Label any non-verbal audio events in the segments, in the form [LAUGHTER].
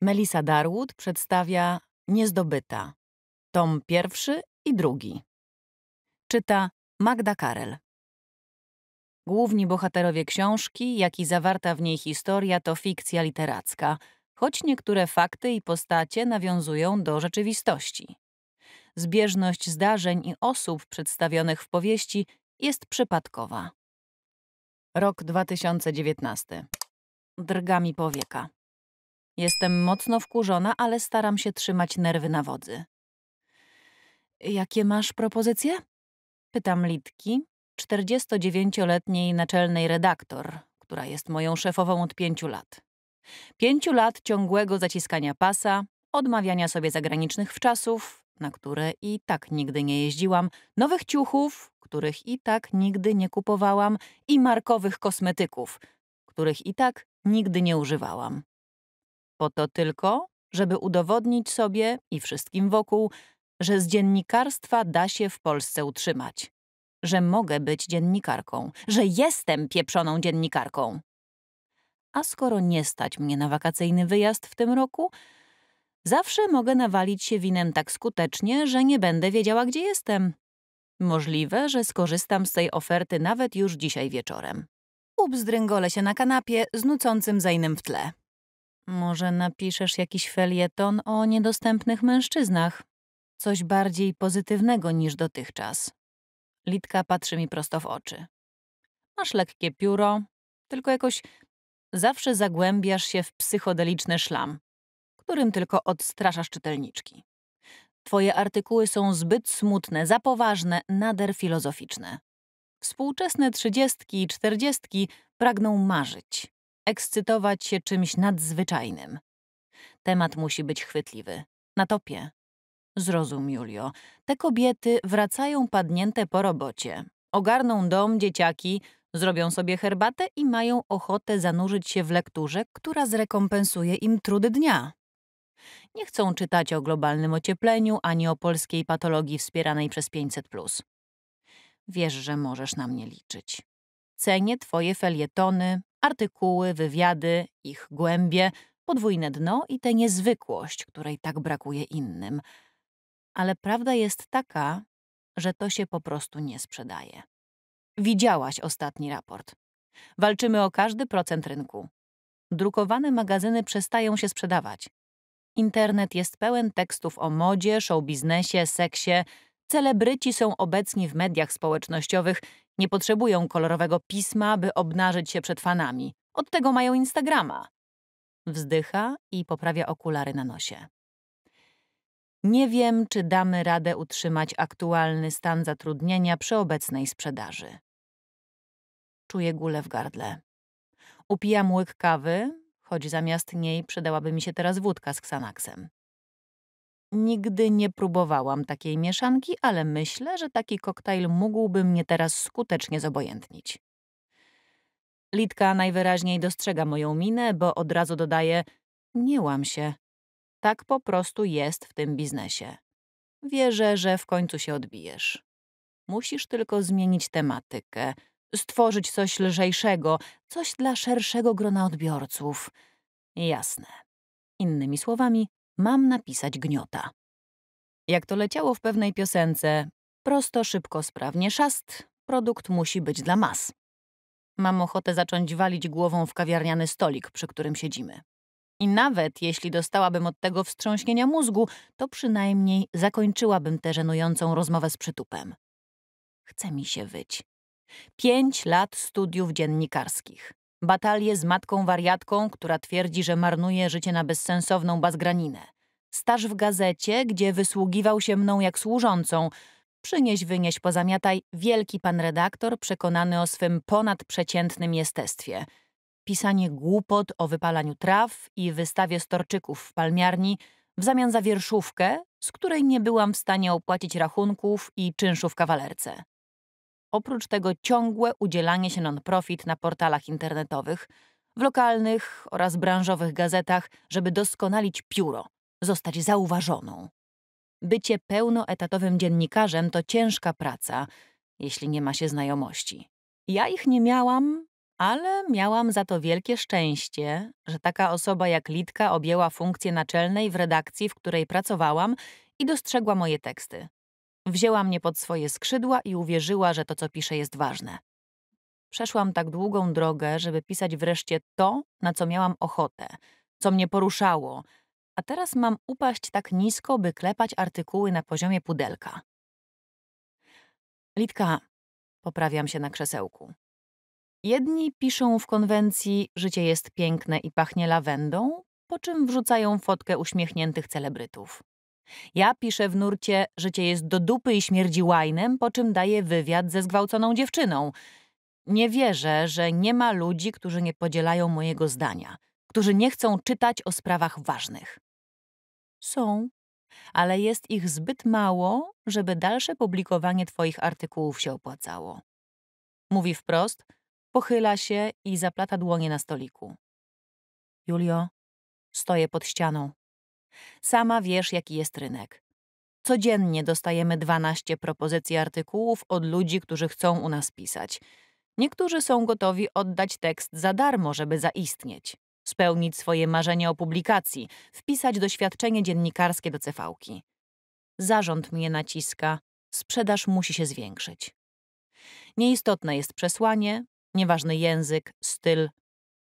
Melissa Darwood przedstawia Niezdobyta, tom pierwszy i drugi. Czyta Magda Karel. Główni bohaterowie książki, jak i zawarta w niej historia to fikcja literacka, choć niektóre fakty i postacie nawiązują do rzeczywistości. Zbieżność zdarzeń i osób przedstawionych w powieści jest przypadkowa. Rok 2019. Drgami powieka. Jestem mocno wkurzona, ale staram się trzymać nerwy na wodzy. Jakie masz propozycje? Pytam Litki, 49-letniej naczelnej redaktor, która jest moją szefową od pięciu lat. Pięciu lat ciągłego zaciskania pasa, odmawiania sobie zagranicznych wczasów, na które i tak nigdy nie jeździłam, nowych ciuchów, których i tak nigdy nie kupowałam, i markowych kosmetyków, których i tak nigdy nie używałam po to tylko, żeby udowodnić sobie i wszystkim wokół, że z dziennikarstwa da się w Polsce utrzymać. Że mogę być dziennikarką, że jestem pieprzoną dziennikarką. A skoro nie stać mnie na wakacyjny wyjazd w tym roku, zawsze mogę nawalić się winem tak skutecznie, że nie będę wiedziała, gdzie jestem. Możliwe, że skorzystam z tej oferty nawet już dzisiaj wieczorem. Ubzdryngolę się na kanapie z nucącym zajnym w tle. Może napiszesz jakiś felieton o niedostępnych mężczyznach? Coś bardziej pozytywnego niż dotychczas. Litka patrzy mi prosto w oczy. Masz lekkie pióro, tylko jakoś zawsze zagłębiasz się w psychodeliczny szlam, którym tylko odstraszasz czytelniczki. Twoje artykuły są zbyt smutne, za poważne, nader filozoficzne. Współczesne trzydziestki i czterdziestki pragną marzyć ekscytować się czymś nadzwyczajnym. Temat musi być chwytliwy, na topie. Zrozum, Julio, te kobiety wracają padnięte po robocie. Ogarną dom, dzieciaki, zrobią sobie herbatę i mają ochotę zanurzyć się w lekturze, która zrekompensuje im trudy dnia. Nie chcą czytać o globalnym ociepleniu ani o polskiej patologii wspieranej przez 500. Wiesz, że możesz na mnie liczyć. Cenię twoje felietony, Artykuły, wywiady, ich głębie, podwójne dno i tę niezwykłość, której tak brakuje innym. Ale prawda jest taka, że to się po prostu nie sprzedaje. Widziałaś ostatni raport. Walczymy o każdy procent rynku. Drukowane magazyny przestają się sprzedawać. Internet jest pełen tekstów o modzie, show biznesie, seksie, Celebryci są obecni w mediach społecznościowych, nie potrzebują kolorowego pisma, by obnażyć się przed fanami. Od tego mają Instagrama. Wzdycha i poprawia okulary na nosie. Nie wiem, czy damy radę utrzymać aktualny stan zatrudnienia przy obecnej sprzedaży. Czuję gulę w gardle. Upijam łyk kawy, choć zamiast niej przydałaby mi się teraz wódka z Xanaxem. Nigdy nie próbowałam takiej mieszanki, ale myślę, że taki koktajl mógłby mnie teraz skutecznie zobojętnić. Litka najwyraźniej dostrzega moją minę, bo od razu dodaje: Nie łam się. Tak po prostu jest w tym biznesie. Wierzę, że w końcu się odbijesz. Musisz tylko zmienić tematykę, stworzyć coś lżejszego, coś dla szerszego grona odbiorców. Jasne. Innymi słowami, Mam napisać gniota. Jak to leciało w pewnej piosence, prosto, szybko, sprawnie szast, produkt musi być dla mas. Mam ochotę zacząć walić głową w kawiarniany stolik, przy którym siedzimy. I nawet jeśli dostałabym od tego wstrząśnienia mózgu, to przynajmniej zakończyłabym tę żenującą rozmowę z przytupem. Chce mi się wyć. Pięć lat studiów dziennikarskich batalie z matką wariatką, która twierdzi, że marnuje życie na bezsensowną bazgraninę. Staż w gazecie, gdzie wysługiwał się mną jak służącą. Przynieś, wynieś, pozamiataj, wielki pan redaktor przekonany o swym ponadprzeciętnym jestestwie. Pisanie głupot o wypalaniu traw i wystawie storczyków w palmiarni w zamian za wierszówkę, z której nie byłam w stanie opłacić rachunków i czynszów kawalerce oprócz tego ciągłe udzielanie się non-profit na portalach internetowych, w lokalnych oraz branżowych gazetach, żeby doskonalić pióro, zostać zauważoną. Bycie pełnoetatowym dziennikarzem to ciężka praca, jeśli nie ma się znajomości. Ja ich nie miałam, ale miałam za to wielkie szczęście, że taka osoba jak Litka objęła funkcję naczelnej w redakcji, w której pracowałam i dostrzegła moje teksty. Wzięła mnie pod swoje skrzydła i uwierzyła, że to, co piszę, jest ważne. Przeszłam tak długą drogę, żeby pisać wreszcie to, na co miałam ochotę, co mnie poruszało, a teraz mam upaść tak nisko, by klepać artykuły na poziomie pudelka. Litka, poprawiam się na krzesełku. Jedni piszą w konwencji życie jest piękne i pachnie lawendą, po czym wrzucają fotkę uśmiechniętych celebrytów. Ja piszę w nurcie, że cię jest do dupy i śmierdzi łajnem, po czym daję wywiad ze zgwałconą dziewczyną. Nie wierzę, że nie ma ludzi, którzy nie podzielają mojego zdania, którzy nie chcą czytać o sprawach ważnych. Są, ale jest ich zbyt mało, żeby dalsze publikowanie Twoich artykułów się opłacało. Mówi wprost, pochyla się i zaplata dłonie na stoliku. Julio, stoję pod ścianą. Sama wiesz, jaki jest rynek. Codziennie dostajemy 12 propozycji artykułów od ludzi, którzy chcą u nas pisać. Niektórzy są gotowi oddać tekst za darmo, żeby zaistnieć, spełnić swoje marzenie o publikacji, wpisać doświadczenie dziennikarskie do cefałki. Zarząd mnie naciska, sprzedaż musi się zwiększyć. Nieistotne jest przesłanie, nieważny język, styl.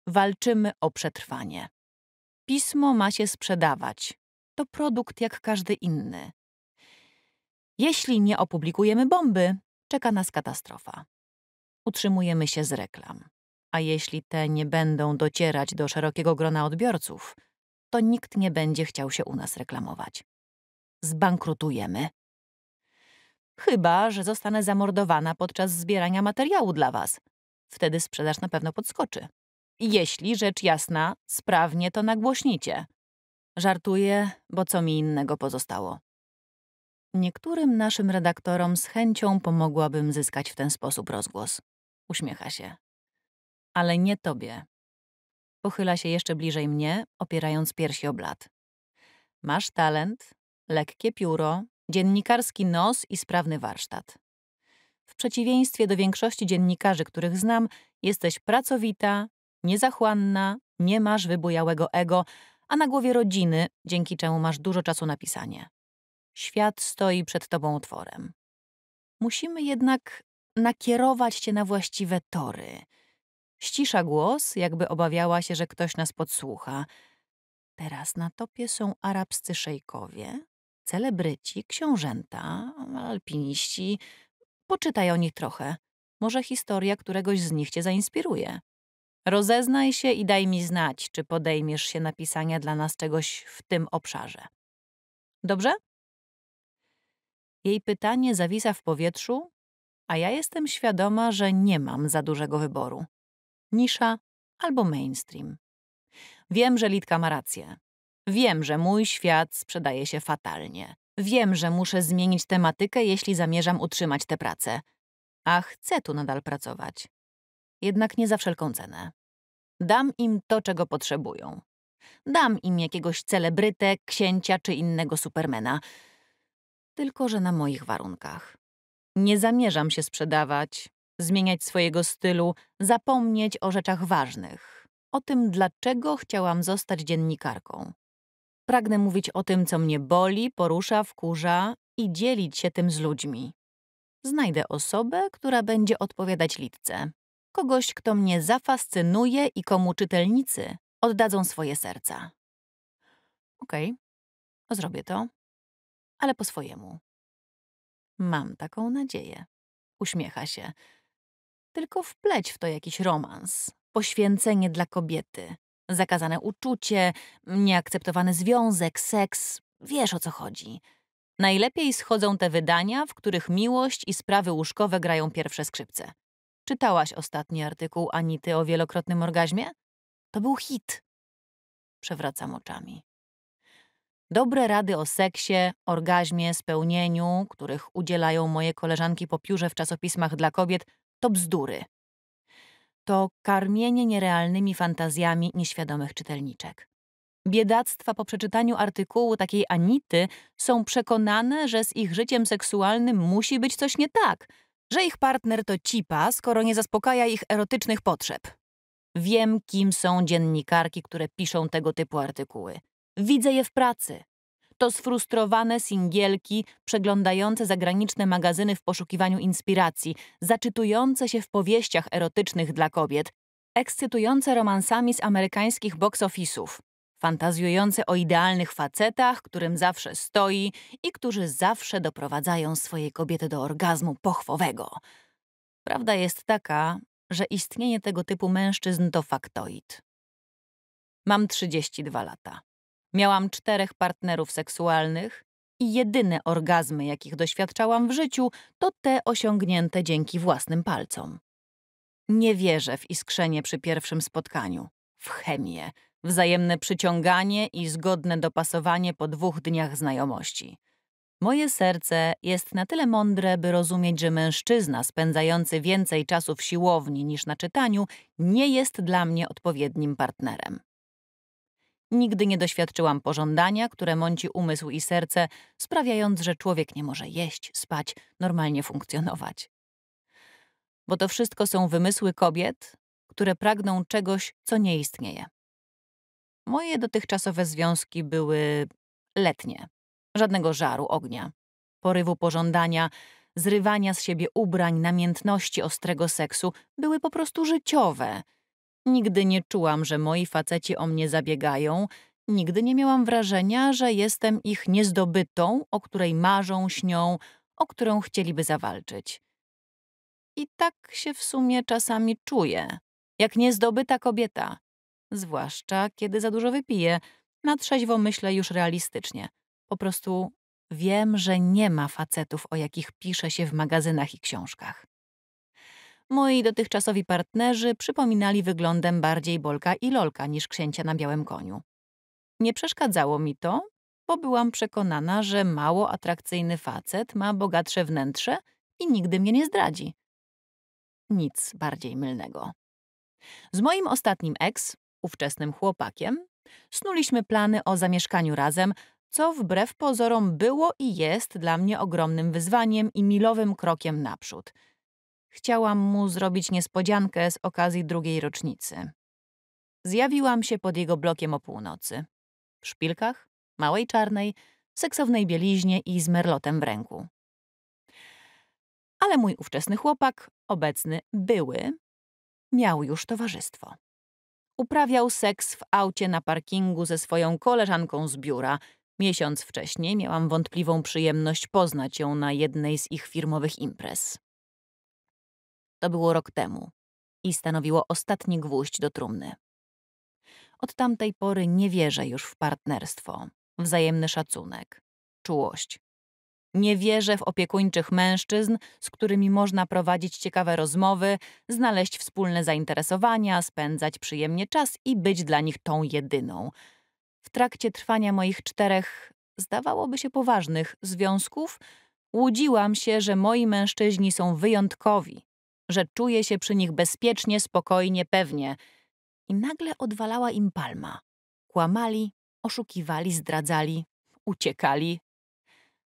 Walczymy o przetrwanie. Pismo ma się sprzedawać, to produkt jak każdy inny. Jeśli nie opublikujemy bomby, czeka nas katastrofa. Utrzymujemy się z reklam. A jeśli te nie będą docierać do szerokiego grona odbiorców, to nikt nie będzie chciał się u nas reklamować. Zbankrutujemy. Chyba, że zostanę zamordowana podczas zbierania materiału dla Was. Wtedy sprzedaż na pewno podskoczy. Jeśli, rzecz jasna, sprawnie to nagłośnicie. Żartuję, bo co mi innego pozostało. Niektórym naszym redaktorom z chęcią pomogłabym zyskać w ten sposób rozgłos. Uśmiecha się. Ale nie tobie. Pochyla się jeszcze bliżej mnie, opierając piersi o blat. Masz talent, lekkie pióro, dziennikarski nos i sprawny warsztat. W przeciwieństwie do większości dziennikarzy, których znam, jesteś pracowita, niezachłanna, nie masz wybujałego ego, a na głowie rodziny, dzięki czemu masz dużo czasu na pisanie. Świat stoi przed tobą otworem. Musimy jednak nakierować cię na właściwe tory. Ścisza głos, jakby obawiała się, że ktoś nas podsłucha. Teraz na topie są arabscy szejkowie, celebryci, książęta, alpiniści. Poczytaj o nich trochę. Może historia któregoś z nich cię zainspiruje. Rozeznaj się i daj mi znać, czy podejmiesz się napisania dla nas czegoś w tym obszarze. Dobrze? Jej pytanie zawisa w powietrzu, a ja jestem świadoma, że nie mam za dużego wyboru. Nisza albo mainstream. Wiem, że Litka ma rację. Wiem, że mój świat sprzedaje się fatalnie. Wiem, że muszę zmienić tematykę, jeśli zamierzam utrzymać tę pracę. A chcę tu nadal pracować jednak nie za wszelką cenę. Dam im to, czego potrzebują. Dam im jakiegoś celebrytę, księcia czy innego supermena. Tylko, że na moich warunkach. Nie zamierzam się sprzedawać, zmieniać swojego stylu, zapomnieć o rzeczach ważnych, o tym, dlaczego chciałam zostać dziennikarką. Pragnę mówić o tym, co mnie boli, porusza, wkurza i dzielić się tym z ludźmi. Znajdę osobę, która będzie odpowiadać lidce kogoś, kto mnie zafascynuje i komu czytelnicy oddadzą swoje serca. Okej, okay, no zrobię to, ale po swojemu. Mam taką nadzieję. Uśmiecha się. Tylko wpleć w to jakiś romans, poświęcenie dla kobiety, zakazane uczucie, nieakceptowany związek, seks. Wiesz o co chodzi. Najlepiej schodzą te wydania, w których miłość i sprawy łóżkowe grają pierwsze skrzypce. Czytałaś ostatni artykuł Anity o wielokrotnym orgazmie? To był hit. Przewracam oczami. Dobre rady o seksie, orgazmie, spełnieniu, których udzielają moje koleżanki po piórze w czasopismach dla kobiet, to bzdury. To karmienie nierealnymi fantazjami nieświadomych czytelniczek. Biedactwa po przeczytaniu artykułu takiej Anity są przekonane, że z ich życiem seksualnym musi być coś nie tak – że ich partner to cipa, skoro nie zaspokaja ich erotycznych potrzeb. Wiem, kim są dziennikarki, które piszą tego typu artykuły. Widzę je w pracy. To sfrustrowane singielki przeglądające zagraniczne magazyny w poszukiwaniu inspiracji, zaczytujące się w powieściach erotycznych dla kobiet, ekscytujące romansami z amerykańskich box office'ów, fantazjujący o idealnych facetach, którym zawsze stoi i którzy zawsze doprowadzają swoje kobiety do orgazmu pochwowego. Prawda jest taka, że istnienie tego typu mężczyzn to faktoid. Mam 32 lata. Miałam czterech partnerów seksualnych i jedyne orgazmy, jakich doświadczałam w życiu, to te osiągnięte dzięki własnym palcom. Nie wierzę w iskrzenie przy pierwszym spotkaniu, w chemię, wzajemne przyciąganie i zgodne dopasowanie po dwóch dniach znajomości. Moje serce jest na tyle mądre, by rozumieć, że mężczyzna spędzający więcej czasu w siłowni niż na czytaniu nie jest dla mnie odpowiednim partnerem. Nigdy nie doświadczyłam pożądania, które mąci umysł i serce, sprawiając, że człowiek nie może jeść, spać, normalnie funkcjonować. Bo to wszystko są wymysły kobiet, które pragną czegoś, co nie istnieje. Moje dotychczasowe związki były letnie. Żadnego żaru, ognia, porywu pożądania, zrywania z siebie ubrań, namiętności ostrego seksu były po prostu życiowe. Nigdy nie czułam, że moi faceci o mnie zabiegają, nigdy nie miałam wrażenia, że jestem ich niezdobytą, o której marzą, śnią, o którą chcieliby zawalczyć. I tak się w sumie czasami czuję, jak niezdobyta kobieta, Zwłaszcza kiedy za dużo wypiję, na trzeźwo myślę już realistycznie. Po prostu wiem, że nie ma facetów, o jakich pisze się w magazynach i książkach. Moi dotychczasowi partnerzy przypominali wyglądem bardziej Bolka i Lolka niż księcia na białym koniu. Nie przeszkadzało mi to, bo byłam przekonana, że mało atrakcyjny facet ma bogatsze wnętrze i nigdy mnie nie zdradzi. Nic bardziej mylnego. Z moim ostatnim ex, ówczesnym chłopakiem, snuliśmy plany o zamieszkaniu razem, co wbrew pozorom było i jest dla mnie ogromnym wyzwaniem i milowym krokiem naprzód. Chciałam mu zrobić niespodziankę z okazji drugiej rocznicy. Zjawiłam się pod jego blokiem o północy. W szpilkach, małej czarnej, seksownej bieliźnie i z merlotem w ręku. Ale mój ówczesny chłopak, obecny były, miał już towarzystwo. Uprawiał seks w aucie na parkingu ze swoją koleżanką z biura. Miesiąc wcześniej miałam wątpliwą przyjemność poznać ją na jednej z ich firmowych imprez. To było rok temu i stanowiło ostatni gwóźdź do trumny. Od tamtej pory nie wierzę już w partnerstwo, wzajemny szacunek, czułość, nie wierzę w opiekuńczych mężczyzn, z którymi można prowadzić ciekawe rozmowy, znaleźć wspólne zainteresowania, spędzać przyjemnie czas i być dla nich tą jedyną. W trakcie trwania moich czterech, zdawałoby się poważnych, związków, łudziłam się, że moi mężczyźni są wyjątkowi, że czuję się przy nich bezpiecznie, spokojnie, pewnie. I nagle odwalała im palma. Kłamali, oszukiwali, zdradzali, uciekali,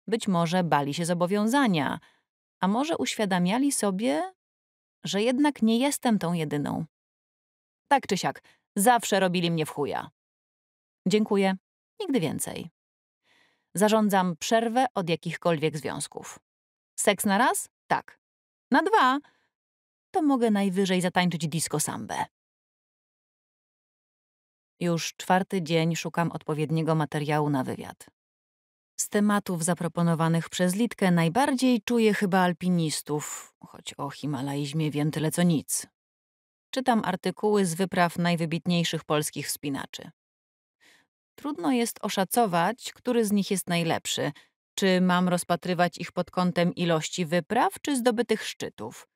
być może bali się zobowiązania, a może uświadamiali sobie, że jednak nie jestem tą jedyną. Tak czy siak, zawsze robili mnie w chuja. Dziękuję, nigdy więcej. Zarządzam przerwę od jakichkolwiek związków. Seks na raz? Tak. Na dwa? To mogę najwyżej zatańczyć disco sambę. Już czwarty dzień szukam odpowiedniego materiału na wywiad. Z tematów zaproponowanych przez Litkę najbardziej czuję chyba alpinistów, choć o Himalaizmie wiem tyle co nic. Czytam artykuły z wypraw najwybitniejszych polskich wspinaczy. Trudno jest oszacować, który z nich jest najlepszy. Czy mam rozpatrywać ich pod kątem ilości wypraw czy zdobytych szczytów?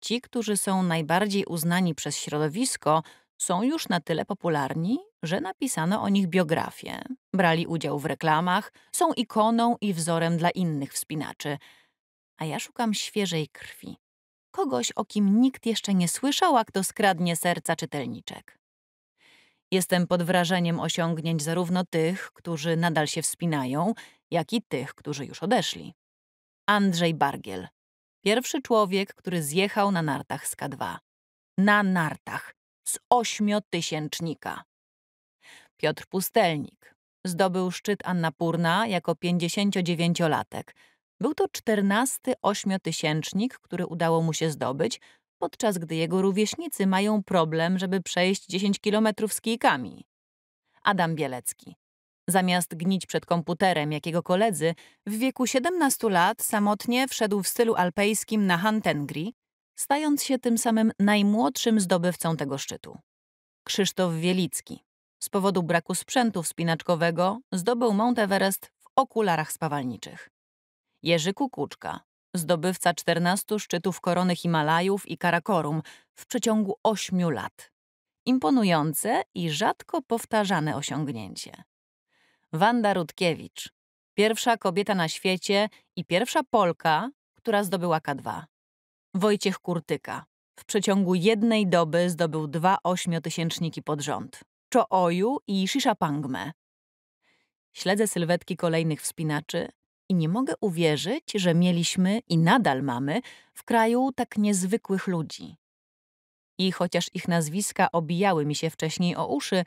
Ci, którzy są najbardziej uznani przez środowisko, są już na tyle popularni, że napisano o nich biografię, brali udział w reklamach, są ikoną i wzorem dla innych wspinaczy. A ja szukam świeżej krwi. Kogoś, o kim nikt jeszcze nie słyszał, a kto skradnie serca czytelniczek. Jestem pod wrażeniem osiągnięć zarówno tych, którzy nadal się wspinają, jak i tych, którzy już odeszli. Andrzej Bargiel. Pierwszy człowiek, który zjechał na nartach z K2. Na nartach z ośmiotysięcznika. Piotr Pustelnik zdobył szczyt Annapurna jako 59-latek. Był to czternasty ośmiotysięcznik, który udało mu się zdobyć, podczas gdy jego rówieśnicy mają problem, żeby przejść 10 kilometrów z kijkami. Adam Bielecki. Zamiast gnić przed komputerem jakiego koledzy, w wieku 17 lat samotnie wszedł w stylu alpejskim na Hantengri, stając się tym samym najmłodszym zdobywcą tego szczytu. Krzysztof Wielicki z powodu braku sprzętu wspinaczkowego zdobył Mount Everest w okularach spawalniczych. Jerzy Kukuczka, zdobywca 14 szczytów korony Himalajów i Karakorum w przeciągu 8 lat. Imponujące i rzadko powtarzane osiągnięcie. Wanda Rutkiewicz, pierwsza kobieta na świecie i pierwsza Polka, która zdobyła K2. Wojciech Kurtyka. W przeciągu jednej doby zdobył dwa ośmiotysięczniki pod rząd. Cho Oju i Shishapangme. Śledzę sylwetki kolejnych wspinaczy i nie mogę uwierzyć, że mieliśmy i nadal mamy w kraju tak niezwykłych ludzi. I chociaż ich nazwiska obijały mi się wcześniej o uszy,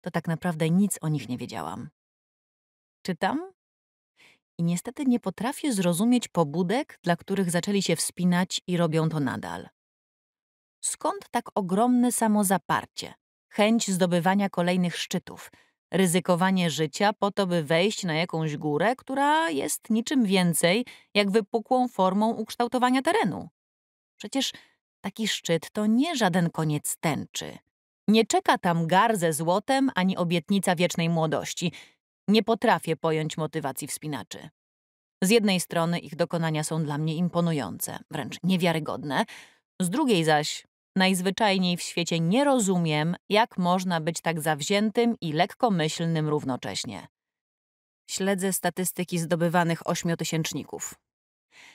to tak naprawdę nic o nich nie wiedziałam. Czytam, i niestety nie potrafię zrozumieć pobudek, dla których zaczęli się wspinać i robią to nadal. Skąd tak ogromne samozaparcie, chęć zdobywania kolejnych szczytów, ryzykowanie życia po to, by wejść na jakąś górę, która jest niczym więcej jak wypukłą formą ukształtowania terenu? Przecież taki szczyt to nie żaden koniec tęczy. Nie czeka tam gar ze złotem ani obietnica wiecznej młodości – nie potrafię pojąć motywacji wspinaczy. Z jednej strony ich dokonania są dla mnie imponujące, wręcz niewiarygodne, z drugiej zaś najzwyczajniej w świecie nie rozumiem, jak można być tak zawziętym i lekkomyślnym równocześnie. Śledzę statystyki zdobywanych ośmiotysięczników.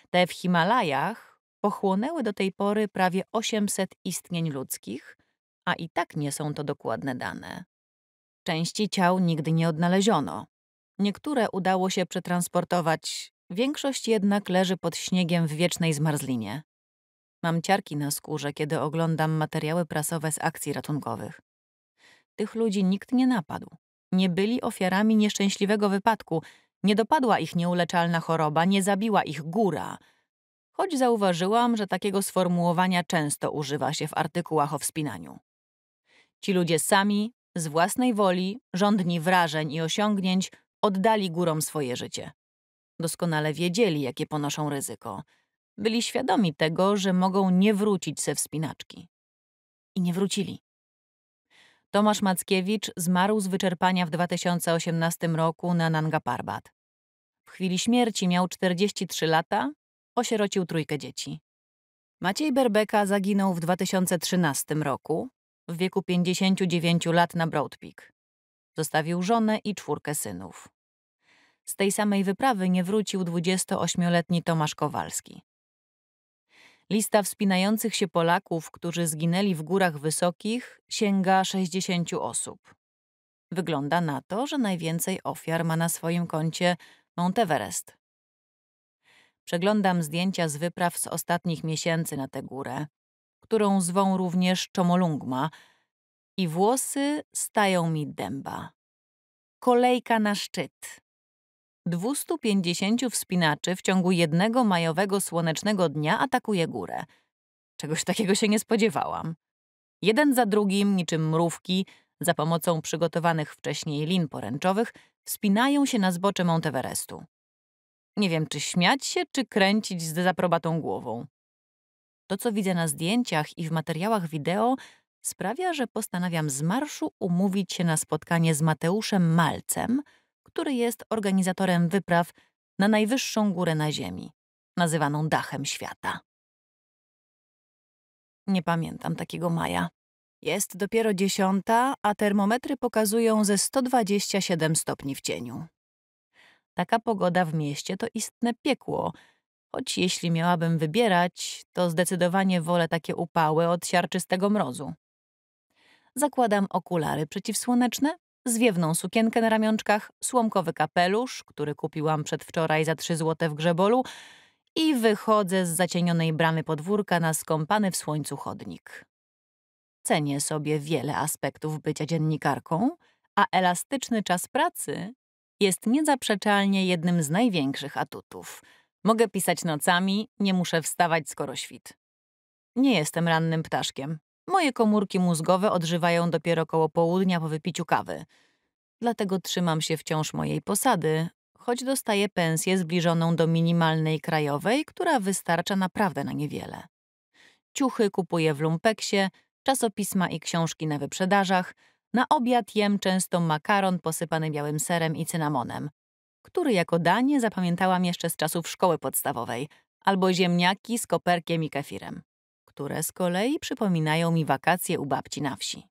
Te w Himalajach pochłonęły do tej pory prawie 800 istnień ludzkich, a i tak nie są to dokładne dane. Części ciał nigdy nie odnaleziono. Niektóre udało się przetransportować, większość jednak leży pod śniegiem w wiecznej zmarzlinie. Mam ciarki na skórze, kiedy oglądam materiały prasowe z akcji ratunkowych. Tych ludzi nikt nie napadł. Nie byli ofiarami nieszczęśliwego wypadku, nie dopadła ich nieuleczalna choroba, nie zabiła ich góra. Choć zauważyłam, że takiego sformułowania często używa się w artykułach o wspinaniu. Ci ludzie sami, z własnej woli, żądni wrażeń i osiągnięć, oddali górom swoje życie. Doskonale wiedzieli, jakie ponoszą ryzyko. Byli świadomi tego, że mogą nie wrócić ze wspinaczki. I nie wrócili. Tomasz Mackiewicz zmarł z wyczerpania w 2018 roku na Nanga Parbat. W chwili śmierci miał 43 lata, osierocił trójkę dzieci. Maciej Berbeka zaginął w 2013 roku, w wieku 59 lat na Broad Peak. Zostawił żonę i czwórkę synów. Z tej samej wyprawy nie wrócił 28-letni Tomasz Kowalski. Lista wspinających się Polaków, którzy zginęli w górach wysokich, sięga 60 osób. Wygląda na to, że najwięcej ofiar ma na swoim koncie Monteverest. Przeglądam zdjęcia z wypraw z ostatnich miesięcy na tę górę, którą zwą również Czomolungma, i włosy stają mi dęba. Kolejka na szczyt. 250 wspinaczy w ciągu jednego majowego słonecznego dnia atakuje górę. Czegoś takiego się nie spodziewałam. Jeden za drugim, niczym mrówki, za pomocą przygotowanych wcześniej lin poręczowych, wspinają się na zbocze Monteverestu. Nie wiem, czy śmiać się, czy kręcić z dezaprobatą głową. To, co widzę na zdjęciach i w materiałach wideo, sprawia, że postanawiam z marszu umówić się na spotkanie z Mateuszem Malcem – który jest organizatorem wypraw na najwyższą górę na Ziemi, nazywaną dachem świata. Nie pamiętam takiego maja. Jest dopiero dziesiąta, a termometry pokazują ze 127 stopni w cieniu. Taka pogoda w mieście to istne piekło, choć jeśli miałabym wybierać, to zdecydowanie wolę takie upały od siarczystego mrozu. Zakładam okulary przeciwsłoneczne zwiewną sukienkę na ramionczkach, słomkowy kapelusz, który kupiłam przedwczoraj za trzy złote w grzebolu i wychodzę z zacienionej bramy podwórka na skąpany w słońcu chodnik. Cenię sobie wiele aspektów bycia dziennikarką, a elastyczny czas pracy jest niezaprzeczalnie jednym z największych atutów. Mogę pisać nocami, nie muszę wstawać skoro świt. Nie jestem rannym ptaszkiem, Moje komórki mózgowe odżywają dopiero koło południa po wypiciu kawy. Dlatego trzymam się wciąż mojej posady, choć dostaję pensję zbliżoną do minimalnej krajowej, która wystarcza naprawdę na niewiele. Ciuchy kupuję w lumpeksie, czasopisma i książki na wyprzedażach. Na obiad jem często makaron posypany białym serem i cynamonem, który jako danie zapamiętałam jeszcze z czasów szkoły podstawowej, albo ziemniaki z koperkiem i kefirem które z kolei przypominają mi wakacje u babci na wsi.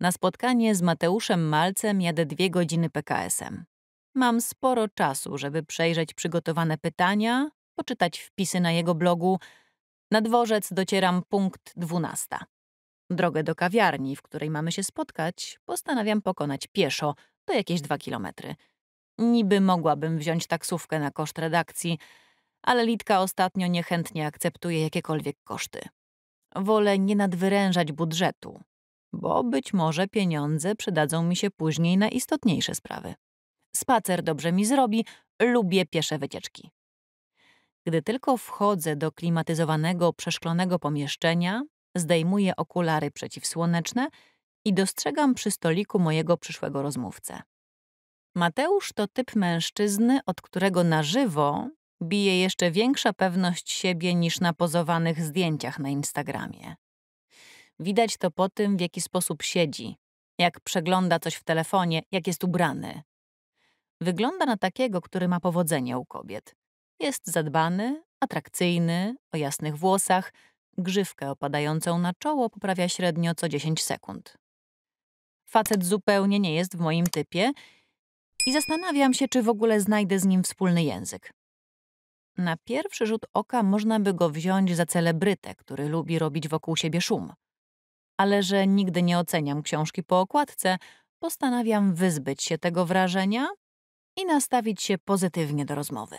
Na spotkanie z Mateuszem Malcem jadę dwie godziny PKS-em. Mam sporo czasu, żeby przejrzeć przygotowane pytania, poczytać wpisy na jego blogu. Na dworzec docieram punkt 12. Drogę do kawiarni, w której mamy się spotkać, postanawiam pokonać pieszo, to jakieś dwa kilometry. Niby mogłabym wziąć taksówkę na koszt redakcji, ale Litka ostatnio niechętnie akceptuje jakiekolwiek koszty. Wolę nie nadwyrężać budżetu, bo być może pieniądze przydadzą mi się później na istotniejsze sprawy. Spacer dobrze mi zrobi, lubię piesze wycieczki. Gdy tylko wchodzę do klimatyzowanego, przeszklonego pomieszczenia, zdejmuję okulary przeciwsłoneczne i dostrzegam przy stoliku mojego przyszłego rozmówcę. Mateusz to typ mężczyzny, od którego na żywo bije jeszcze większa pewność siebie niż na pozowanych zdjęciach na Instagramie. Widać to po tym, w jaki sposób siedzi, jak przegląda coś w telefonie, jak jest ubrany. Wygląda na takiego, który ma powodzenie u kobiet. Jest zadbany, atrakcyjny, o jasnych włosach, grzywkę opadającą na czoło poprawia średnio co 10 sekund. Facet zupełnie nie jest w moim typie i zastanawiam się, czy w ogóle znajdę z nim wspólny język. Na pierwszy rzut oka można by go wziąć za celebrytę, który lubi robić wokół siebie szum. Ale że nigdy nie oceniam książki po okładce, postanawiam wyzbyć się tego wrażenia i nastawić się pozytywnie do rozmowy.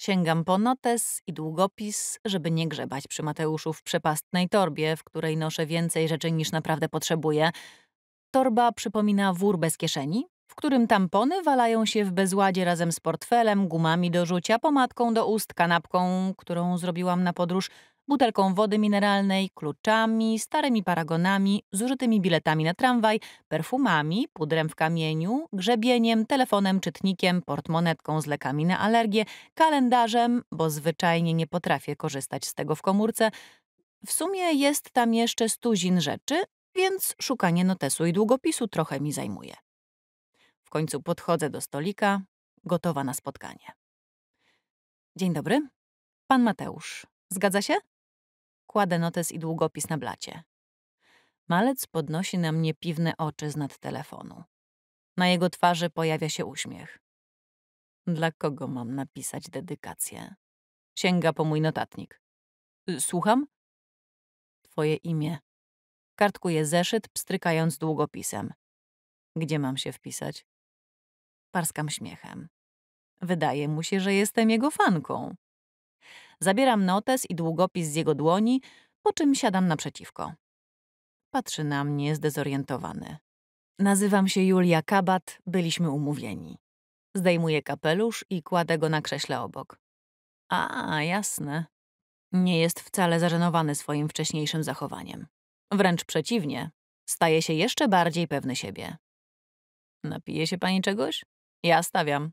Sięgam po notes i długopis, żeby nie grzebać przy Mateuszu w przepastnej torbie, w której noszę więcej rzeczy niż naprawdę potrzebuję. Torba przypomina wór bez kieszeni, w którym tampony walają się w bezładzie razem z portfelem, gumami do rzucia, pomadką do ust, kanapką, którą zrobiłam na podróż, butelką wody mineralnej, kluczami, starymi paragonami, zużytymi biletami na tramwaj, perfumami, pudrem w kamieniu, grzebieniem, telefonem, czytnikiem, portmonetką z lekami na alergię, kalendarzem, bo zwyczajnie nie potrafię korzystać z tego w komórce. W sumie jest tam jeszcze stuzin rzeczy, więc szukanie notesu i długopisu trochę mi zajmuje końcu podchodzę do stolika, gotowa na spotkanie. Dzień dobry. Pan Mateusz. Zgadza się? Kładę notes i długopis na blacie. Malec podnosi na mnie piwne oczy z nad telefonu. Na jego twarzy pojawia się uśmiech. Dla kogo mam napisać dedykację? Sięga po mój notatnik. Y, słucham? Twoje imię. Kartkuje zeszyt, pstrykając długopisem. Gdzie mam się wpisać? Parskam śmiechem. Wydaje mu się, że jestem jego fanką. Zabieram notes i długopis z jego dłoni, po czym siadam naprzeciwko. Patrzy na mnie zdezorientowany. Nazywam się Julia Kabat, byliśmy umówieni. Zdejmuję kapelusz i kładę go na krześle obok. A, jasne. Nie jest wcale zażenowany swoim wcześniejszym zachowaniem. Wręcz przeciwnie, staje się jeszcze bardziej pewny siebie. Napije się pani czegoś? Ja stawiam.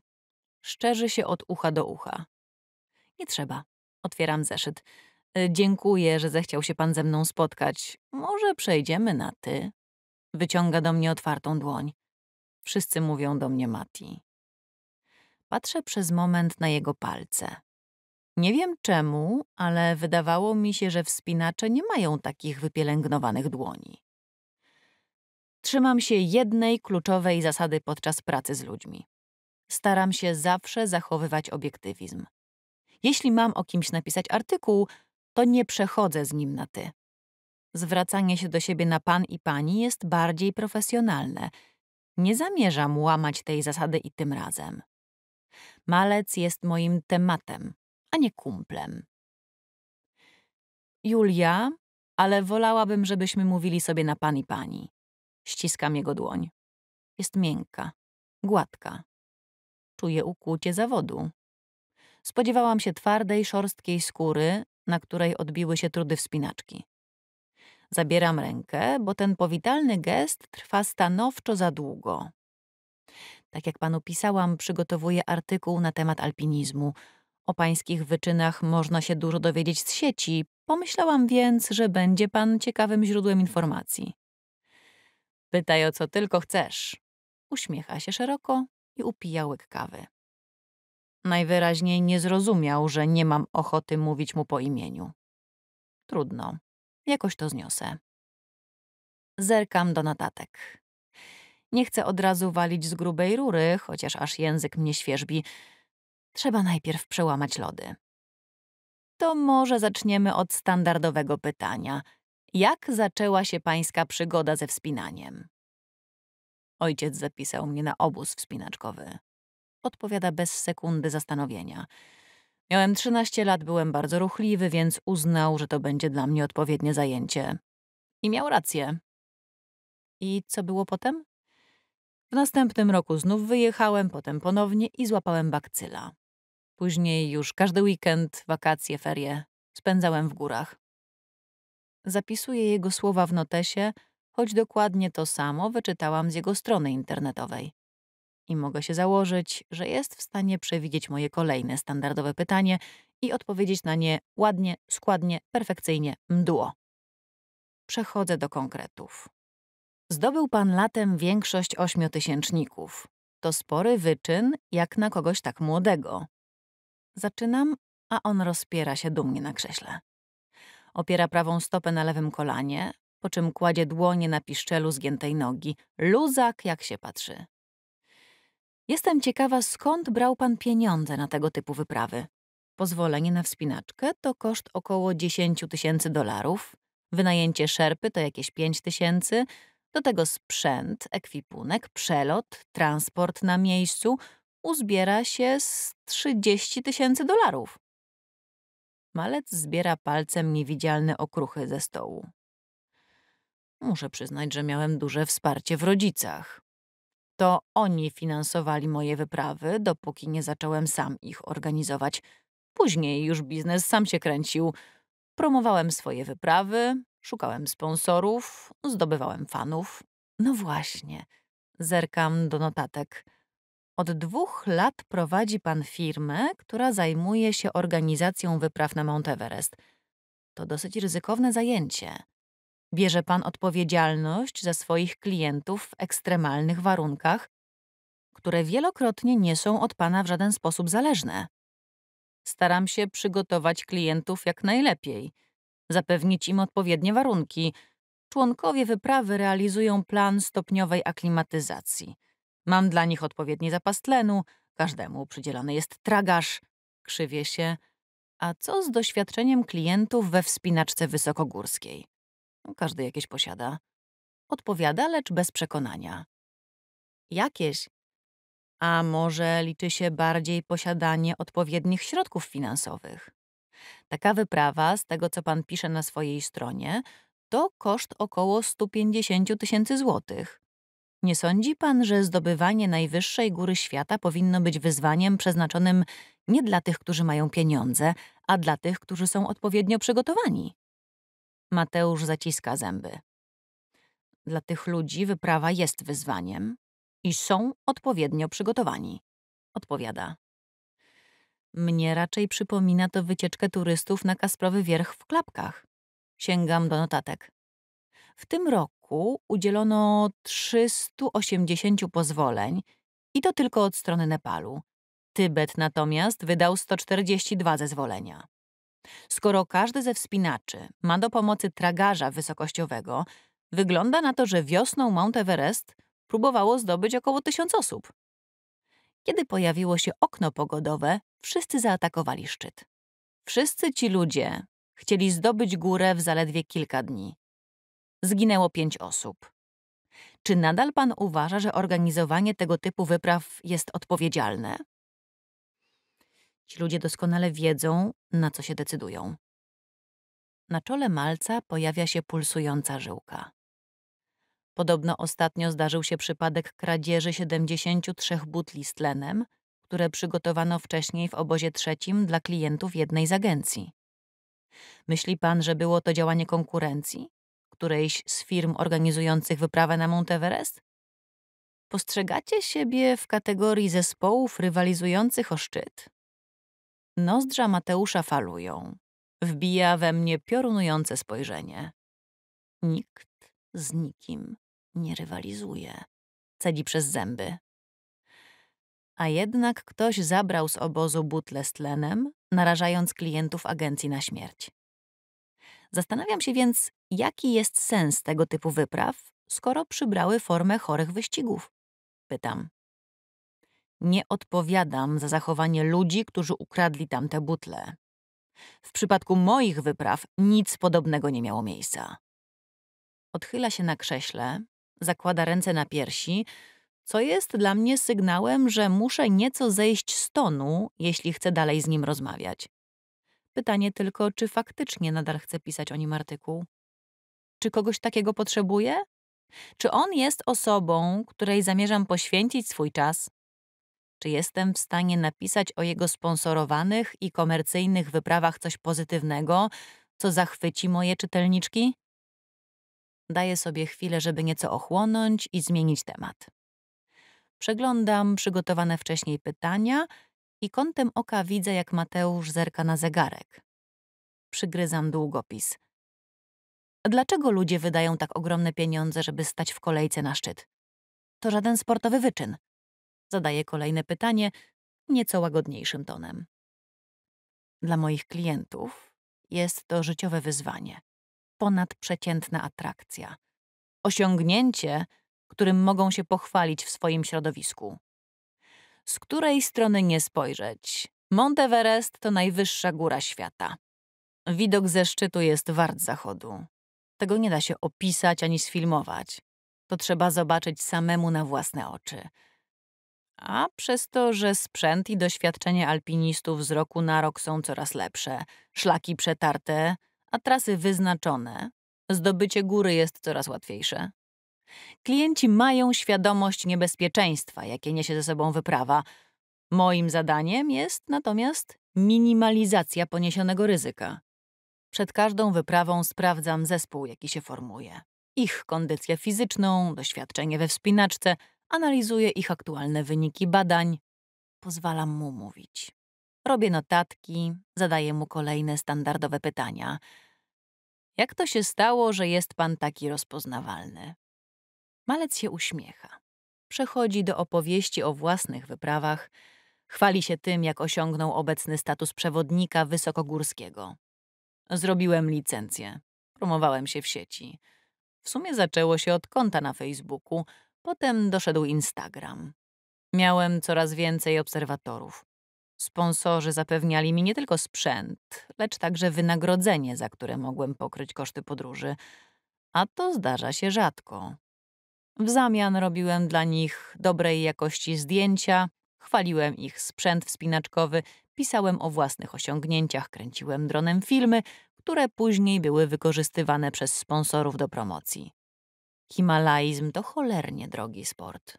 Szczerzy się od ucha do ucha. Nie trzeba. Otwieram zeszyt. Y, dziękuję, że zechciał się pan ze mną spotkać. Może przejdziemy na ty. Wyciąga do mnie otwartą dłoń. Wszyscy mówią do mnie Mati. Patrzę przez moment na jego palce. Nie wiem czemu, ale wydawało mi się, że wspinacze nie mają takich wypielęgnowanych dłoni. Trzymam się jednej kluczowej zasady podczas pracy z ludźmi staram się zawsze zachowywać obiektywizm. Jeśli mam o kimś napisać artykuł, to nie przechodzę z nim na ty. Zwracanie się do siebie na pan i pani jest bardziej profesjonalne. Nie zamierzam łamać tej zasady i tym razem. Malec jest moim tematem, a nie kumplem. Julia, ale wolałabym, żebyśmy mówili sobie na pan i pani. Ściskam jego dłoń. Jest miękka, gładka, czuję ukłucie zawodu. Spodziewałam się twardej, szorstkiej skóry, na której odbiły się trudy wspinaczki. Zabieram rękę, bo ten powitalny gest trwa stanowczo za długo. Tak jak panu pisałam, przygotowuję artykuł na temat alpinizmu. O pańskich wyczynach można się dużo dowiedzieć z sieci. Pomyślałam więc, że będzie pan ciekawym źródłem informacji. Pytaj o co tylko chcesz. Uśmiecha się szeroko i upijał łyk kawy. Najwyraźniej nie zrozumiał, że nie mam ochoty mówić mu po imieniu. Trudno. Jakoś to zniosę. Zerkam do notatek. Nie chcę od razu walić z grubej rury, chociaż aż język mnie świeżbi. Trzeba najpierw przełamać lody. To może zaczniemy od standardowego pytania. Jak zaczęła się pańska przygoda ze wspinaniem? Ojciec zapisał mnie na obóz wspinaczkowy. Odpowiada bez sekundy zastanowienia. Miałem 13 lat, byłem bardzo ruchliwy, więc uznał, że to będzie dla mnie odpowiednie zajęcie. I miał rację. I co było potem? W następnym roku znów wyjechałem, potem ponownie i złapałem bakcyla. Później już każdy weekend, wakacje, ferie spędzałem w górach. Zapisuję jego słowa w notesie, choć dokładnie to samo wyczytałam z jego strony internetowej. I mogę się założyć, że jest w stanie przewidzieć moje kolejne standardowe pytanie i odpowiedzieć na nie ładnie, składnie, perfekcyjnie, mdło. Przechodzę do konkretów. Zdobył pan latem większość ośmiotysięczników. To spory wyczyn, jak na kogoś tak młodego. Zaczynam, a on rozpiera się dumnie na krześle. Opiera prawą stopę na lewym kolanie, po czym kładzie dłonie na piszczelu zgiętej nogi. Luzak, jak się patrzy. Jestem ciekawa, skąd brał pan pieniądze na tego typu wyprawy. Pozwolenie na wspinaczkę to koszt około 10 tysięcy dolarów, wynajęcie szerpy to jakieś 5 tysięcy, do tego sprzęt, ekwipunek, przelot, transport na miejscu uzbiera się z 30 tysięcy dolarów. Malec zbiera palcem niewidzialne okruchy ze stołu. Muszę przyznać, że miałem duże wsparcie w rodzicach. To oni finansowali moje wyprawy, dopóki nie zacząłem sam ich organizować. Później już biznes sam się kręcił. Promowałem swoje wyprawy, szukałem sponsorów, zdobywałem fanów. No właśnie, zerkam do notatek. Od dwóch lat prowadzi pan firmę, która zajmuje się organizacją wypraw na Mount Everest. To dosyć ryzykowne zajęcie. Bierze Pan odpowiedzialność za swoich klientów w ekstremalnych warunkach, które wielokrotnie nie są od Pana w żaden sposób zależne. Staram się przygotować klientów jak najlepiej, zapewnić im odpowiednie warunki. Członkowie wyprawy realizują plan stopniowej aklimatyzacji. Mam dla nich odpowiedni zapas tlenu, każdemu przydzielony jest tragarz, krzywie się. A co z doświadczeniem klientów we wspinaczce wysokogórskiej? Każdy jakieś posiada. Odpowiada, lecz bez przekonania. Jakieś. A może liczy się bardziej posiadanie odpowiednich środków finansowych? Taka wyprawa, z tego co pan pisze na swojej stronie, to koszt około 150 tysięcy złotych. Nie sądzi pan, że zdobywanie najwyższej góry świata powinno być wyzwaniem przeznaczonym nie dla tych, którzy mają pieniądze, a dla tych, którzy są odpowiednio przygotowani? Mateusz zaciska zęby. Dla tych ludzi wyprawa jest wyzwaniem i są odpowiednio przygotowani, odpowiada. Mnie raczej przypomina to wycieczkę turystów na Kasprowy Wierch w klapkach. Sięgam do notatek. W tym roku udzielono 380 pozwoleń i to tylko od strony Nepalu. Tybet natomiast wydał 142 zezwolenia. Skoro każdy ze wspinaczy ma do pomocy tragarza wysokościowego, wygląda na to, że wiosną Mount Everest próbowało zdobyć około tysiąc osób. Kiedy pojawiło się okno pogodowe, wszyscy zaatakowali szczyt. Wszyscy ci ludzie chcieli zdobyć górę w zaledwie kilka dni. Zginęło pięć osób. Czy nadal pan uważa, że organizowanie tego typu wypraw jest odpowiedzialne? Ci ludzie doskonale wiedzą, na co się decydują. Na czole malca pojawia się pulsująca żyłka. Podobno ostatnio zdarzył się przypadek kradzieży 73 butli z tlenem, które przygotowano wcześniej w obozie trzecim dla klientów jednej z agencji. Myśli pan, że było to działanie konkurencji, którejś z firm organizujących wyprawę na Monteveres? Postrzegacie siebie w kategorii zespołów rywalizujących o szczyt? Nozdrza Mateusza falują. Wbija we mnie piorunujące spojrzenie. Nikt z nikim nie rywalizuje. Cedzi przez zęby. A jednak ktoś zabrał z obozu butle z tlenem, narażając klientów agencji na śmierć. Zastanawiam się więc, jaki jest sens tego typu wypraw, skoro przybrały formę chorych wyścigów? Pytam. Nie odpowiadam za zachowanie ludzi, którzy ukradli tamte butle. W przypadku moich wypraw nic podobnego nie miało miejsca. Odchyla się na krześle, zakłada ręce na piersi, co jest dla mnie sygnałem, że muszę nieco zejść z tonu, jeśli chcę dalej z nim rozmawiać. Pytanie tylko, czy faktycznie nadal chcę pisać o nim artykuł? Czy kogoś takiego potrzebuję? Czy on jest osobą, której zamierzam poświęcić swój czas? Czy jestem w stanie napisać o jego sponsorowanych i komercyjnych wyprawach coś pozytywnego, co zachwyci moje czytelniczki? Daję sobie chwilę, żeby nieco ochłonąć i zmienić temat. Przeglądam przygotowane wcześniej pytania i kątem oka widzę, jak Mateusz zerka na zegarek. Przygryzam długopis. Dlaczego ludzie wydają tak ogromne pieniądze, żeby stać w kolejce na szczyt? To żaden sportowy wyczyn. Zadaje kolejne pytanie nieco łagodniejszym tonem. Dla moich klientów jest to życiowe wyzwanie, ponadprzeciętna atrakcja, osiągnięcie, którym mogą się pochwalić w swoim środowisku. Z której strony nie spojrzeć, Monteverest to najwyższa góra świata. Widok ze szczytu jest wart zachodu. Tego nie da się opisać ani sfilmować. To trzeba zobaczyć samemu na własne oczy a przez to, że sprzęt i doświadczenie alpinistów z roku na rok są coraz lepsze, szlaki przetarte, a trasy wyznaczone, zdobycie góry jest coraz łatwiejsze. Klienci mają świadomość niebezpieczeństwa, jakie niesie ze sobą wyprawa. Moim zadaniem jest natomiast minimalizacja poniesionego ryzyka. Przed każdą wyprawą sprawdzam zespół, jaki się formuje. Ich kondycję fizyczną, doświadczenie we wspinaczce – analizuję ich aktualne wyniki badań, pozwalam mu mówić. Robię notatki, zadaję mu kolejne standardowe pytania. Jak to się stało, że jest pan taki rozpoznawalny? Malec się uśmiecha. Przechodzi do opowieści o własnych wyprawach, chwali się tym, jak osiągnął obecny status przewodnika wysokogórskiego. Zrobiłem licencję, promowałem się w sieci. W sumie zaczęło się od konta na Facebooku, Potem doszedł Instagram. Miałem coraz więcej obserwatorów. Sponsorzy zapewniali mi nie tylko sprzęt, lecz także wynagrodzenie, za które mogłem pokryć koszty podróży, a to zdarza się rzadko. W zamian robiłem dla nich dobrej jakości zdjęcia, chwaliłem ich sprzęt wspinaczkowy, pisałem o własnych osiągnięciach, kręciłem dronem filmy, które później były wykorzystywane przez sponsorów do promocji. Himalaizm to cholernie drogi sport.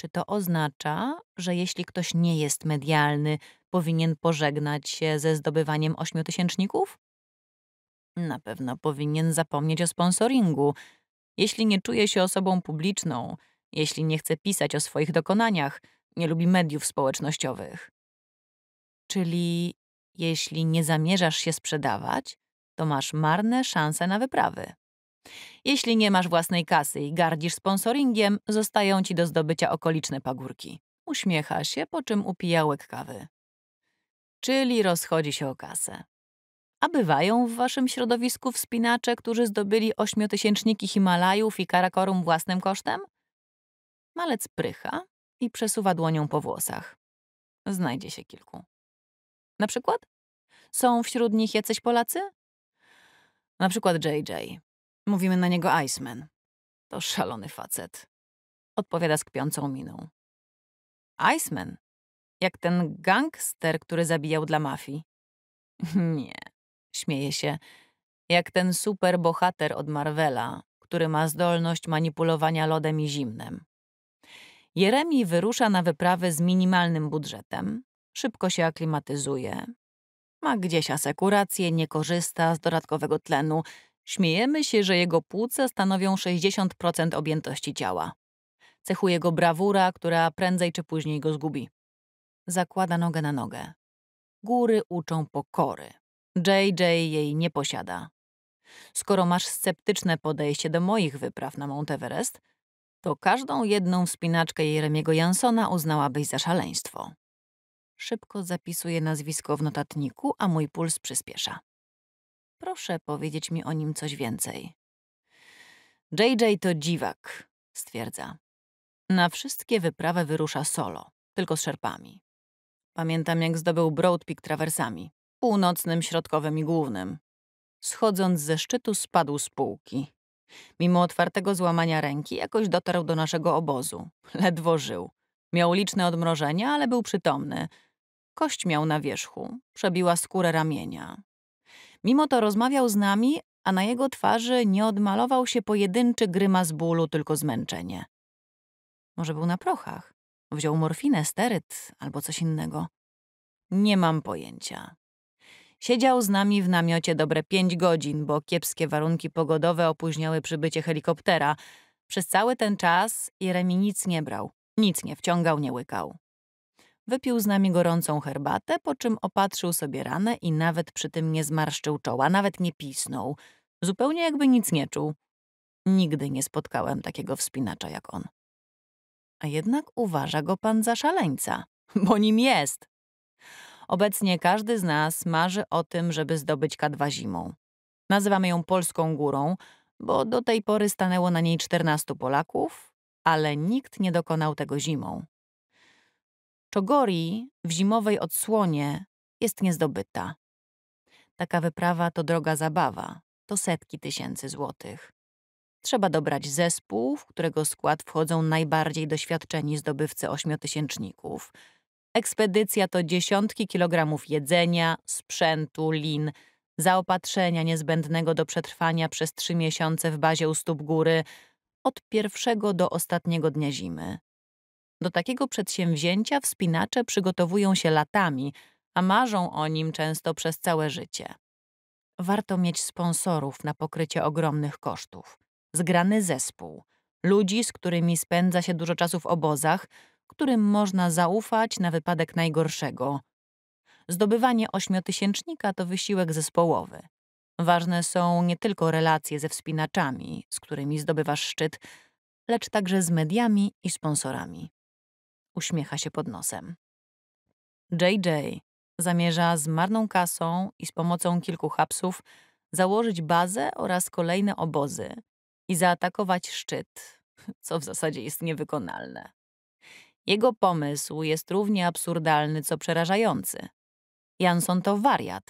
Czy to oznacza, że jeśli ktoś nie jest medialny, powinien pożegnać się ze zdobywaniem ośmiotysięczników? Na pewno powinien zapomnieć o sponsoringu. Jeśli nie czuje się osobą publiczną, jeśli nie chce pisać o swoich dokonaniach, nie lubi mediów społecznościowych. Czyli jeśli nie zamierzasz się sprzedawać, to masz marne szanse na wyprawy. Jeśli nie masz własnej kasy i gardzisz sponsoringiem, zostają ci do zdobycia okoliczne pagórki. Uśmiecha się, po czym upija łek kawy. Czyli rozchodzi się o kasę. A bywają w waszym środowisku wspinacze, którzy zdobyli ośmiotysięczniki Himalajów i Karakorum własnym kosztem? Malec prycha i przesuwa dłonią po włosach. Znajdzie się kilku. Na przykład? Są wśród nich jacyś Polacy? Na przykład JJ. Mówimy na niego Iceman. To szalony facet. Odpowiada z kpiącą miną. Iceman? Jak ten gangster, który zabijał dla mafii? [LAUGHS] Nie, śmieje się. Jak ten superbohater od Marvela, który ma zdolność manipulowania lodem i zimnem. Jeremi wyrusza na wyprawę z minimalnym budżetem, szybko się aklimatyzuje, ma gdzieś asekurację, nie korzysta z dodatkowego tlenu, Śmiejemy się, że jego płuca stanowią 60% objętości ciała. Cechuje go brawura, która prędzej czy później go zgubi. Zakłada nogę na nogę. Góry uczą pokory. JJ jej nie posiada. Skoro masz sceptyczne podejście do moich wypraw na Mount Everest, to każdą jedną wspinaczkę Jeremiego Jansona uznałabyś za szaleństwo. Szybko zapisuję nazwisko w notatniku, a mój puls przyspiesza. Proszę powiedzieć mi o nim coś więcej. JJ to dziwak, stwierdza. Na wszystkie wyprawy wyrusza solo, tylko z szerpami. Pamiętam, jak zdobył Broad Peak trawersami, północnym, środkowym i głównym. Schodząc ze szczytu, spadł z półki. Mimo otwartego złamania ręki, jakoś dotarł do naszego obozu. Ledwo żył. Miał liczne odmrożenia, ale był przytomny. Kość miał na wierzchu, przebiła skórę ramienia. Mimo to rozmawiał z nami, a na jego twarzy nie odmalował się pojedynczy grymas bólu, tylko zmęczenie. Może był na prochach? Wziął morfinę, steryt albo coś innego? Nie mam pojęcia. Siedział z nami w namiocie dobre pięć godzin, bo kiepskie warunki pogodowe opóźniały przybycie helikoptera. Przez cały ten czas Jeremi nic nie brał, nic nie wciągał, nie łykał. Wypił z nami gorącą herbatę, po czym opatrzył sobie ranę i nawet przy tym nie zmarszczył czoła, nawet nie pisnął. Zupełnie jakby nic nie czuł. Nigdy nie spotkałem takiego wspinacza jak on. A jednak uważa go pan za szaleńca, [LAUGHS] bo nim jest. Obecnie każdy z nas marzy o tym, żeby zdobyć K2 zimą. Nazywamy ją Polską Górą, bo do tej pory stanęło na niej 14 Polaków, ale nikt nie dokonał tego zimą. Czogori w zimowej odsłonie jest niezdobyta. Taka wyprawa to droga zabawa, to setki tysięcy złotych. Trzeba dobrać zespół, w którego skład wchodzą najbardziej doświadczeni zdobywcy ośmiotysięczników. Ekspedycja to dziesiątki kilogramów jedzenia, sprzętu, lin, zaopatrzenia niezbędnego do przetrwania przez trzy miesiące w bazie u stóp góry, od pierwszego do ostatniego dnia zimy. Do takiego przedsięwzięcia wspinacze przygotowują się latami, a marzą o nim często przez całe życie. Warto mieć sponsorów na pokrycie ogromnych kosztów, zgrany zespół, ludzi, z którymi spędza się dużo czasu w obozach, którym można zaufać na wypadek najgorszego. Zdobywanie ośmiotysięcznika to wysiłek zespołowy. Ważne są nie tylko relacje ze wspinaczami, z którymi zdobywasz szczyt, lecz także z mediami i sponsorami. Uśmiecha się pod nosem. JJ zamierza z marną kasą i z pomocą kilku hapsów założyć bazę oraz kolejne obozy i zaatakować szczyt, co w zasadzie jest niewykonalne. Jego pomysł jest równie absurdalny, co przerażający. Jansson to wariat.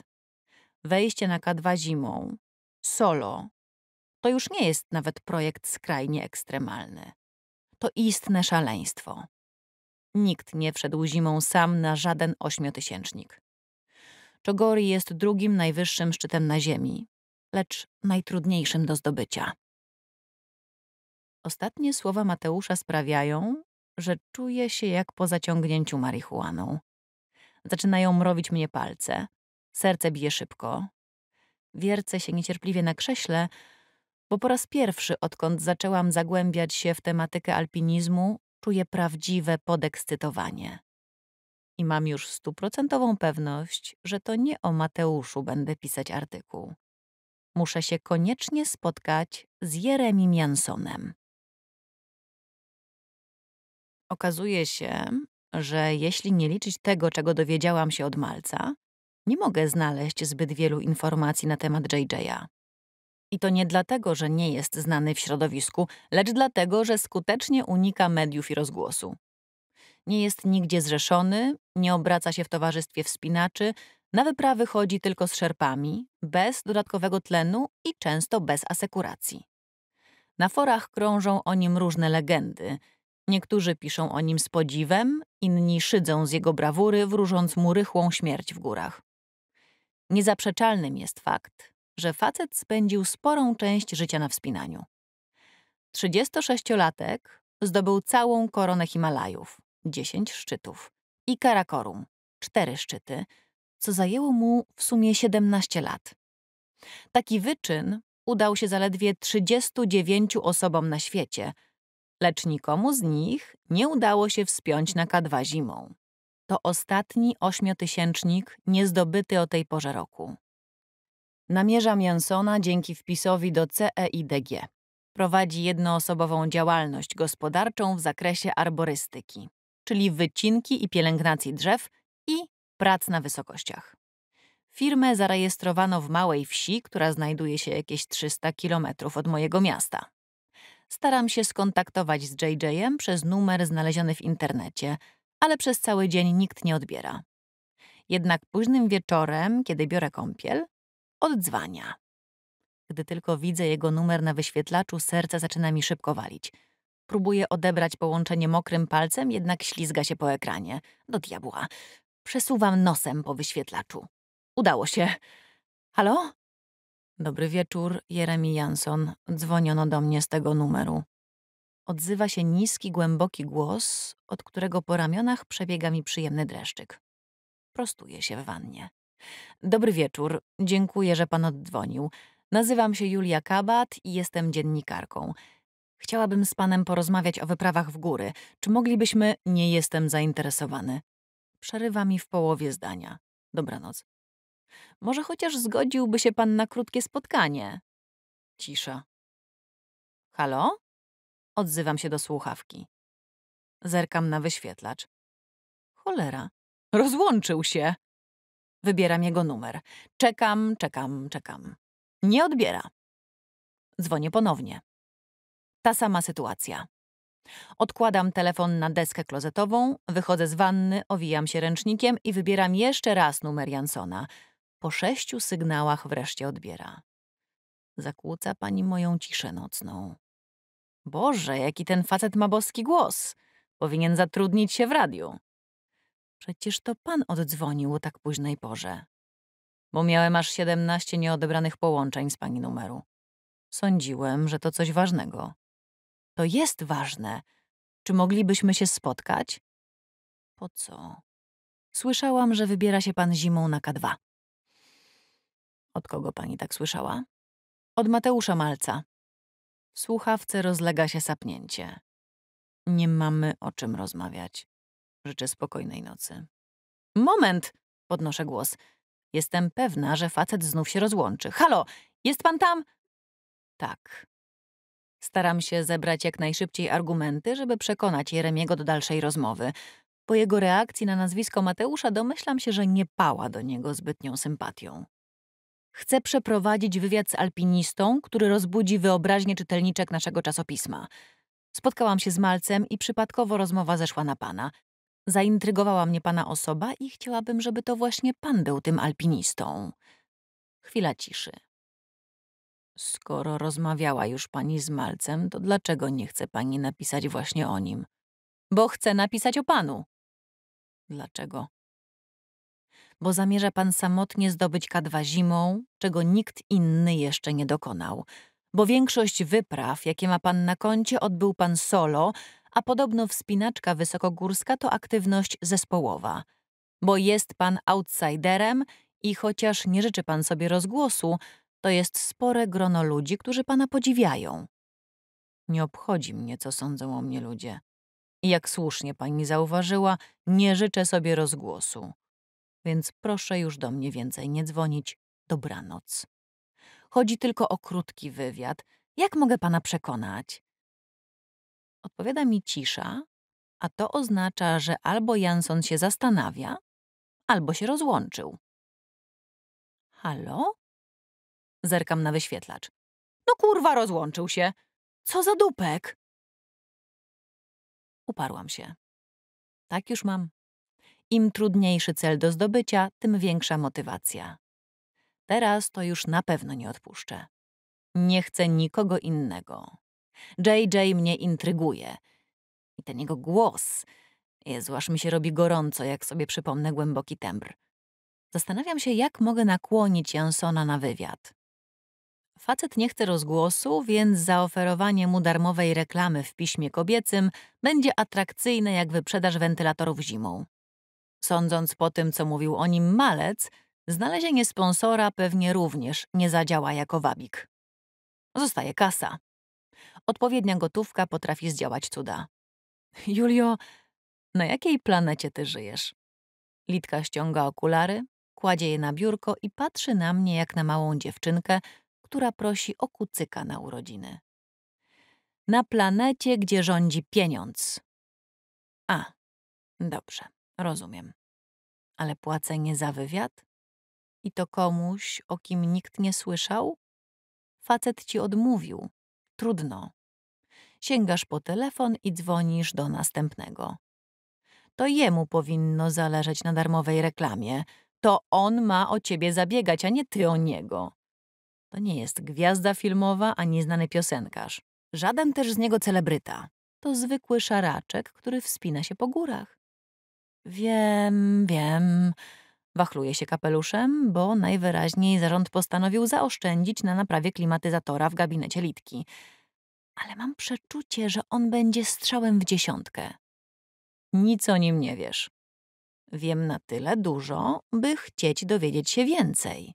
Wejście na K2 zimą, solo, to już nie jest nawet projekt skrajnie ekstremalny. To istne szaleństwo. Nikt nie wszedł zimą sam na żaden ośmiotysięcznik. Czogori jest drugim najwyższym szczytem na Ziemi, lecz najtrudniejszym do zdobycia. Ostatnie słowa Mateusza sprawiają, że czuję się jak po zaciągnięciu marihuaną. Zaczynają mrowić mnie palce, serce bije szybko. Wiercę się niecierpliwie na krześle, bo po raz pierwszy, odkąd zaczęłam zagłębiać się w tematykę alpinizmu, czuję prawdziwe podekscytowanie. I mam już stuprocentową pewność, że to nie o Mateuszu będę pisać artykuł. Muszę się koniecznie spotkać z Jeremim Jansonem. Okazuje się, że jeśli nie liczyć tego, czego dowiedziałam się od Malca, nie mogę znaleźć zbyt wielu informacji na temat JJ'a. I to nie dlatego, że nie jest znany w środowisku, lecz dlatego, że skutecznie unika mediów i rozgłosu. Nie jest nigdzie zrzeszony, nie obraca się w towarzystwie wspinaczy, na wyprawy chodzi tylko z szerpami, bez dodatkowego tlenu i często bez asekuracji. Na forach krążą o nim różne legendy. Niektórzy piszą o nim z podziwem, inni szydzą z jego brawury, wróżąc mu rychłą śmierć w górach. Niezaprzeczalnym jest fakt, że facet spędził sporą część życia na wspinaniu. 36-latek zdobył całą koronę Himalajów, 10 szczytów, i Karakorum, 4 szczyty, co zajęło mu w sumie 17 lat. Taki wyczyn udał się zaledwie 39 osobom na świecie, lecz nikomu z nich nie udało się wspiąć na K2 zimą. To ostatni ośmiotysięcznik niezdobyty o tej porze roku. Namierzam Jansona dzięki wpisowi do CEIDG. Prowadzi jednoosobową działalność gospodarczą w zakresie arborystyki, czyli wycinki i pielęgnacji drzew i prac na wysokościach. Firmę zarejestrowano w małej wsi, która znajduje się jakieś 300 km od mojego miasta. Staram się skontaktować z JJ-em przez numer znaleziony w internecie, ale przez cały dzień nikt nie odbiera. Jednak późnym wieczorem, kiedy biorę kąpiel, Oddzwania. Gdy tylko widzę jego numer na wyświetlaczu, serce zaczyna mi szybko walić. Próbuję odebrać połączenie mokrym palcem, jednak ślizga się po ekranie. Do diabła. Przesuwam nosem po wyświetlaczu. Udało się. Halo? Dobry wieczór, Jeremy Jansson. Dzwoniono do mnie z tego numeru. Odzywa się niski, głęboki głos, od którego po ramionach przebiega mi przyjemny dreszczyk. Prostuję się w wannie. Dobry wieczór. Dziękuję, że pan oddzwonił. Nazywam się Julia Kabat i jestem dziennikarką. Chciałabym z panem porozmawiać o wyprawach w góry. Czy moglibyśmy? Nie jestem zainteresowany. Przerywa mi w połowie zdania. Dobranoc. Może chociaż zgodziłby się pan na krótkie spotkanie? Cisza. Halo? Odzywam się do słuchawki. Zerkam na wyświetlacz. Cholera. Rozłączył się. Wybieram jego numer. Czekam, czekam, czekam. Nie odbiera. Dzwonię ponownie. Ta sama sytuacja. Odkładam telefon na deskę klozetową, wychodzę z wanny, owijam się ręcznikiem i wybieram jeszcze raz numer Jansona. Po sześciu sygnałach wreszcie odbiera. Zakłóca pani moją ciszę nocną. Boże, jaki ten facet ma boski głos. Powinien zatrudnić się w radiu. Przecież to pan oddzwonił o tak późnej porze. Bo miałem aż siedemnaście nieodebranych połączeń z pani numeru. Sądziłem, że to coś ważnego. To jest ważne. Czy moglibyśmy się spotkać? Po co? Słyszałam, że wybiera się pan zimą na K2. Od kogo pani tak słyszała? Od Mateusza Malca. W słuchawce rozlega się sapnięcie. Nie mamy o czym rozmawiać. Życzę spokojnej nocy. Moment! Podnoszę głos. Jestem pewna, że facet znów się rozłączy. Halo, jest pan tam? Tak. Staram się zebrać jak najszybciej argumenty, żeby przekonać Jeremiego do dalszej rozmowy. Po jego reakcji na nazwisko Mateusza domyślam się, że nie pała do niego zbytnią sympatią. Chcę przeprowadzić wywiad z alpinistą, który rozbudzi wyobraźnię czytelniczek naszego czasopisma. Spotkałam się z Malcem i przypadkowo rozmowa zeszła na pana. Zaintrygowała mnie pana osoba i chciałabym, żeby to właśnie pan był tym alpinistą. Chwila ciszy. Skoro rozmawiała już pani z Malcem, to dlaczego nie chce pani napisać właśnie o nim? Bo chcę napisać o panu. Dlaczego? Bo zamierza pan samotnie zdobyć K2 zimą, czego nikt inny jeszcze nie dokonał. Bo większość wypraw, jakie ma pan na koncie, odbył pan solo, a podobno wspinaczka wysokogórska to aktywność zespołowa. Bo jest pan outsiderem i chociaż nie życzy pan sobie rozgłosu, to jest spore grono ludzi, którzy pana podziwiają. Nie obchodzi mnie, co sądzą o mnie ludzie. I jak słusznie pani zauważyła, nie życzę sobie rozgłosu. Więc proszę już do mnie więcej nie dzwonić. Dobranoc. Chodzi tylko o krótki wywiad. Jak mogę pana przekonać? Odpowiada mi cisza, a to oznacza, że albo Jansson się zastanawia, albo się rozłączył. Halo? Zerkam na wyświetlacz. No kurwa, rozłączył się. Co za dupek? Uparłam się. Tak już mam. Im trudniejszy cel do zdobycia, tym większa motywacja. Teraz to już na pewno nie odpuszczę. Nie chcę nikogo innego. JJ mnie intryguje. I ten jego głos. Jezu, aż mi się robi gorąco, jak sobie przypomnę głęboki tembr. Zastanawiam się, jak mogę nakłonić Jansona na wywiad. Facet nie chce rozgłosu, więc zaoferowanie mu darmowej reklamy w piśmie kobiecym będzie atrakcyjne jak wyprzedaż wentylatorów zimą. Sądząc po tym, co mówił o nim Malec, znalezienie sponsora pewnie również nie zadziała jako wabik. Zostaje kasa odpowiednia gotówka potrafi zdziałać cuda. [LAUGHS] Julio, na jakiej planecie ty żyjesz? Litka ściąga okulary, kładzie je na biurko i patrzy na mnie jak na małą dziewczynkę, która prosi o kucyka na urodziny. Na planecie, gdzie rządzi pieniądz. A, dobrze, rozumiem. Ale płacenie za wywiad? I to komuś, o kim nikt nie słyszał? Facet ci odmówił, trudno. Sięgasz po telefon i dzwonisz do następnego. To jemu powinno zależeć na darmowej reklamie. To on ma o ciebie zabiegać, a nie ty o niego. To nie jest gwiazda filmowa ani znany piosenkarz. Żaden też z niego celebryta. To zwykły szaraczek, który wspina się po górach. Wiem, wiem. Wachluje się kapeluszem, bo najwyraźniej zarząd postanowił zaoszczędzić na naprawie klimatyzatora w gabinecie Litki. Ale mam przeczucie, że on będzie strzałem w dziesiątkę. Nic o nim nie wiesz. Wiem na tyle dużo, by chcieć dowiedzieć się więcej.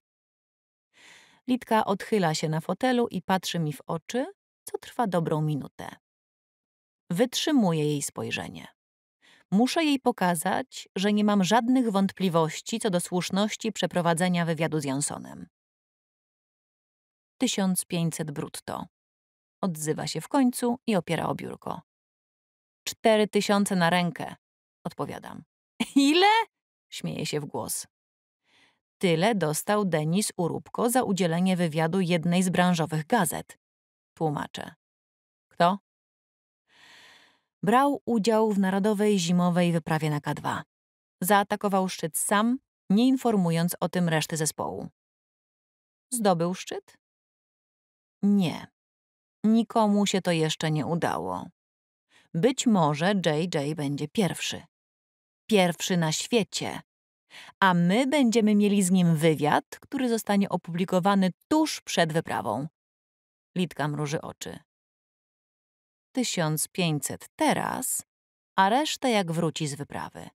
Litka odchyla się na fotelu i patrzy mi w oczy, co trwa dobrą minutę. Wytrzymuje jej spojrzenie. Muszę jej pokazać, że nie mam żadnych wątpliwości co do słuszności przeprowadzenia wywiadu z Jansonem. 1500 brutto. Odzywa się w końcu i opiera o biurko. 4000 na rękę, odpowiadam. [LAUGHS] Ile? Śmieje się w głos. Tyle dostał Denis Urubko za udzielenie wywiadu jednej z branżowych gazet. Tłumaczę. Kto? brał udział w Narodowej Zimowej Wyprawie na K2. Zaatakował szczyt sam, nie informując o tym reszty zespołu. Zdobył szczyt? Nie. Nikomu się to jeszcze nie udało. Być może JJ będzie pierwszy. Pierwszy na świecie. A my będziemy mieli z nim wywiad, który zostanie opublikowany tuż przed wyprawą. Litka mruży oczy. 1500 teraz, a resztę jak wróci z wyprawy.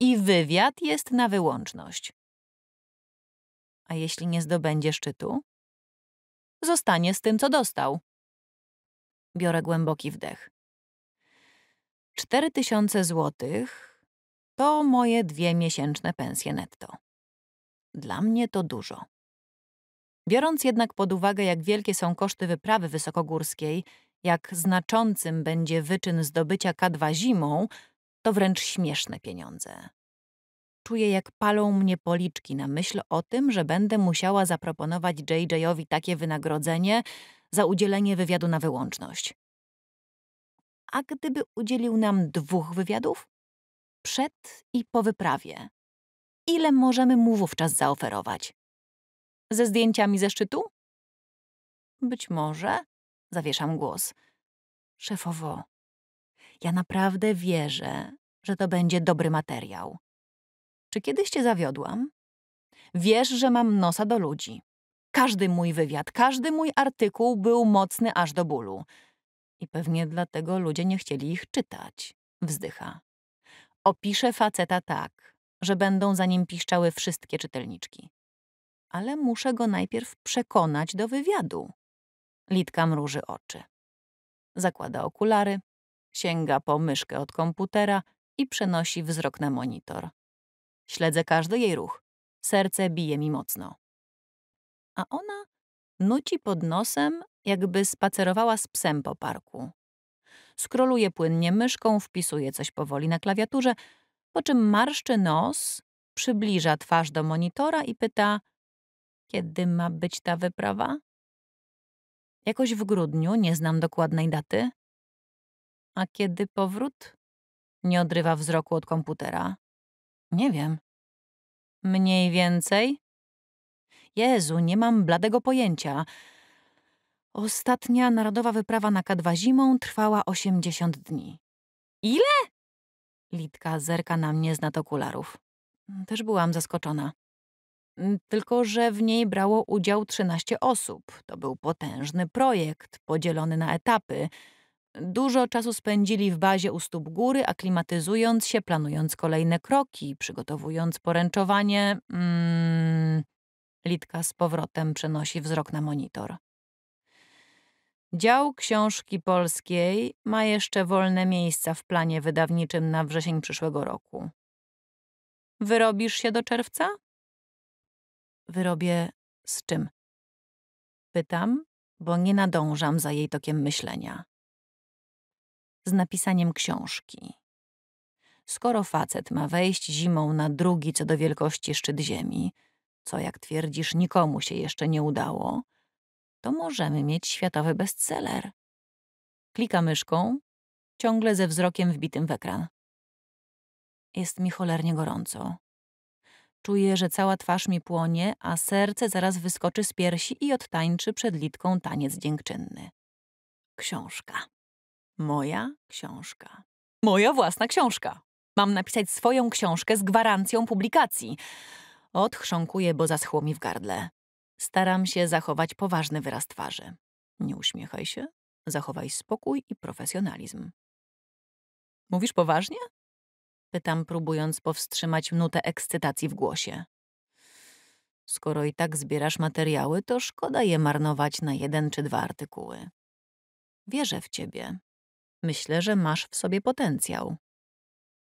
I wywiad jest na wyłączność. A jeśli nie zdobędzie szczytu? Zostanie z tym, co dostał. Biorę głęboki wdech. 4000 złotych to moje dwie miesięczne pensje netto. Dla mnie to dużo. Biorąc jednak pod uwagę, jak wielkie są koszty wyprawy wysokogórskiej jak znaczącym będzie wyczyn zdobycia K2 zimą, to wręcz śmieszne pieniądze. Czuję, jak palą mnie policzki na myśl o tym, że będę musiała zaproponować JJ-owi takie wynagrodzenie za udzielenie wywiadu na wyłączność. A gdyby udzielił nam dwóch wywiadów? Przed i po wyprawie. Ile możemy mu wówczas zaoferować? Ze zdjęciami ze szczytu? Być może. Zawieszam głos. Szefowo, ja naprawdę wierzę, że to będzie dobry materiał. Czy kiedyś cię zawiodłam? Wiesz, że mam nosa do ludzi. Każdy mój wywiad, każdy mój artykuł był mocny aż do bólu. I pewnie dlatego ludzie nie chcieli ich czytać. Wzdycha. Opiszę faceta tak, że będą za nim piszczały wszystkie czytelniczki. Ale muszę go najpierw przekonać do wywiadu. Litka mruży oczy. Zakłada okulary, sięga po myszkę od komputera i przenosi wzrok na monitor. Śledzę każdy jej ruch. Serce bije mi mocno. A ona nuci pod nosem, jakby spacerowała z psem po parku. Skroluje płynnie myszką, wpisuje coś powoli na klawiaturze, po czym marszczy nos, przybliża twarz do monitora i pyta: Kiedy ma być ta wyprawa? Jakoś w grudniu, nie znam dokładnej daty. A kiedy powrót? Nie odrywa wzroku od komputera. Nie wiem. Mniej więcej? Jezu, nie mam bladego pojęcia. Ostatnia narodowa wyprawa na K2 zimą trwała 80 dni. Ile? Litka zerka na mnie z nad okularów. Też byłam zaskoczona tylko że w niej brało udział 13 osób. To był potężny projekt, podzielony na etapy. Dużo czasu spędzili w bazie u stóp góry, aklimatyzując się, planując kolejne kroki, przygotowując poręczowanie. Mm, Litka z powrotem przenosi wzrok na monitor. Dział książki polskiej ma jeszcze wolne miejsca w planie wydawniczym na wrzesień przyszłego roku. Wyrobisz się do czerwca? wyrobię z czym? Pytam, bo nie nadążam za jej tokiem myślenia. Z napisaniem książki. Skoro facet ma wejść zimą na drugi co do wielkości szczyt ziemi, co jak twierdzisz nikomu się jeszcze nie udało, to możemy mieć światowy bestseller. Klika myszką, ciągle ze wzrokiem wbitym w ekran. Jest mi cholernie gorąco. Czuję, że cała twarz mi płonie, a serce zaraz wyskoczy z piersi i odtańczy przed litką taniec dziękczynny. Książka. Moja książka. Moja własna książka. Mam napisać swoją książkę z gwarancją publikacji. Odchrząkuję, bo zaschło mi w gardle. Staram się zachować poważny wyraz twarzy. Nie uśmiechaj się, zachowaj spokój i profesjonalizm. Mówisz poważnie? Pytam, próbując powstrzymać nutę ekscytacji w głosie. Skoro i tak zbierasz materiały, to szkoda je marnować na jeden czy dwa artykuły. Wierzę w ciebie. Myślę, że masz w sobie potencjał.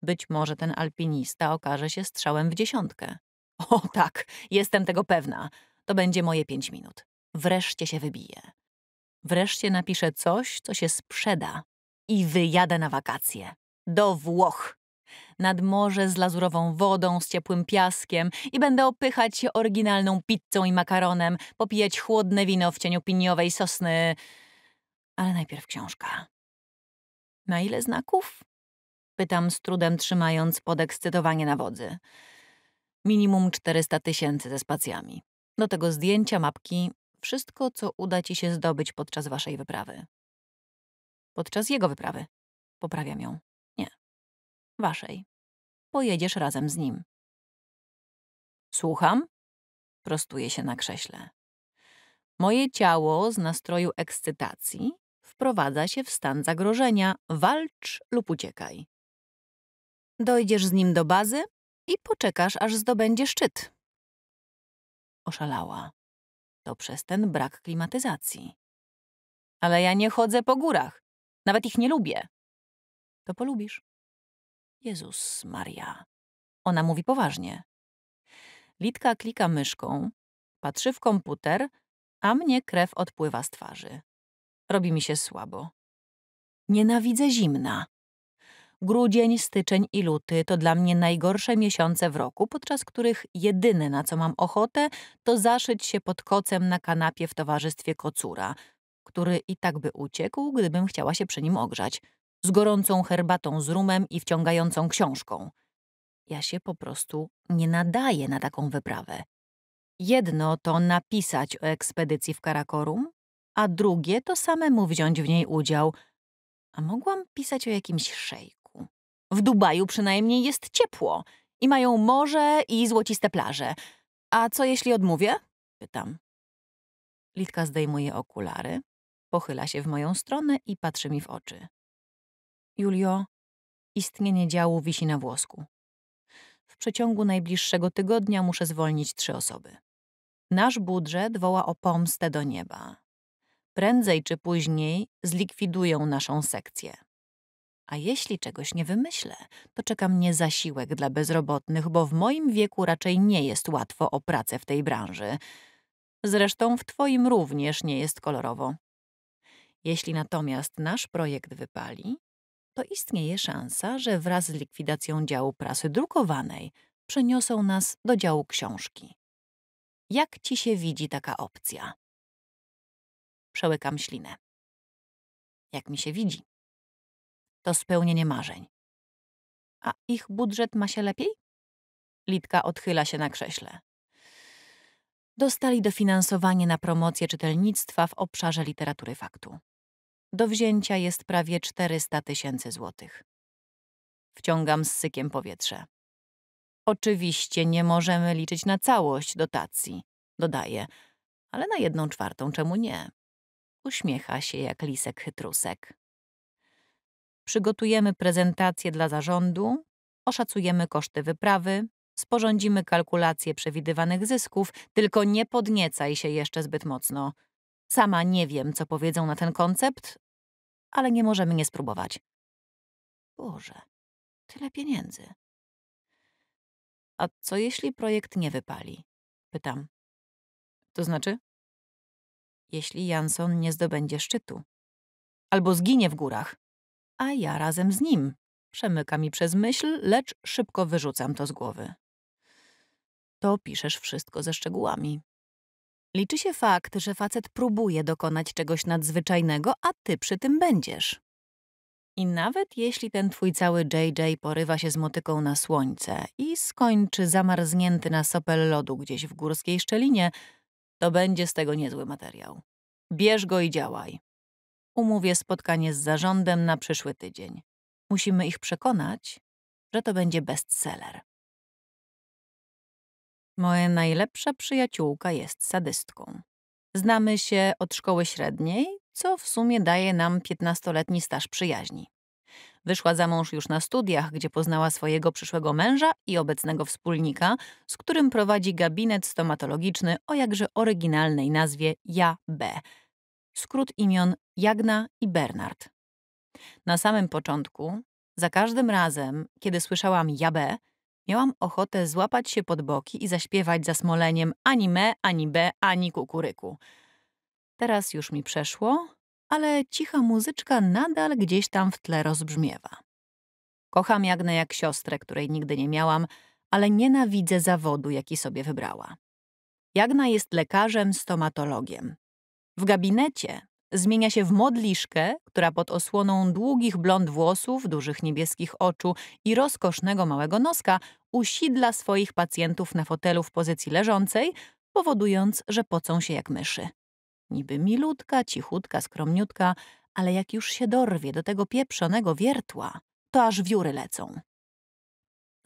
Być może ten alpinista okaże się strzałem w dziesiątkę. O tak, jestem tego pewna. To będzie moje pięć minut. Wreszcie się wybiję. Wreszcie napiszę coś, co się sprzeda. I wyjadę na wakacje. Do Włoch! nad morze z lazurową wodą, z ciepłym piaskiem i będę opychać się oryginalną pizzą i makaronem, popijać chłodne wino w cieniu piniowej sosny. Ale najpierw książka. Na ile znaków? Pytam z trudem trzymając podekscytowanie na wodzy. Minimum 400 tysięcy ze spacjami. Do tego zdjęcia, mapki, wszystko, co uda ci się zdobyć podczas waszej wyprawy. Podczas jego wyprawy. Poprawiam ją waszej. Pojedziesz razem z nim. Słucham? Prostuje się na krześle. Moje ciało z nastroju ekscytacji wprowadza się w stan zagrożenia. Walcz lub uciekaj. Dojdziesz z nim do bazy i poczekasz, aż zdobędzie szczyt. Oszalała. To przez ten brak klimatyzacji. Ale ja nie chodzę po górach. Nawet ich nie lubię. To polubisz. Jezus Maria. Ona mówi poważnie. Litka klika myszką, patrzy w komputer, a mnie krew odpływa z twarzy. Robi mi się słabo. Nienawidzę zimna. Grudzień, styczeń i luty to dla mnie najgorsze miesiące w roku, podczas których jedyne na co mam ochotę to zaszyć się pod kocem na kanapie w towarzystwie kocura, który i tak by uciekł, gdybym chciała się przy nim ogrzać z gorącą herbatą z rumem i wciągającą książką. Ja się po prostu nie nadaję na taką wyprawę. Jedno to napisać o ekspedycji w Karakorum, a drugie to samemu wziąć w niej udział. A mogłam pisać o jakimś szejku. W Dubaju przynajmniej jest ciepło i mają morze i złociste plaże. A co jeśli odmówię? Pytam. Litka zdejmuje okulary, pochyla się w moją stronę i patrzy mi w oczy. Julio, istnienie działu wisi na włosku. W przeciągu najbliższego tygodnia muszę zwolnić trzy osoby. Nasz budżet woła o pomstę do nieba. Prędzej czy później zlikwidują naszą sekcję. A jeśli czegoś nie wymyślę, to czeka mnie zasiłek dla bezrobotnych, bo w moim wieku raczej nie jest łatwo o pracę w tej branży. Zresztą w Twoim również nie jest kolorowo. Jeśli natomiast nasz projekt wypali, to istnieje szansa, że wraz z likwidacją działu prasy drukowanej przeniosą nas do działu książki. Jak ci się widzi taka opcja? Przełykam ślinę. Jak mi się widzi? To spełnienie marzeń. A ich budżet ma się lepiej? Litka odchyla się na krześle. Dostali dofinansowanie na promocję czytelnictwa w obszarze literatury faktu. Do wzięcia jest prawie 400 tysięcy złotych. Wciągam z sykiem powietrze. Oczywiście nie możemy liczyć na całość dotacji, dodaję, ale na jedną czwartą czemu nie? Uśmiecha się jak lisek chytrusek. Przygotujemy prezentację dla zarządu, oszacujemy koszty wyprawy, sporządzimy kalkulację przewidywanych zysków, tylko nie podniecaj się jeszcze zbyt mocno. Sama nie wiem, co powiedzą na ten koncept, ale nie możemy nie spróbować. Boże, tyle pieniędzy. A co jeśli projekt nie wypali? Pytam. To znaczy? Jeśli Jansson nie zdobędzie szczytu. Albo zginie w górach. A ja razem z nim. Przemyka mi przez myśl, lecz szybko wyrzucam to z głowy. To piszesz wszystko ze szczegółami. Liczy się fakt, że facet próbuje dokonać czegoś nadzwyczajnego, a ty przy tym będziesz. I nawet jeśli ten twój cały JJ porywa się z motyką na słońce i skończy zamarznięty na sopel lodu gdzieś w górskiej szczelinie, to będzie z tego niezły materiał. Bierz go i działaj. Umówię spotkanie z zarządem na przyszły tydzień. Musimy ich przekonać, że to będzie bestseller. Moja najlepsza przyjaciółka jest sadystką. Znamy się od szkoły średniej, co w sumie daje nam 15-letni staż przyjaźni. Wyszła za mąż już na studiach, gdzie poznała swojego przyszłego męża i obecnego wspólnika, z którym prowadzi gabinet stomatologiczny o jakże oryginalnej nazwie Ja B. Skrót imion Jagna i Bernard. Na samym początku, za każdym razem, kiedy słyszałam Ja B, Miałam ochotę złapać się pod boki i zaśpiewać za smoleniem ani me, ani be, ani kukuryku. Teraz już mi przeszło, ale cicha muzyczka nadal gdzieś tam w tle rozbrzmiewa. Kocham Jagnę jak siostrę, której nigdy nie miałam, ale nienawidzę zawodu, jaki sobie wybrała. Jagna jest lekarzem, stomatologiem. W gabinecie zmienia się w modliszkę, która pod osłoną długich blond włosów, dużych niebieskich oczu i rozkosznego małego noska usidla swoich pacjentów na fotelu w pozycji leżącej, powodując, że pocą się jak myszy. Niby milutka, cichutka, skromniutka, ale jak już się dorwie do tego pieprzonego wiertła, to aż wióry lecą.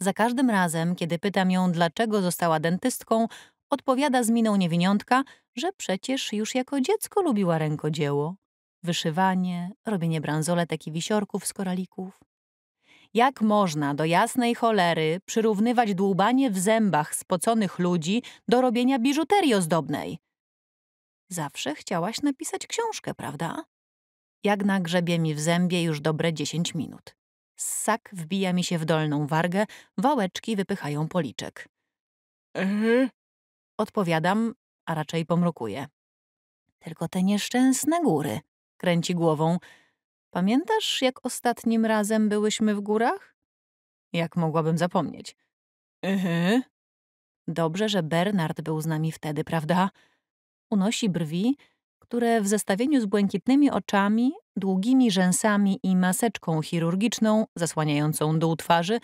Za każdym razem, kiedy pytam ją, dlaczego została dentystką, Odpowiada z miną niewiniątka, że przecież już jako dziecko lubiła rękodzieło. Wyszywanie, robienie bransoletek i wisiorków z koralików. Jak można do jasnej cholery przyrównywać dłubanie w zębach spoconych ludzi do robienia biżuterii ozdobnej? Zawsze chciałaś napisać książkę, prawda? Jagna grzebie mi w zębie już dobre dziesięć minut. Ssak wbija mi się w dolną wargę, wałeczki wypychają policzek. Mhm, Odpowiadam, a raczej pomrukuję. Tylko te nieszczęsne góry, kręci głową. Pamiętasz, jak ostatnim razem byłyśmy w górach? Jak mogłabym zapomnieć? Mhm. Dobrze, że Bernard był z nami wtedy, prawda? Unosi brwi, które w zestawieniu z błękitnymi oczami, długimi rzęsami i maseczką chirurgiczną zasłaniającą dół twarzy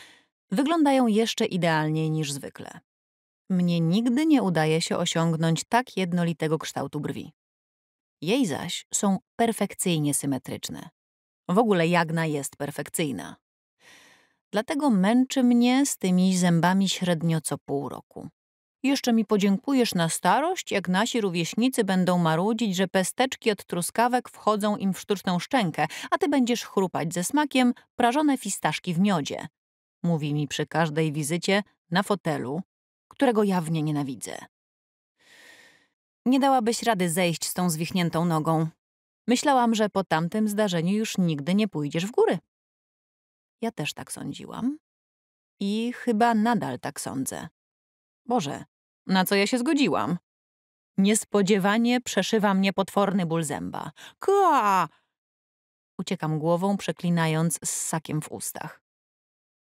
wyglądają jeszcze idealniej niż zwykle. Mnie nigdy nie udaje się osiągnąć tak jednolitego kształtu brwi. Jej zaś są perfekcyjnie symetryczne. W ogóle jagna jest perfekcyjna. Dlatego męczy mnie z tymi zębami średnio co pół roku. Jeszcze mi podziękujesz na starość, jak nasi rówieśnicy będą marudzić, że pesteczki od truskawek wchodzą im w sztuczną szczękę, a ty będziesz chrupać ze smakiem prażone fistaszki w miodzie. Mówi mi przy każdej wizycie, na fotelu, którego jawnie nienawidzę. Nie dałabyś rady zejść z tą zwichniętą nogą. Myślałam, że po tamtym zdarzeniu już nigdy nie pójdziesz w góry. Ja też tak sądziłam. I chyba nadal tak sądzę. Boże, na co ja się zgodziłam? Niespodziewanie przeszywa mnie potworny ból zęba. Ka! Uciekam głową, przeklinając z sakiem w ustach.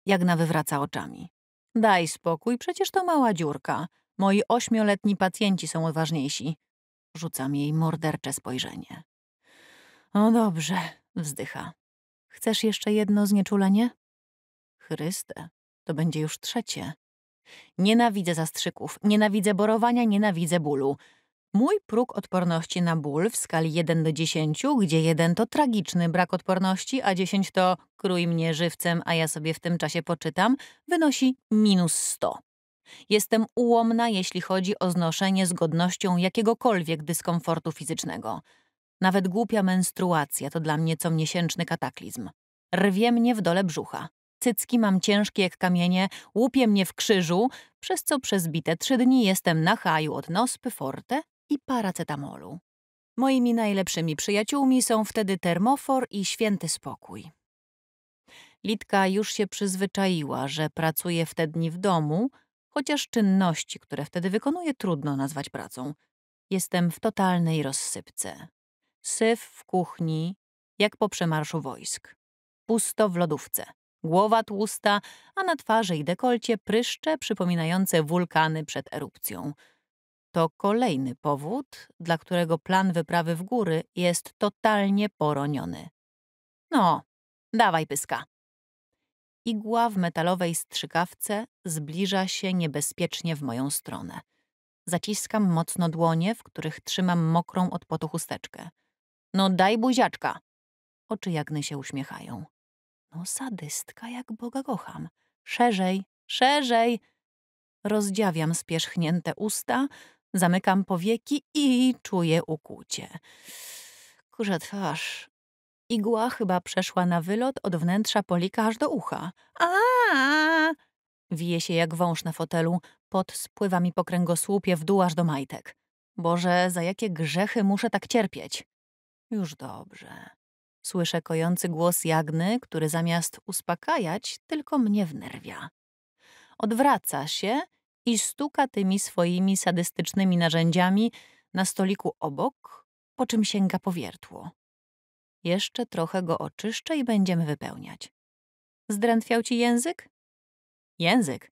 Jagna wywraca oczami. Daj spokój, przecież to mała dziurka. Moi ośmioletni pacjenci są odważniejsi. Rzucam jej mordercze spojrzenie. O dobrze, wzdycha. Chcesz jeszcze jedno znieczulenie? Chryste, to będzie już trzecie. Nienawidzę zastrzyków, nienawidzę borowania, nienawidzę bólu. Mój próg odporności na ból w skali 1 do 10, gdzie 1 to tragiczny brak odporności, a 10 to krój mnie żywcem, a ja sobie w tym czasie poczytam, wynosi minus 100. Jestem ułomna, jeśli chodzi o znoszenie z godnością jakiegokolwiek dyskomfortu fizycznego. Nawet głupia menstruacja to dla mnie comiesięczny kataklizm. Rwie mnie w dole brzucha. Cycki mam ciężkie jak kamienie, łupie mnie w krzyżu, przez co przez bite trzy dni jestem na haju od nospy forte i paracetamolu. Moimi najlepszymi przyjaciółmi są wtedy termofor i święty spokój. Litka już się przyzwyczaiła, że pracuje w te dni w domu, chociaż czynności, które wtedy wykonuje, trudno nazwać pracą. Jestem w totalnej rozsypce. Syf w kuchni, jak po przemarszu wojsk. Pusto w lodówce. Głowa tłusta, a na twarzy i dekolcie pryszcze przypominające wulkany przed erupcją – to kolejny powód, dla którego plan wyprawy w góry jest totalnie poroniony. No, dawaj pyska. Igła w metalowej strzykawce zbliża się niebezpiecznie w moją stronę. Zaciskam mocno dłonie, w których trzymam mokrą od potu chusteczkę. No daj buziaczka! Oczy Jagny się uśmiechają. No sadystka, jak Boga kocham. Szerzej, szerzej! Rozdziawiam spierzchnięte usta, Zamykam powieki i czuję ukłucie. Kurza twarz. Igła chyba przeszła na wylot od wnętrza polika aż do ucha. A! Wije się jak wąż na fotelu, pot spływa mi po kręgosłupie w dół aż do majtek. Boże, za jakie grzechy muszę tak cierpieć? Już dobrze. Słyszę kojący głos Jagny, który zamiast uspokajać, tylko mnie wnerwia. Odwraca się i stuka tymi swoimi sadystycznymi narzędziami na stoliku obok, po czym sięga po wiertło. Jeszcze trochę go oczyszczę i będziemy wypełniać. Zdrętwiał ci język? Język.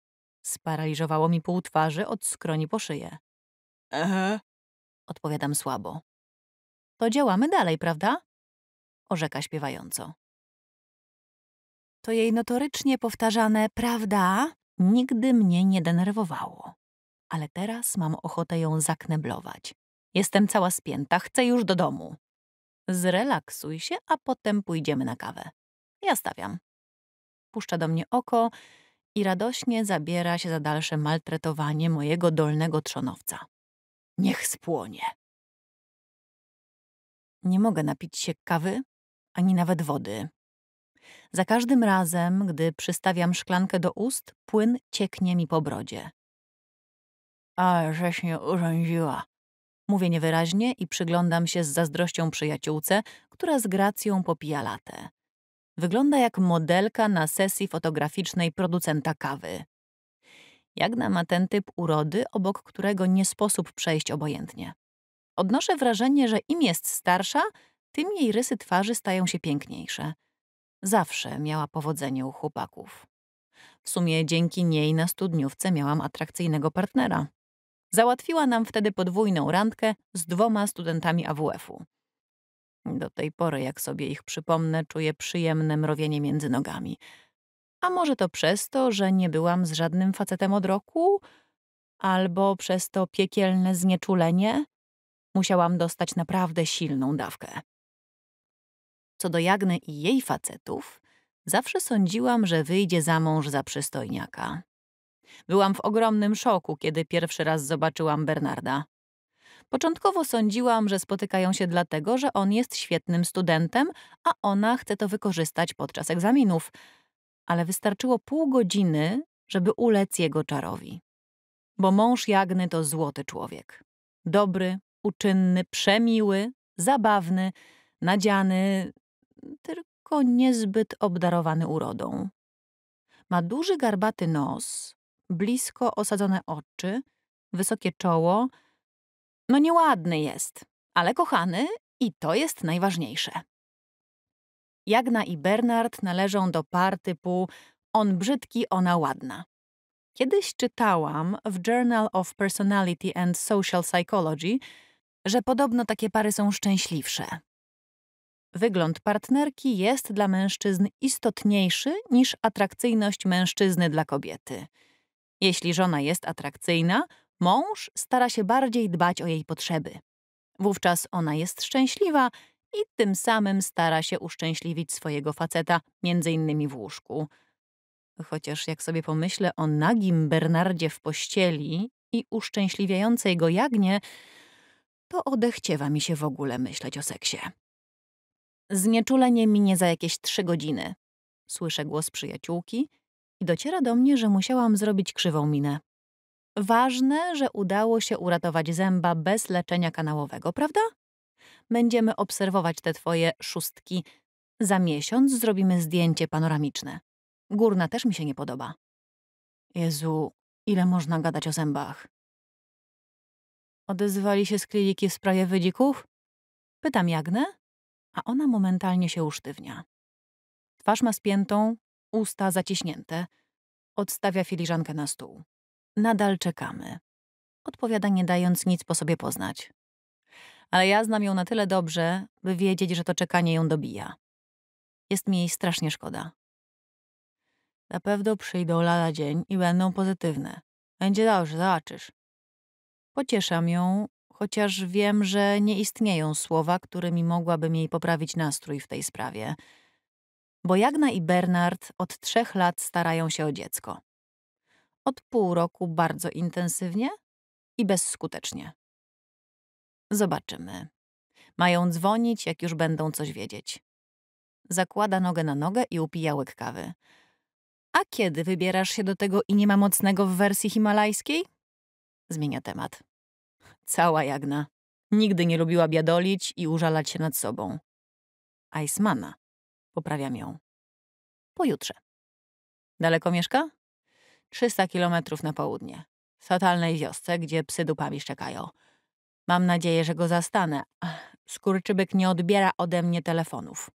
Sparaliżowało mi pół twarzy od skroni po szyję. Ehe. Odpowiadam słabo. To działamy dalej, prawda? Orzeka śpiewająco. To jej notorycznie powtarzane prawda nigdy mnie nie denerwowało. Ale teraz mam ochotę ją zakneblować. Jestem cała spięta, chcę już do domu. Zrelaksuj się, a potem pójdziemy na kawę. Ja stawiam. Puszcza do mnie oko i radośnie zabiera się za dalsze maltretowanie mojego dolnego trzonowca. Niech spłonie. Nie mogę napić się kawy ani nawet wody, za każdym razem, gdy przystawiam szklankę do ust, płyn cieknie mi po brodzie. A żeś mnie urządziła. Mówię niewyraźnie i przyglądam się z zazdrością przyjaciółce, która z gracją popija latę. Wygląda jak modelka na sesji fotograficznej producenta kawy. Jagna ma ten typ urody, obok którego nie sposób przejść obojętnie. Odnoszę wrażenie, że im jest starsza, tym jej rysy twarzy stają się piękniejsze. Zawsze miała powodzenie u chłopaków. W sumie dzięki niej na studniówce miałam atrakcyjnego partnera. Załatwiła nam wtedy podwójną randkę z dwoma studentami AWF-u. Do tej pory, jak sobie ich przypomnę, czuję przyjemne mrowienie między nogami. A może to przez to, że nie byłam z żadnym facetem od roku? Albo przez to piekielne znieczulenie? Musiałam dostać naprawdę silną dawkę. Co do Jagny i jej facetów, zawsze sądziłam, że wyjdzie za mąż za przystojniaka. Byłam w ogromnym szoku, kiedy pierwszy raz zobaczyłam Bernarda. Początkowo sądziłam, że spotykają się dlatego, że on jest świetnym studentem, a ona chce to wykorzystać podczas egzaminów, ale wystarczyło pół godziny, żeby ulec jego czarowi. Bo mąż Jagny to złoty człowiek. Dobry, uczynny, przemiły, zabawny, nadziany, tylko niezbyt obdarowany urodą. Ma duży garbaty nos, blisko osadzone oczy, wysokie czoło. No nieładny jest, ale kochany i to jest najważniejsze. Jagna i Bernard należą do par typu on brzydki, ona ładna. Kiedyś czytałam w Journal of Personality and Social Psychology, że podobno takie pary są szczęśliwsze. Wygląd partnerki jest dla mężczyzn istotniejszy niż atrakcyjność mężczyzny dla kobiety. Jeśli żona jest atrakcyjna, mąż stara się bardziej dbać o jej potrzeby. Wówczas ona jest szczęśliwa i tym samym stara się uszczęśliwić swojego faceta, między innymi w łóżku. Chociaż jak sobie pomyślę o nagim Bernardzie w pościeli i uszczęśliwiającej go jagnie, to odechciewa mi się w ogóle myśleć o seksie. Znieczulenie minie za jakieś trzy godziny. Słyszę głos przyjaciółki i dociera do mnie, że musiałam zrobić krzywą minę. Ważne, że udało się uratować zęba bez leczenia kanałowego, prawda? Będziemy obserwować te twoje szóstki. Za miesiąc zrobimy zdjęcie panoramiczne. Górna też mi się nie podoba. Jezu, ile można gadać o zębach? Odezwali się z kliniki w sprawie wydzików? Pytam Jagnę, a ona momentalnie się usztywnia. Twarz ma spiętą, usta zaciśnięte. Odstawia filiżankę na stół. Nadal czekamy. Odpowiada nie dając nic po sobie poznać. Ale ja znam ją na tyle dobrze, by wiedzieć, że to czekanie ją dobija. Jest mi jej strasznie szkoda. Na pewno przyjdą lada dzień i będą pozytywne. Będzie dobrze, zobaczysz. Pocieszam ją, chociaż wiem, że nie istnieją słowa, którymi mogłabym jej poprawić nastrój w tej sprawie. Bo Jagna i Bernard od trzech lat starają się o dziecko. Od pół roku bardzo intensywnie i bezskutecznie. Zobaczymy. Mają dzwonić, jak już będą coś wiedzieć. Zakłada nogę na nogę i upija łyk kawy. A kiedy wybierasz się do tego i nie ma mocnego w wersji himalajskiej? Zmienia temat. Cała Jagna. Nigdy nie lubiła biadolić i użalać się nad sobą. Icemana. Poprawiam ją. Pojutrze. Daleko mieszka? 300 kilometrów na południe. W fatalnej wiosce, gdzie psy dupami szczekają. Mam nadzieję, że go zastanę. Skurczybyk nie odbiera ode mnie telefonów.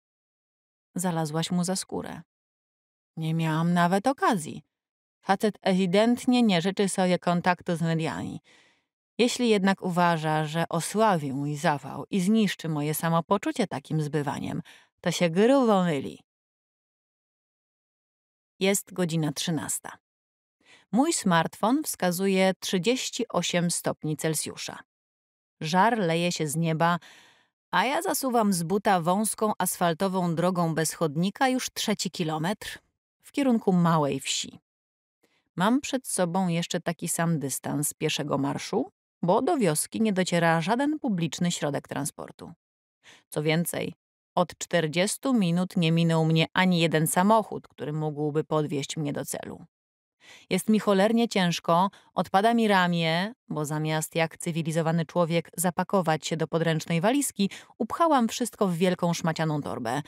Zalazłaś mu za skórę. Nie miałam nawet okazji. Facet ewidentnie nie życzy sobie kontaktu z mediami. Jeśli jednak uważa, że osławi mój zawał i zniszczy moje samopoczucie takim zbywaniem, to się grubo myli. Jest godzina 13. Mój smartfon wskazuje 38 stopni Celsjusza. Żar leje się z nieba, a ja zasuwam z buta wąską asfaltową drogą bez chodnika już trzeci kilometr w kierunku małej wsi. Mam przed sobą jeszcze taki sam dystans pieszego marszu bo do wioski nie dociera żaden publiczny środek transportu. Co więcej, od 40 minut nie minął mnie ani jeden samochód, który mógłby podwieźć mnie do celu. Jest mi cholernie ciężko, odpada mi ramię, bo zamiast jak cywilizowany człowiek zapakować się do podręcznej walizki, upchałam wszystko w wielką szmacianą torbę.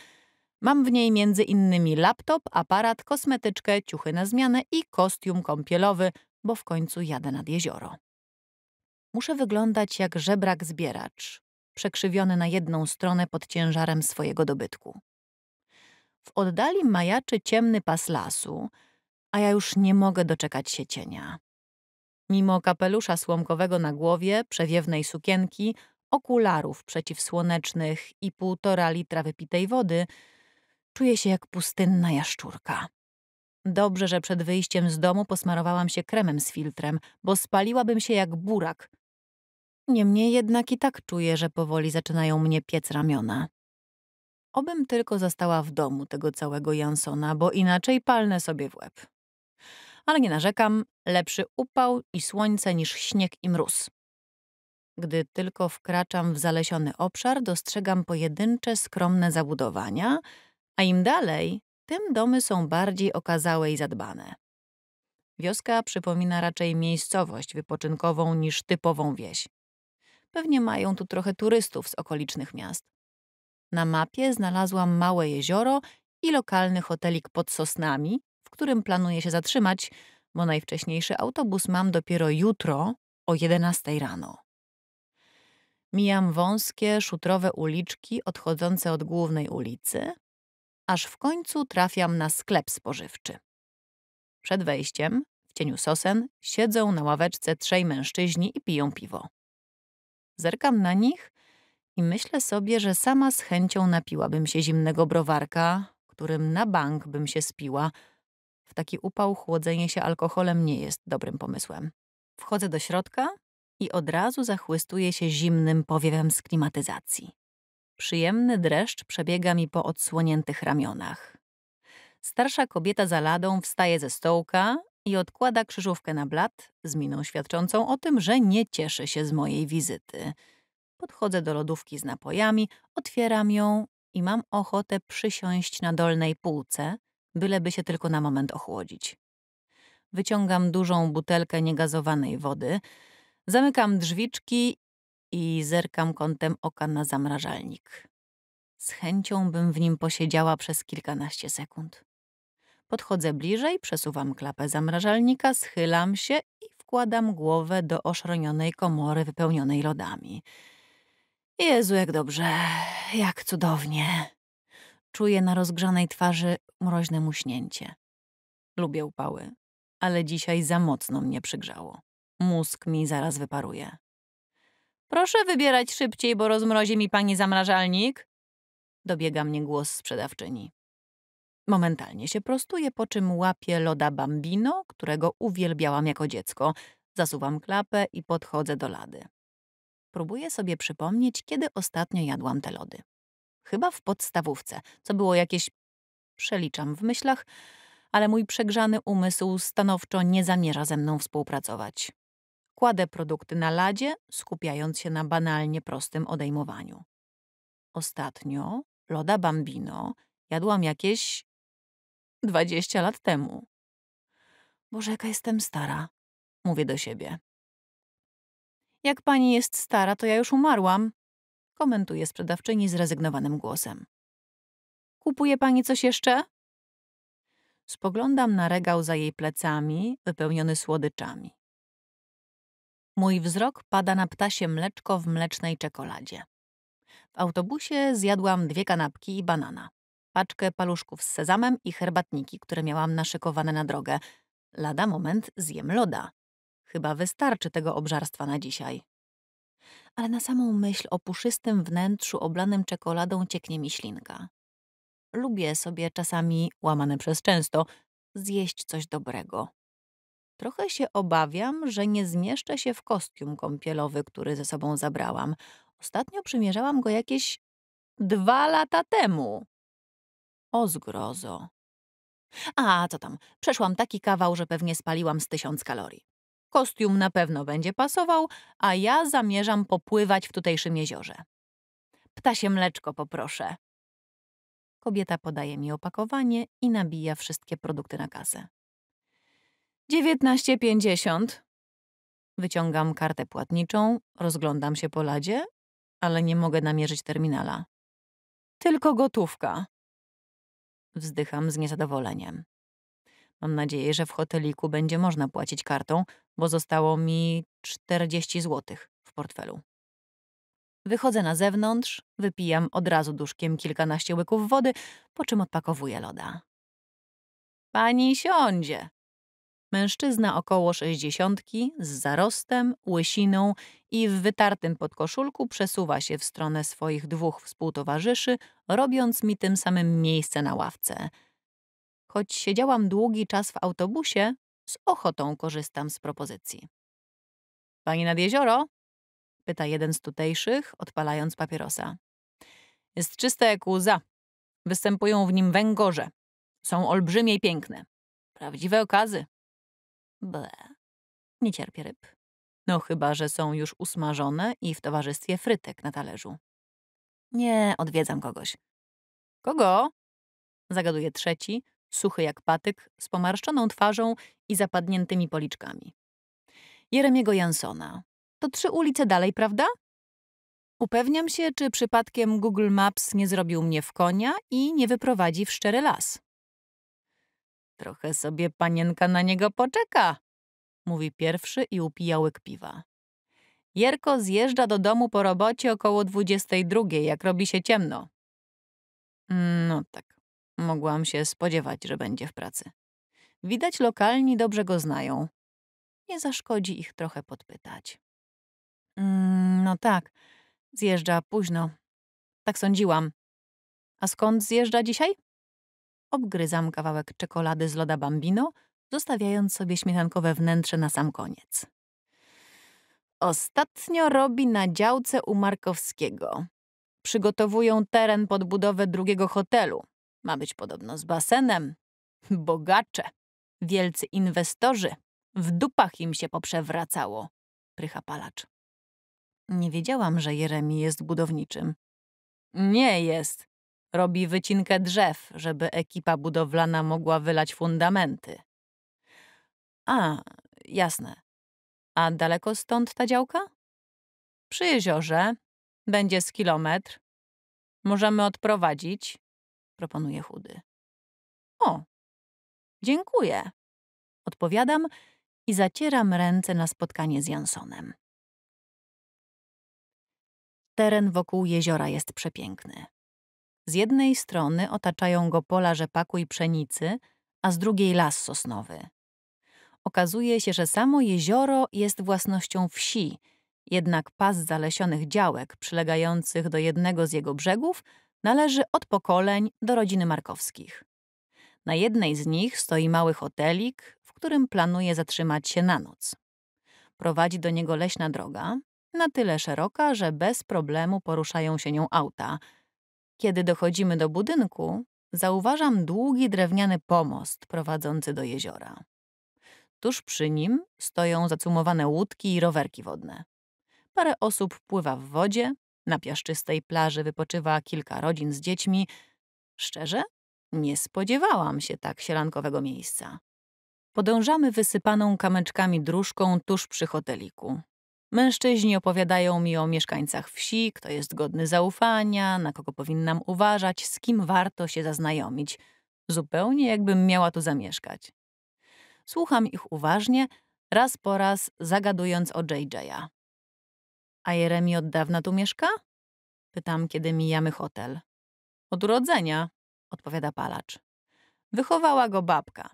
Mam w niej między innymi laptop, aparat, kosmetyczkę, ciuchy na zmianę i kostium kąpielowy, bo w końcu jadę nad jezioro. Muszę wyglądać jak żebrak zbieracz, przekrzywiony na jedną stronę pod ciężarem swojego dobytku. W oddali majaczy ciemny pas lasu, a ja już nie mogę doczekać się cienia. Mimo kapelusza słomkowego na głowie, przewiewnej sukienki, okularów przeciwsłonecznych i półtora litra wypitej wody, czuję się jak pustynna jaszczurka. Dobrze, że przed wyjściem z domu posmarowałam się kremem z filtrem, bo spaliłabym się jak burak. Niemniej jednak i tak czuję, że powoli zaczynają mnie piec ramiona. Obym tylko została w domu tego całego Jansona, bo inaczej palnę sobie w łeb. Ale nie narzekam, lepszy upał i słońce niż śnieg i mróz. Gdy tylko wkraczam w zalesiony obszar, dostrzegam pojedyncze, skromne zabudowania, a im dalej, tym domy są bardziej okazałe i zadbane. Wioska przypomina raczej miejscowość wypoczynkową niż typową wieś. Pewnie mają tu trochę turystów z okolicznych miast. Na mapie znalazłam małe jezioro i lokalny hotelik pod sosnami, w którym planuję się zatrzymać, bo najwcześniejszy autobus mam dopiero jutro o 11 rano. Mijam wąskie, szutrowe uliczki odchodzące od głównej ulicy, aż w końcu trafiam na sklep spożywczy. Przed wejściem, w cieniu sosen, siedzą na ławeczce trzej mężczyźni i piją piwo. Zerkam na nich i myślę sobie, że sama z chęcią napiłabym się zimnego browarka, którym na bank bym się spiła. W taki upał chłodzenie się alkoholem nie jest dobrym pomysłem. Wchodzę do środka i od razu zachłystuję się zimnym powiewem z klimatyzacji. Przyjemny dreszcz przebiega mi po odsłoniętych ramionach. Starsza kobieta za ladą wstaje ze stołka i odkłada krzyżówkę na blat z miną świadczącą o tym, że nie cieszy się z mojej wizyty. Podchodzę do lodówki z napojami, otwieram ją i mam ochotę przysiąść na dolnej półce, byleby się tylko na moment ochłodzić. Wyciągam dużą butelkę niegazowanej wody, zamykam drzwiczki i zerkam kątem oka na zamrażalnik. Z chęcią bym w nim posiedziała przez kilkanaście sekund. Podchodzę bliżej, przesuwam klapę zamrażalnika, schylam się i wkładam głowę do oszronionej komory wypełnionej lodami. Jezu, jak dobrze, jak cudownie. Czuję na rozgrzanej twarzy mroźne muśnięcie. Lubię upały, ale dzisiaj za mocno mnie przygrzało. Mózg mi zaraz wyparuje. Proszę wybierać szybciej, bo rozmrozi mi pani zamrażalnik. Dobiega mnie głos sprzedawczyni. Momentalnie się prostuję, po czym łapię loda bambino, którego uwielbiałam jako dziecko. Zasuwam klapę i podchodzę do lady. Próbuję sobie przypomnieć, kiedy ostatnio jadłam te lody. Chyba w podstawówce, co było jakieś... Przeliczam w myślach, ale mój przegrzany umysł stanowczo nie zamierza ze mną współpracować. Kładę produkty na ladzie, skupiając się na banalnie prostym odejmowaniu. Ostatnio loda bambino jadłam jakieś 20 lat temu. Boże, jaka jestem stara, mówię do siebie. Jak pani jest stara, to ja już umarłam, komentuje sprzedawczyni zrezygnowanym głosem. Kupuje pani coś jeszcze? Spoglądam na regał za jej plecami, wypełniony słodyczami. Mój wzrok pada na ptasie mleczko w mlecznej czekoladzie. W autobusie zjadłam dwie kanapki i banana, paczkę paluszków z sezamem i herbatniki, które miałam naszykowane na drogę. Lada moment zjem loda. Chyba wystarczy tego obżarstwa na dzisiaj. Ale na samą myśl o puszystym wnętrzu oblanym czekoladą cieknie mi ślinka. Lubię sobie czasami, łamane przez często, zjeść coś dobrego. Trochę się obawiam, że nie zmieszczę się w kostium kąpielowy, który ze sobą zabrałam. Ostatnio przymierzałam go jakieś dwa lata temu. O zgrozo. A, co tam, przeszłam taki kawał, że pewnie spaliłam z tysiąc kalorii. Kostium na pewno będzie pasował, a ja zamierzam popływać w tutejszym jeziorze. Ptasie mleczko poproszę. Kobieta podaje mi opakowanie i nabija wszystkie produkty na kasę. 19,50. Wyciągam kartę płatniczą, rozglądam się po ladzie, ale nie mogę namierzyć terminala. Tylko gotówka. Wzdycham z niezadowoleniem. Mam nadzieję, że w hoteliku będzie można płacić kartą, bo zostało mi 40 złotych w portfelu. Wychodzę na zewnątrz, wypijam od razu duszkiem kilkanaście łyków wody, po czym odpakowuję loda. Pani siądzie, Mężczyzna około sześćdziesiątki, z zarostem, łysiną i w wytartym podkoszulku przesuwa się w stronę swoich dwóch współtowarzyszy, robiąc mi tym samym miejsce na ławce. Choć siedziałam długi czas w autobusie, z ochotą korzystam z propozycji. Pani nad jezioro? pyta jeden z tutejszych, odpalając papierosa. Jest czyste jak łza. Występują w nim węgorze. Są olbrzymie i piękne. Prawdziwe okazy. B. Nie cierpię ryb. No chyba, że są już usmażone i w towarzystwie frytek na talerzu. Nie, odwiedzam kogoś. Kogo? Zagaduje trzeci, suchy jak patyk, z pomarszczoną twarzą i zapadniętymi policzkami. Jeremiego Jansona. To trzy ulice dalej, prawda? Upewniam się, czy przypadkiem Google Maps nie zrobił mnie w konia i nie wyprowadzi w szczery las. Trochę sobie panienka na niego poczeka, mówi pierwszy i upija łyk piwa. Jerko zjeżdża do domu po robocie około 22, jak robi się ciemno. No tak, mogłam się spodziewać, że będzie w pracy. Widać lokalni dobrze go znają. Nie zaszkodzi ich trochę podpytać. Mm, no tak, zjeżdża późno. Tak sądziłam. A skąd zjeżdża dzisiaj? Obgryzam kawałek czekolady z loda bambino, zostawiając sobie śmietankowe wnętrze na sam koniec. Ostatnio robi na działce u Markowskiego. Przygotowują teren pod budowę drugiego hotelu. Ma być podobno z basenem. Bogacze, wielcy inwestorzy. W dupach im się poprzewracało, prycha palacz. Nie wiedziałam, że Jeremi jest budowniczym. Nie jest. Robi wycinkę drzew, żeby ekipa budowlana mogła wylać fundamenty. A, jasne. A daleko stąd ta działka? Przy jeziorze. Będzie z kilometr. Możemy odprowadzić, proponuje chudy. O, dziękuję. Odpowiadam i zacieram ręce na spotkanie z Jansonem. Teren wokół jeziora jest przepiękny. Z jednej strony otaczają go pola rzepaku i pszenicy, a z drugiej las sosnowy. Okazuje się, że samo jezioro jest własnością wsi, jednak pas zalesionych działek przylegających do jednego z jego brzegów należy od pokoleń do rodziny Markowskich. Na jednej z nich stoi mały hotelik, w którym planuje zatrzymać się na noc. Prowadzi do niego leśna droga, na tyle szeroka, że bez problemu poruszają się nią auta – kiedy dochodzimy do budynku, zauważam długi drewniany pomost prowadzący do jeziora. Tuż przy nim stoją zacumowane łódki i rowerki wodne. Parę osób pływa w wodzie, na piaszczystej plaży wypoczywa kilka rodzin z dziećmi. Szczerze, nie spodziewałam się tak sielankowego miejsca. Podążamy wysypaną kamyczkami dróżką tuż przy hoteliku, Mężczyźni opowiadają mi o mieszkańcach wsi, kto jest godny zaufania, na kogo powinnam uważać, z kim warto się zaznajomić, zupełnie jakbym miała tu zamieszkać. Słucham ich uważnie, raz po raz zagadując o JJ'a. A Jeremi od dawna tu mieszka? Pytam, kiedy mijamy hotel. Od urodzenia, odpowiada palacz. Wychowała go babka.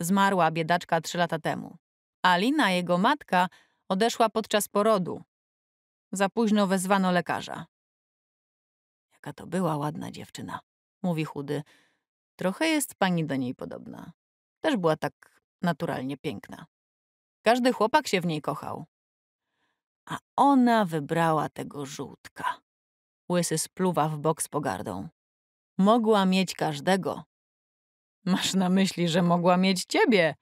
Zmarła biedaczka trzy lata temu. Alina, jego matka, Odeszła podczas porodu. Za późno wezwano lekarza. Jaka to była ładna dziewczyna, mówi chudy. Trochę jest pani do niej podobna. Też była tak naturalnie piękna. Każdy chłopak się w niej kochał. A ona wybrała tego żółtka. Łysy spluwa w bok z pogardą. Mogła mieć każdego. Masz na myśli, że mogła mieć ciebie?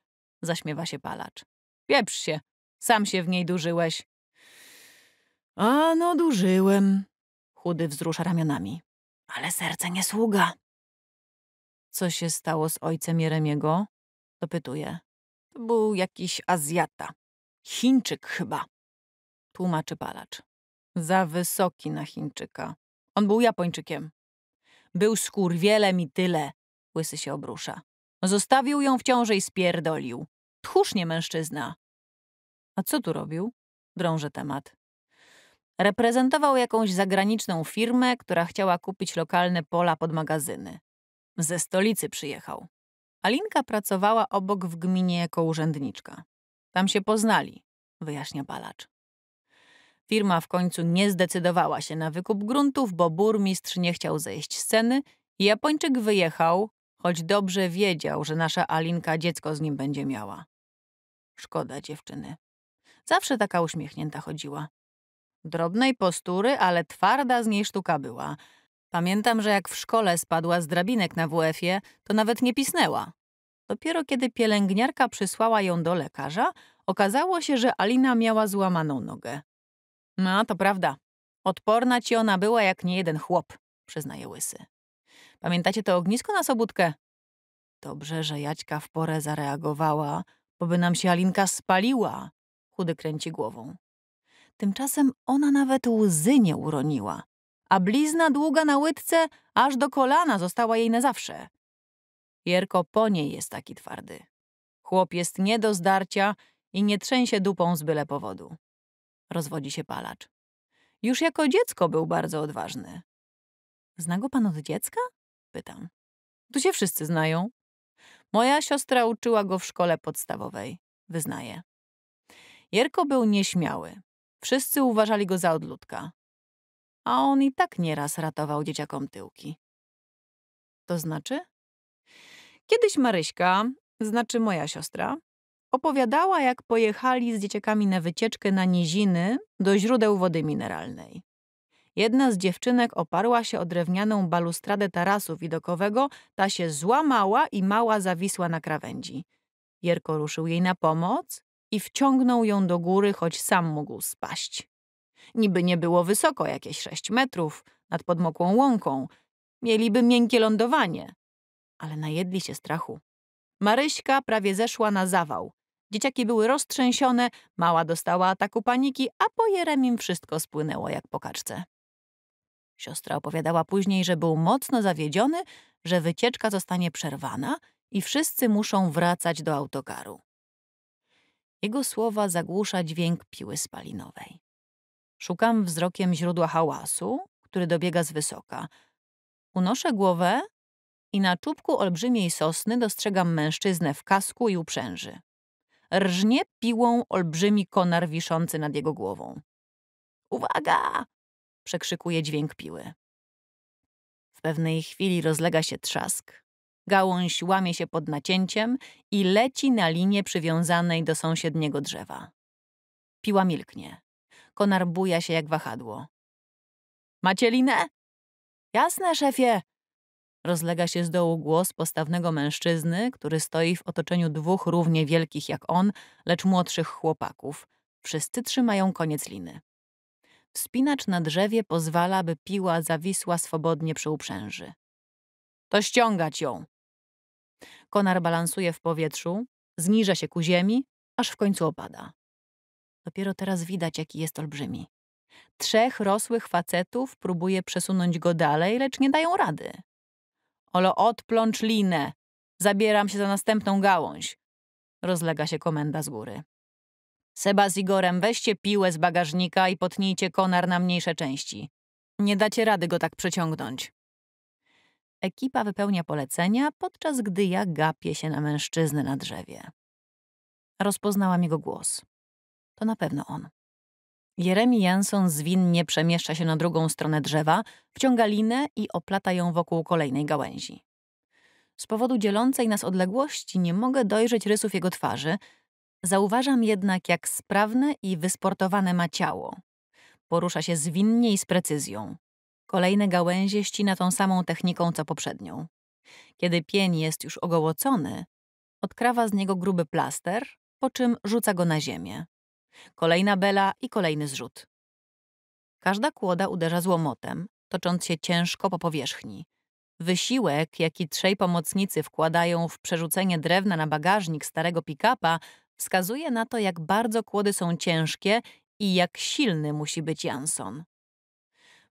Zaśmiewa się palacz. Pieprz się, sam się w niej durzyłeś. A no durzyłem. Chudy wzrusza ramionami. Ale serce nie sługa. Co się stało z ojcem Jeremiego? Dopytuje. To był jakiś Azjata. Chińczyk chyba. Tłumaczy palacz. Za wysoki na Chińczyka. On był Japończykiem. Był skór wiele i tyle. Łysy się obrusza. Zostawił ją w ciąży i spierdolił. nie mężczyzna. A co tu robił? Drąży temat. Reprezentował jakąś zagraniczną firmę, która chciała kupić lokalne pola pod magazyny. Ze stolicy przyjechał. Alinka pracowała obok w gminie jako urzędniczka. Tam się poznali, wyjaśnia palacz. Firma w końcu nie zdecydowała się na wykup gruntów, bo burmistrz nie chciał zejść z ceny i Japończyk wyjechał, choć dobrze wiedział, że nasza Alinka dziecko z nim będzie miała. Szkoda dziewczyny. Zawsze taka uśmiechnięta chodziła. Drobnej postury, ale twarda z niej sztuka była. Pamiętam, że jak w szkole spadła z drabinek na WF-ie, to nawet nie pisnęła. Dopiero kiedy pielęgniarka przysłała ją do lekarza, okazało się, że Alina miała złamaną nogę. No, to prawda. Odporna ci ona była jak nie jeden chłop, przyznaje Łysy. Pamiętacie to ognisko na Sobótkę? Dobrze, że Jaćka w porę zareagowała, bo by nam się Alinka spaliła. Chudy kręci głową. Tymczasem ona nawet łzy nie uroniła, a blizna długa na łydce aż do kolana została jej na zawsze. Jerko po niej jest taki twardy. Chłop jest nie do zdarcia i nie trzęsie dupą z byle powodu. Rozwodzi się palacz. Już jako dziecko był bardzo odważny. Zna go pan od dziecka? Pytam. Tu się wszyscy znają. Moja siostra uczyła go w szkole podstawowej, wyznaje. Jerko był nieśmiały. Wszyscy uważali go za odludka. A on i tak nieraz ratował dzieciakom tyłki. To znaczy? Kiedyś Maryśka, znaczy moja siostra, opowiadała, jak pojechali z dzieciakami na wycieczkę na niziny do źródeł wody mineralnej. Jedna z dziewczynek oparła się o drewnianą balustradę tarasu widokowego, ta się złamała i mała zawisła na krawędzi. Jerko ruszył jej na pomoc, i wciągnął ją do góry, choć sam mógł spaść. Niby nie było wysoko, jakieś sześć metrów, nad podmokłą łąką. Mieliby miękkie lądowanie. Ale najedli się strachu. Maryśka prawie zeszła na zawał. Dzieciaki były roztrzęsione, mała dostała ataku paniki, a po Jeremim wszystko spłynęło jak po kaczce. Siostra opowiadała później, że był mocno zawiedziony, że wycieczka zostanie przerwana i wszyscy muszą wracać do autokaru. Jego słowa zagłusza dźwięk piły spalinowej. Szukam wzrokiem źródła hałasu, który dobiega z wysoka. Unoszę głowę i na czubku olbrzymiej sosny dostrzegam mężczyznę w kasku i uprzęży. Rżnie piłą olbrzymi konar wiszący nad jego głową. Uwaga! przekrzykuje dźwięk piły. W pewnej chwili rozlega się trzask, Gałąź łamie się pod nacięciem i leci na linię przywiązanej do sąsiedniego drzewa. Piła milknie. Konar buja się jak wahadło. Macie linę? Jasne, szefie! Rozlega się z dołu głos postawnego mężczyzny, który stoi w otoczeniu dwóch równie wielkich jak on, lecz młodszych chłopaków. Wszyscy trzymają koniec liny. Wspinacz na drzewie pozwala, by piła zawisła swobodnie przy uprzęży. To ściągać ją, Konar balansuje w powietrzu, zniża się ku ziemi, aż w końcu opada. Dopiero teraz widać, jaki jest olbrzymi. Trzech rosłych facetów próbuje przesunąć go dalej, lecz nie dają rady. Olo, odplącz linę! Zabieram się za następną gałąź! Rozlega się komenda z góry. Seba z Igorem, weźcie piłę z bagażnika i potnijcie konar na mniejsze części. Nie dacie rady go tak przeciągnąć. Ekipa wypełnia polecenia, podczas gdy ja gapię się na mężczyznę na drzewie. Rozpoznałam jego głos. To na pewno on. Jeremy Jansson zwinnie przemieszcza się na drugą stronę drzewa, wciąga linę i oplata ją wokół kolejnej gałęzi. Z powodu dzielącej nas odległości nie mogę dojrzeć rysów jego twarzy, zauważam jednak, jak sprawne i wysportowane ma ciało. Porusza się zwinnie i z precyzją. Kolejne gałęzie ścina tą samą techniką co poprzednią. Kiedy pień jest już ogołocony, odkrawa z niego gruby plaster, po czym rzuca go na ziemię. Kolejna bela i kolejny zrzut. Każda kłoda uderza złomotem, tocząc się ciężko po powierzchni. Wysiłek, jaki trzej pomocnicy wkładają w przerzucenie drewna na bagażnik starego pick wskazuje na to, jak bardzo kłody są ciężkie i jak silny musi być Janson.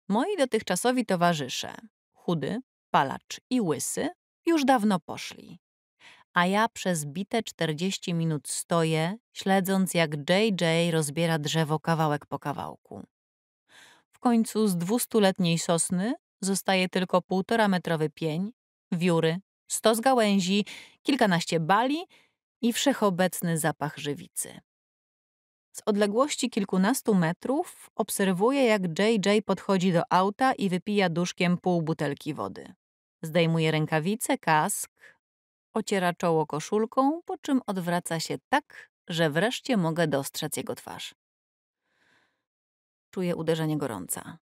Moi dotychczasowi towarzysze, chudy, palacz i łysy, już dawno poszli. A ja przez bite 40 minut stoję, śledząc jak JJ rozbiera drzewo kawałek po kawałku. W końcu z dwustuletniej sosny zostaje tylko półtora metrowy pień, wióry, stos gałęzi, kilkanaście bali i wszechobecny zapach żywicy. Z odległości kilkunastu metrów obserwuję, jak JJ podchodzi do auta i wypija duszkiem pół butelki wody. Zdejmuje rękawice, kask, ociera czoło koszulką, po czym odwraca się tak, że wreszcie mogę dostrzec jego twarz. Czuję uderzenie gorąca.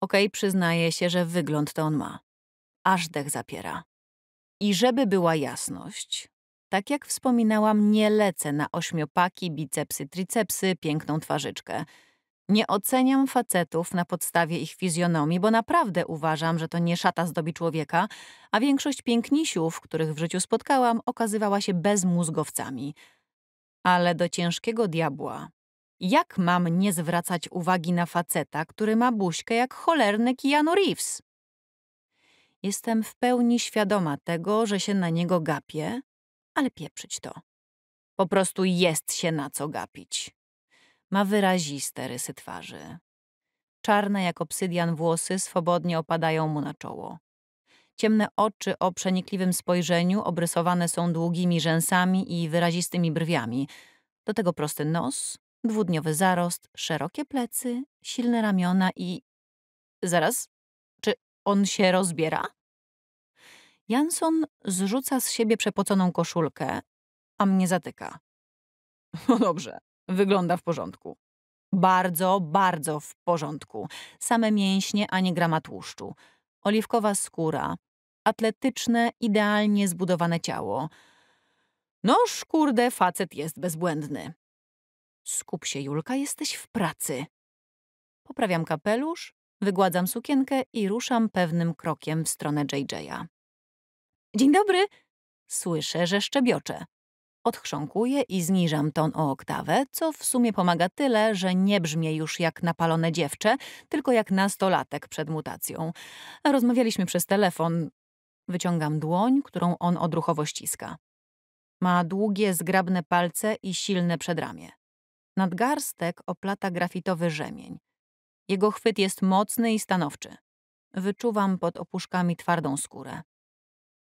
Okej, okay, się, że wygląd to on ma. Aż dech zapiera. I żeby była jasność, tak jak wspominałam, nie lecę na ośmiopaki, bicepsy, tricepsy, piękną twarzyczkę. Nie oceniam facetów na podstawie ich fizjonomii, bo naprawdę uważam, że to nie szata zdobi człowieka, a większość pięknisiów, których w życiu spotkałam, okazywała się bezmózgowcami. Ale do ciężkiego diabła. Jak mam nie zwracać uwagi na faceta, który ma buźkę jak cholerny Keanu Reeves? Jestem w pełni świadoma tego, że się na niego gapię, ale pieprzyć to. Po prostu jest się na co gapić. Ma wyraziste rysy twarzy. Czarne jak obsydian włosy swobodnie opadają mu na czoło. Ciemne oczy o przenikliwym spojrzeniu obrysowane są długimi rzęsami i wyrazistymi brwiami. Do tego prosty nos, dwudniowy zarost, szerokie plecy, silne ramiona i... Zaraz, czy on się rozbiera? Jansson zrzuca z siebie przepoconą koszulkę, a mnie zatyka. [LAUGHS] No dobrze, wygląda w porządku. Bardzo, bardzo w porządku. Same mięśnie, a nie grama tłuszczu. Oliwkowa skóra. Atletyczne, idealnie zbudowane ciało. Noż, kurde, facet jest bezbłędny. Skup się, Julka, jesteś w pracy. Poprawiam kapelusz, wygładzam sukienkę i ruszam pewnym krokiem w stronę JJ'a. Dzień dobry! Słyszę, że szczebiocze. Odchrząkuję i zniżam ton o oktawę, co w sumie pomaga tyle, że nie brzmię już jak napalone dziewczę, tylko jak nastolatek przed mutacją. Rozmawialiśmy przez telefon. Wyciągam dłoń, którą on odruchowo ściska. Ma długie, zgrabne palce i silne przedramię. Nadgarstek oplata grafitowy rzemień. Jego chwyt jest mocny i stanowczy. Wyczuwam pod opuszkami twardą skórę.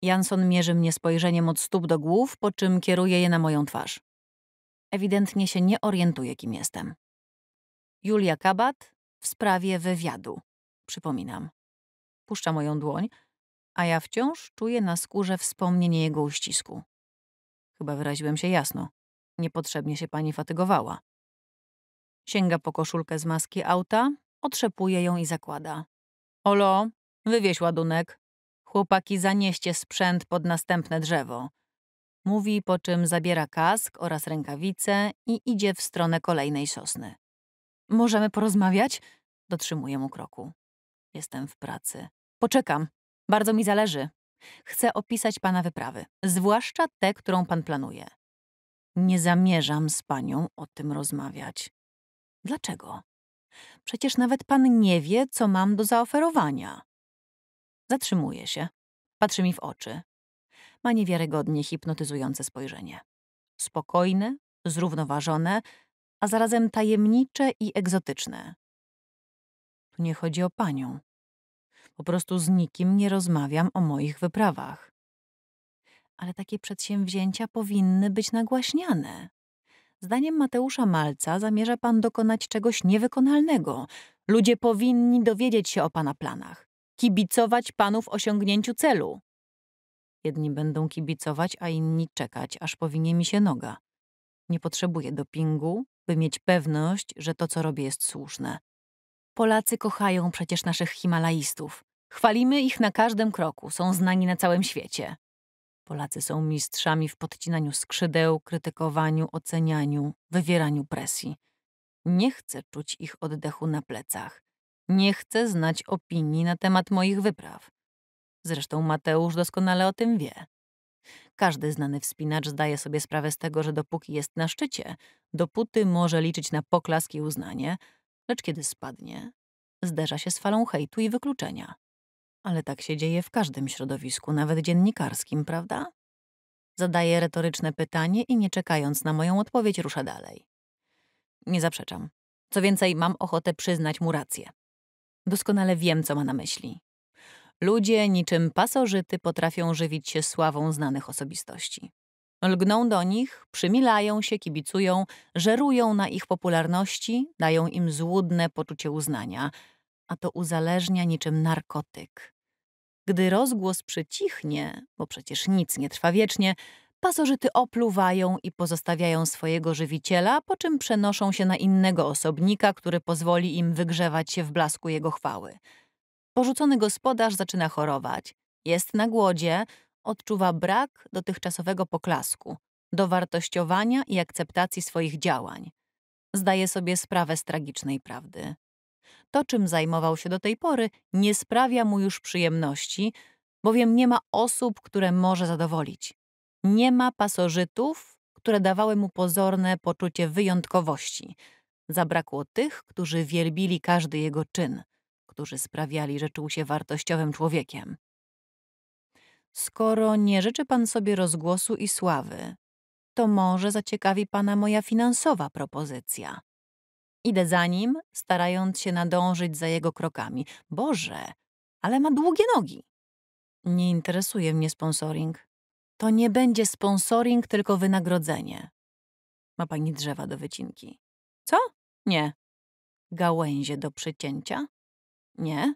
Jansson mierzy mnie spojrzeniem od stóp do głów, po czym kieruje je na moją twarz. Ewidentnie się nie orientuje, kim jestem. Julia Kabat w sprawie wywiadu. Przypominam. Puszcza moją dłoń, a ja wciąż czuję na skórze wspomnienie jego uścisku. Chyba wyraziłem się jasno. Niepotrzebnie się pani fatygowała. Sięga po koszulkę z maski auta, otrzepuje ją i zakłada. Olo, wywieź ładunek, Chłopaki, zanieście sprzęt pod następne drzewo. Mówi, po czym zabiera kask oraz rękawice i idzie w stronę kolejnej sosny. Możemy porozmawiać? Dotrzymuję mu kroku. Jestem w pracy. Poczekam. Bardzo mi zależy. Chcę opisać pana wyprawy, zwłaszcza tę, którą pan planuje. Nie zamierzam z panią o tym rozmawiać. Dlaczego? Przecież nawet pan nie wie, co mam do zaoferowania. Zatrzymuje się. Patrzy mi w oczy. Ma niewiarygodnie hipnotyzujące spojrzenie. Spokojne, zrównoważone, a zarazem tajemnicze i egzotyczne. Tu nie chodzi o panią. Po prostu z nikim nie rozmawiam o moich wyprawach. Ale takie przedsięwzięcia powinny być nagłaśniane. Zdaniem Mateusza Malca zamierza pan dokonać czegoś niewykonalnego. Ludzie powinni dowiedzieć się o pana planach kibicować panu w osiągnięciu celu. Jedni będą kibicować, a inni czekać, aż powinie mi się noga. Nie potrzebuję dopingu, by mieć pewność, że to, co robię, jest słuszne. Polacy kochają przecież naszych Himalaistów. Chwalimy ich na każdym kroku, są znani na całym świecie. Polacy są mistrzami w podcinaniu skrzydeł, krytykowaniu, ocenianiu, wywieraniu presji. Nie chcę czuć ich oddechu na plecach. Nie chcę znać opinii na temat moich wypraw. Zresztą Mateusz doskonale o tym wie. Każdy znany wspinacz zdaje sobie sprawę z tego, że dopóki jest na szczycie, dopóty może liczyć na poklaski i uznanie, lecz kiedy spadnie, zderza się z falą hejtu i wykluczenia. Ale tak się dzieje w każdym środowisku, nawet dziennikarskim, prawda? Zadaję retoryczne pytanie i nie czekając na moją odpowiedź rusza dalej. Nie zaprzeczam. Co więcej, mam ochotę przyznać mu rację. Doskonale wiem, co ma na myśli. Ludzie niczym pasożyty potrafią żywić się sławą znanych osobistości. Lgną do nich, przymilają się, kibicują, żerują na ich popularności, dają im złudne poczucie uznania, a to uzależnia niczym narkotyk. Gdy rozgłos przycichnie, bo przecież nic nie trwa wiecznie, Pasożyty opluwają i pozostawiają swojego żywiciela, po czym przenoszą się na innego osobnika, który pozwoli im wygrzewać się w blasku jego chwały. Porzucony gospodarz zaczyna chorować, jest na głodzie, odczuwa brak dotychczasowego poklasku, dowartościowania i akceptacji swoich działań. Zdaje sobie sprawę z tragicznej prawdy. To, czym zajmował się do tej pory, nie sprawia mu już przyjemności, bowiem nie ma osób, które może zadowolić. Nie ma pasożytów, które dawały mu pozorne poczucie wyjątkowości. Zabrakło tych, którzy wielbili każdy jego czyn, którzy sprawiali, że czuł się wartościowym człowiekiem. Skoro nie życzy pan sobie rozgłosu i sławy, to może zaciekawi pana moja finansowa propozycja. Idę za nim, starając się nadążyć za jego krokami. Boże, ale ma długie nogi. Nie interesuje mnie sponsoring. To nie będzie sponsoring, tylko wynagrodzenie. Ma pani drzewa do wycinki. Co? Nie. Gałęzie do przycięcia? Nie.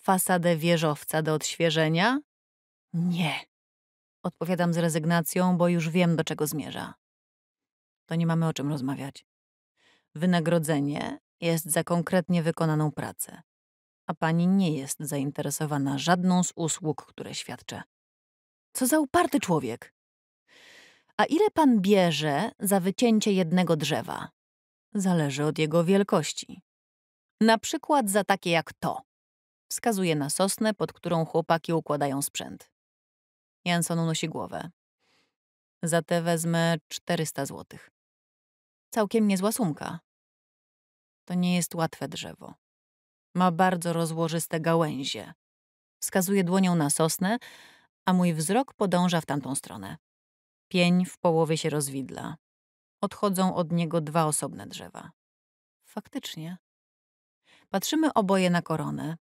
Fasadę wieżowca do odświeżenia? Nie. Odpowiadam z rezygnacją, bo już wiem, do czego zmierza. To nie mamy o czym rozmawiać. Wynagrodzenie jest za konkretnie wykonaną pracę, a pani nie jest zainteresowana żadną z usług, które świadczę. Co za uparty człowiek. A ile pan bierze za wycięcie jednego drzewa? Zależy od jego wielkości. Na przykład za takie jak to. Wskazuje na sosnę, pod którą chłopaki układają sprzęt. Jansson unosi głowę. Za te wezmę 400 zł. Całkiem niezła sumka. To nie jest łatwe drzewo. Ma bardzo rozłożyste gałęzie. Wskazuje dłonią na sosnę, a mój wzrok podąża w tamtą stronę. Pień w połowie się rozwidla. Odchodzą od niego dwa osobne drzewa. Faktycznie. Patrzymy oboje na koronę.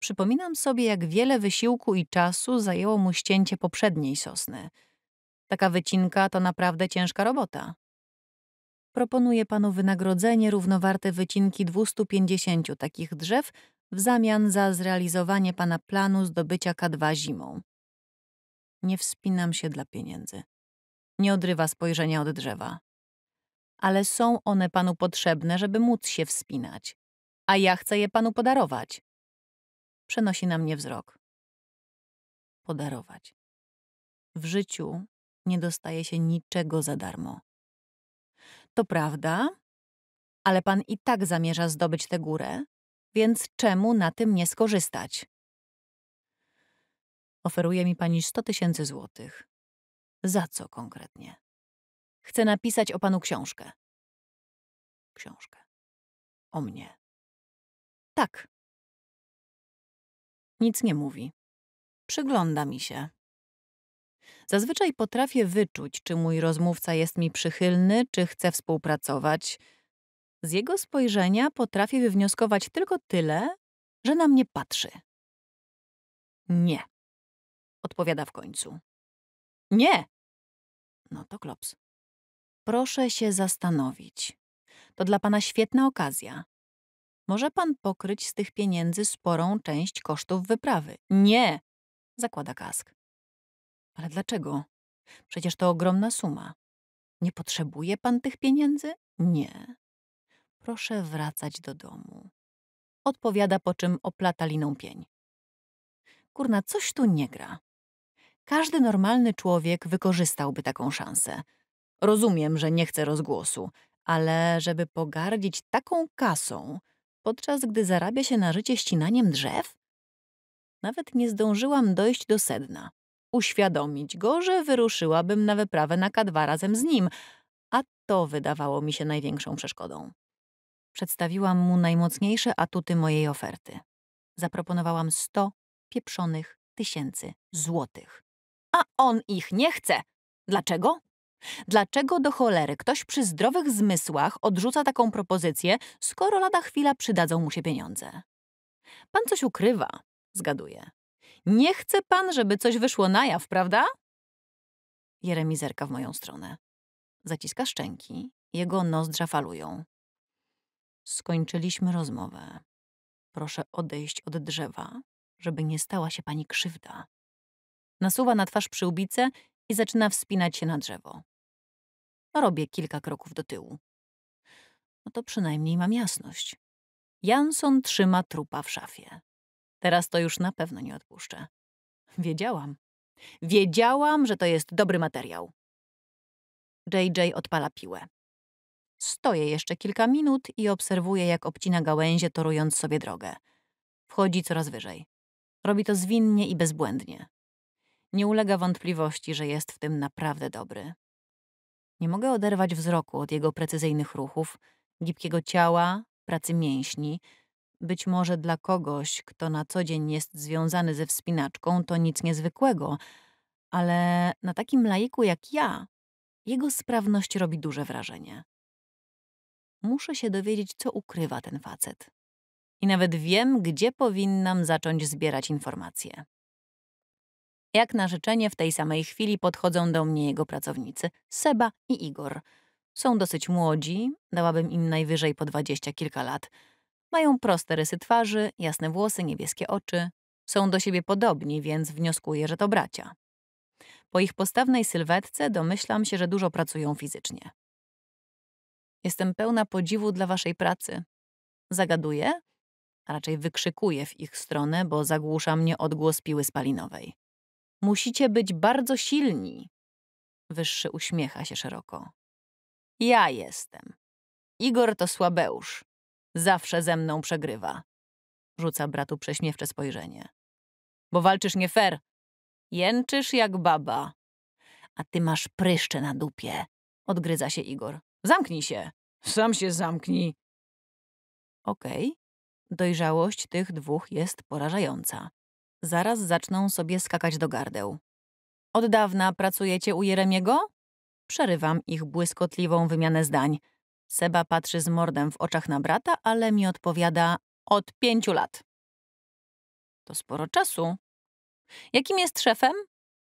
Przypominam sobie, jak wiele wysiłku i czasu zajęło mu ścięcie poprzedniej sosny. Taka wycinka to naprawdę ciężka robota. Proponuję panu wynagrodzenie równowarte wycinki 250 takich drzew w zamian za zrealizowanie pana planu zdobycia K2 zimą. Nie wspinam się dla pieniędzy. Nie odrywa spojrzenia od drzewa. Ale są one panu potrzebne, żeby móc się wspinać. A ja chcę je panu podarować. Przenosi na mnie wzrok. Podarować. W życiu nie dostaje się niczego za darmo. To prawda, ale pan i tak zamierza zdobyć tę górę, więc czemu na tym nie skorzystać? Oferuje mi pani 100 tysięcy złotych. Za co konkretnie? Chcę napisać o panu książkę. Książkę. O mnie. Tak. Nic nie mówi. Przygląda mi się. Zazwyczaj potrafię wyczuć, czy mój rozmówca jest mi przychylny, czy chce współpracować. Z jego spojrzenia potrafię wywnioskować tylko tyle, że na mnie patrzy. Nie. Odpowiada w końcu. Nie. No to klops. Proszę się zastanowić. To dla pana świetna okazja. Może pan pokryć z tych pieniędzy sporą część kosztów wyprawy. Nie. Zakłada kask. Ale dlaczego? Przecież to ogromna suma. Nie potrzebuje pan tych pieniędzy? Nie. Proszę wracać do domu. Odpowiada po czym oplata liną pień. Kurna, coś tu nie gra. Każdy normalny człowiek wykorzystałby taką szansę. Rozumiem, że nie chce rozgłosu, ale żeby pogardzić taką kasą, podczas gdy zarabia się na życie ścinaniem drzew? Nawet nie zdążyłam dojść do sedna. Uświadomić go, że wyruszyłabym na wyprawę na K2 razem z nim, a to wydawało mi się największą przeszkodą. Przedstawiłam mu najmocniejsze atuty mojej oferty. Zaproponowałam 100 pieprzonych tysięcy złotych a on ich nie chce. Dlaczego? Dlaczego do cholery ktoś przy zdrowych zmysłach odrzuca taką propozycję, skoro lada chwila przydadzą mu się pieniądze? Pan coś ukrywa, zgaduje. Nie chce pan, żeby coś wyszło na jaw, prawda? Jeremi zerka w moją stronę. Zaciska szczęki, jego nozdrza falują. Skończyliśmy rozmowę. Proszę odejść od drzewa, żeby nie stała się pani krzywda. Nasuwa na twarz przyłbicę i zaczyna wspinać się na drzewo. Robię kilka kroków do tyłu. No to przynajmniej mam jasność. Jansson trzyma trupa w szafie. Teraz to już na pewno nie odpuszczę. Wiedziałam. Wiedziałam, że to jest dobry materiał. JJ odpala piłę. Stoję jeszcze kilka minut i obserwuję, jak obcina gałęzie, torując sobie drogę. Wchodzi coraz wyżej. Robi to zwinnie i bezbłędnie. Nie ulega wątpliwości, że jest w tym naprawdę dobry. Nie mogę oderwać wzroku od jego precyzyjnych ruchów, gibkiego ciała, pracy mięśni. Być może dla kogoś, kto na co dzień jest związany ze wspinaczką, to nic niezwykłego, ale na takim laiku jak ja, jego sprawność robi duże wrażenie. Muszę się dowiedzieć, co ukrywa ten facet. I nawet wiem, gdzie powinnam zacząć zbierać informacje. Jak na życzenie w tej samej chwili podchodzą do mnie jego pracownicy, Seba i Igor. Są dosyć młodzi, dałabym im najwyżej po dwadzieścia kilka lat. Mają proste rysy twarzy, jasne włosy, niebieskie oczy. Są do siebie podobni, więc wnioskuję, że to bracia. Po ich postawnej sylwetce domyślam się, że dużo pracują fizycznie. Jestem pełna podziwu dla waszej pracy. Zagaduję, a raczej wykrzykuję w ich stronę, bo zagłusza mnie odgłos piły spalinowej. Musicie być bardzo silni. Wyższy uśmiecha się szeroko. Ja jestem. Igor to słabeusz. Zawsze ze mną przegrywa. Rzuca bratu prześmiewcze spojrzenie. Bo walczysz nie fair. Jęczysz jak baba. A ty masz pryszcze na dupie. Odgryza się Igor. Zamknij się. Sam się zamknij. Okej. Okay. Dojrzałość tych dwóch jest porażająca zaraz zaczną sobie skakać do gardeł. Od dawna pracujecie u Jeremiego? Przerywam ich błyskotliwą wymianę zdań. Seba patrzy z mordem w oczach na brata, ale mi odpowiada od pięciu lat. To sporo czasu. Jakim jest szefem?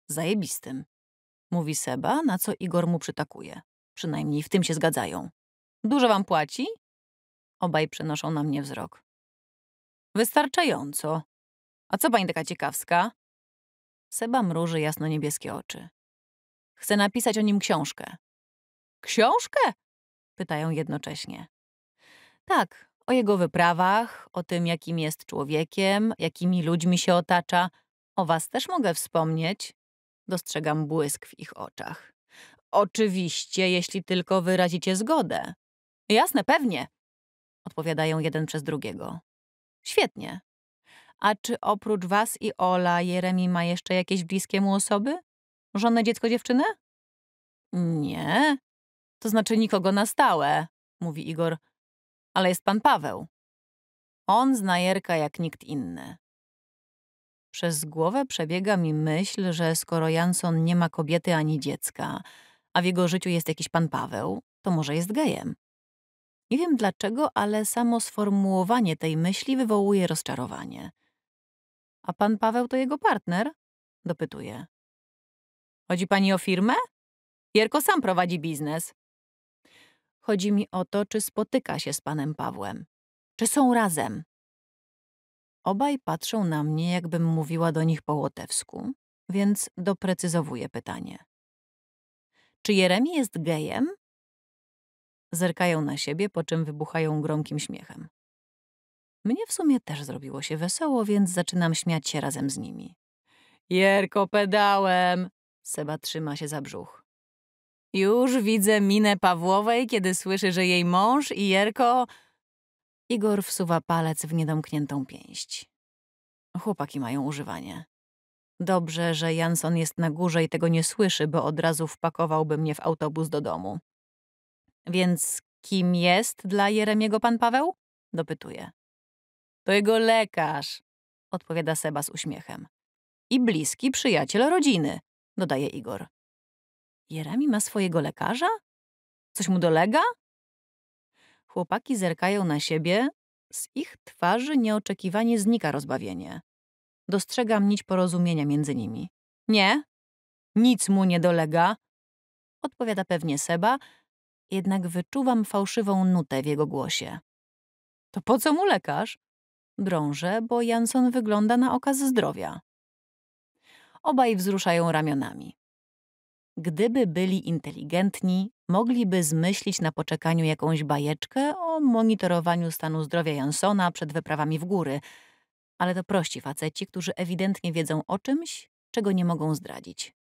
Zajebistym. Mówi Seba, na co Igor mu przytakuje. Przynajmniej w tym się zgadzają. Dużo wam płaci? Obaj przenoszą na mnie wzrok. Wystarczająco, a co pani taka ciekawska? Seba mruży jasno-niebieskie oczy. Chcę napisać o nim książkę. Książkę? Pytają jednocześnie. Tak, o jego wyprawach, o tym, jakim jest człowiekiem, jakimi ludźmi się otacza. O was też mogę wspomnieć. Dostrzegam błysk w ich oczach. Oczywiście, jeśli tylko wyrazicie zgodę. Jasne, pewnie, odpowiadają jeden przez drugiego. Świetnie, a czy oprócz was i Ola, Jeremi ma jeszcze jakieś bliskie mu osoby? Żonę, dziecko, dziewczynę? Nie. To znaczy nikogo na stałe, mówi Igor. Ale jest pan Paweł. On zna Jerka jak nikt inny. Przez głowę przebiega mi myśl, że skoro Jansson nie ma kobiety ani dziecka, a w jego życiu jest jakiś pan Paweł, to może jest gejem. Nie wiem dlaczego, ale samo sformułowanie tej myśli wywołuje rozczarowanie. A pan Paweł to jego partner? Dopytuje. Chodzi pani o firmę? Jerko sam prowadzi biznes. Chodzi mi o to, czy spotyka się z panem Pawłem. Czy są razem? Obaj patrzą na mnie, jakbym mówiła do nich po łotewsku, więc doprecyzowuję pytanie. Czy Jeremi jest gejem? Zerkają na siebie, po czym wybuchają gromkim śmiechem. Mnie w sumie też zrobiło się wesoło, więc zaczynam śmiać się razem z nimi. Jerko pedałem! Seba trzyma się za brzuch. Już widzę minę Pawłowej, kiedy słyszy, że jej mąż i Jerko... Igor wsuwa palec w niedomkniętą pięść. Chłopaki mają używanie. Dobrze, że Janson jest na górze i tego nie słyszy, bo od razu wpakowałby mnie w autobus do domu. Więc kim jest dla Jeremiego pan Paweł? Dopytuje. To jego lekarz, odpowiada Seba z uśmiechem. I bliski przyjaciel rodziny, dodaje Igor. Jeremi ma swojego lekarza? Coś mu dolega? Chłopaki zerkają na siebie, z ich twarzy nieoczekiwanie znika rozbawienie. Dostrzegam nić porozumienia między nimi. Nie, nic mu nie dolega, odpowiada pewnie Seba, jednak wyczuwam fałszywą nutę w jego głosie. To po co mu lekarz? Drążę, bo Jansson wygląda na okaz zdrowia. Obaj wzruszają ramionami. Gdyby byli inteligentni, mogliby zmyślić na poczekaniu jakąś bajeczkę o monitorowaniu stanu zdrowia Jansona przed wyprawami w góry, ale to prości faceci, którzy ewidentnie wiedzą o czymś, czego nie mogą zdradzić.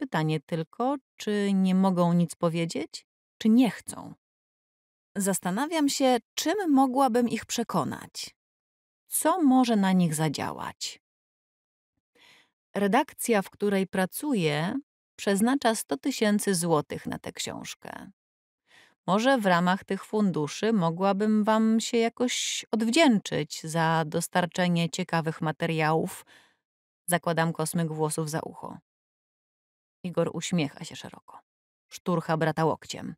Pytanie tylko, czy nie mogą nic powiedzieć, czy nie chcą. Zastanawiam się, czym mogłabym ich przekonać co może na nich zadziałać. Redakcja, w której pracuję, przeznacza 100 tysięcy złotych na tę książkę. Może w ramach tych funduszy mogłabym Wam się jakoś odwdzięczyć za dostarczenie ciekawych materiałów. Zakładam kosmyk włosów za ucho. Igor uśmiecha się szeroko. Szturcha brata łokciem.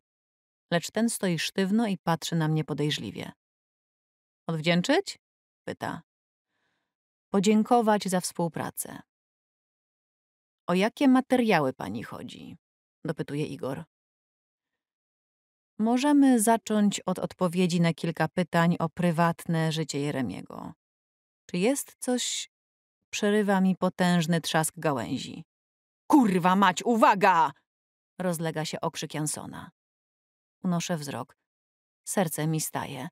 Lecz ten stoi sztywno i patrzy na mnie podejrzliwie. Odwdzięczyć? pyta. Podziękować za współpracę. O jakie materiały pani chodzi? dopytuje Igor. Możemy zacząć od odpowiedzi na kilka pytań o prywatne życie Jeremiego. Czy jest coś. Przerywa mi potężny trzask gałęzi. Kurwa mać, uwaga! rozlega się okrzyk Jansona. Unoszę wzrok. Serce mi staje.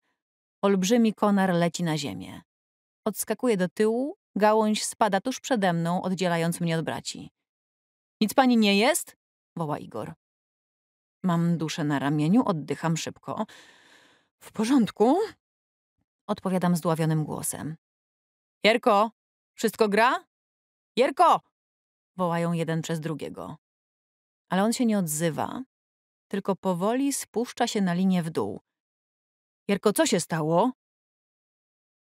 Olbrzymi konar leci na ziemię. Odskakuje do tyłu, gałąź spada tuż przede mną, oddzielając mnie od braci. Nic pani nie jest? woła Igor. Mam duszę na ramieniu, oddycham szybko. W porządku? Odpowiadam zdławionym głosem. Jerko, wszystko gra? Jerko! wołają jeden przez drugiego. Ale on się nie odzywa, tylko powoli spuszcza się na linię w dół. Jerko, co się stało?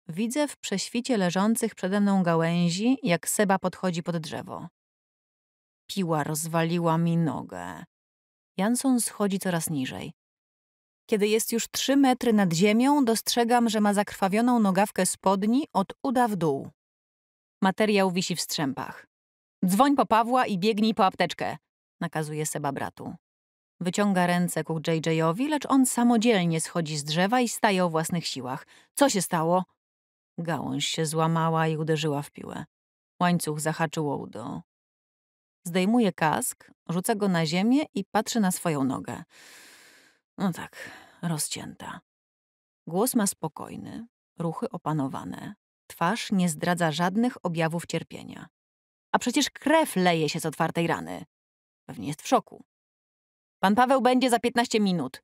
Widzę w prześwicie leżących przede mną gałęzi, jak Seba podchodzi pod drzewo. Piła rozwaliła mi nogę. Jansson schodzi coraz niżej. Kiedy jest już trzy metry nad ziemią, dostrzegam, że ma zakrwawioną nogawkę spodni od uda w dół. Materiał wisi w strzępach. Dzwoń po Pawła i biegnij po apteczkę, nakazuje Seba bratu. Wyciąga ręce ku JJ-owi, lecz on samodzielnie schodzi z drzewa i staje o własnych siłach. Co się stało? Gałąź się złamała i uderzyła w piłę. Łańcuch zahaczył udo. Zdejmuje kask, rzuca go na ziemię i patrzy na swoją nogę. No tak, rozcięta. Głos ma spokojny, ruchy opanowane. Twarz nie zdradza żadnych objawów cierpienia. A przecież krew leje się z otwartej rany. Pewnie jest w szoku. Pan Paweł będzie za 15 minut.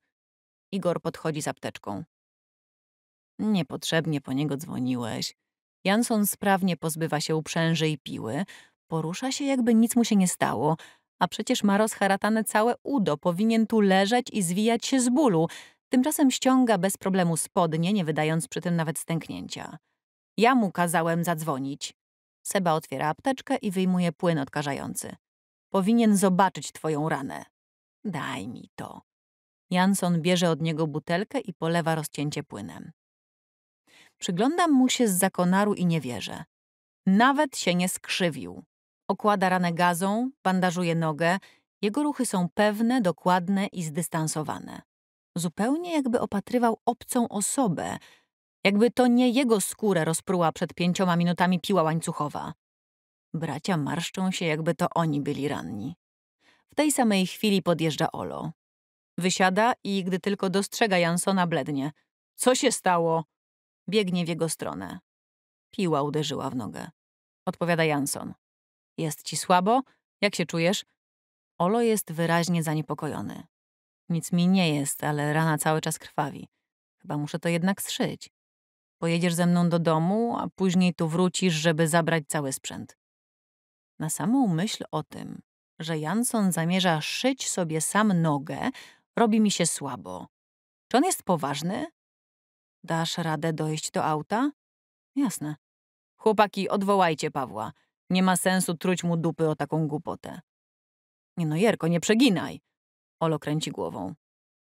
Igor podchodzi z apteczką. Niepotrzebnie po niego dzwoniłeś. Jansson sprawnie pozbywa się uprzęży i piły. Porusza się, jakby nic mu się nie stało. A przecież ma rozharatane całe udo. Powinien tu leżeć i zwijać się z bólu. Tymczasem ściąga bez problemu spodnie, nie wydając przy tym nawet stęknięcia. Ja mu kazałem zadzwonić. Seba otwiera apteczkę i wyjmuje płyn odkażający. Powinien zobaczyć twoją ranę. Daj mi to. Jansson bierze od niego butelkę i polewa rozcięcie płynem. Przyglądam mu się z zakonaru i nie wierzę. Nawet się nie skrzywił. Okłada ranę gazą, bandażuje nogę. Jego ruchy są pewne, dokładne i zdystansowane. Zupełnie jakby opatrywał obcą osobę, jakby to nie jego skórę rozpruła przed pięcioma minutami piła łańcuchowa. Bracia marszczą się, jakby to oni byli ranni. W tej samej chwili podjeżdża Olo. Wysiada i gdy tylko dostrzega Jansona, blednie. Co się stało? Biegnie w jego stronę. Piła uderzyła w nogę. Odpowiada Janson. Jest ci słabo? Jak się czujesz? Olo jest wyraźnie zaniepokojony. Nic mi nie jest, ale rana cały czas krwawi. Chyba muszę to jednak zszyć. Pojedziesz ze mną do domu, a później tu wrócisz, żeby zabrać cały sprzęt. Na samą myśl o tym, że Jansson zamierza szyć sobie sam nogę, robi mi się słabo. Czy on jest poważny? Dasz radę dojść do auta? Jasne. Chłopaki, odwołajcie Pawła. Nie ma sensu truć mu dupy o taką głupotę. Nie no, Jerko, nie przeginaj. Olo kręci głową.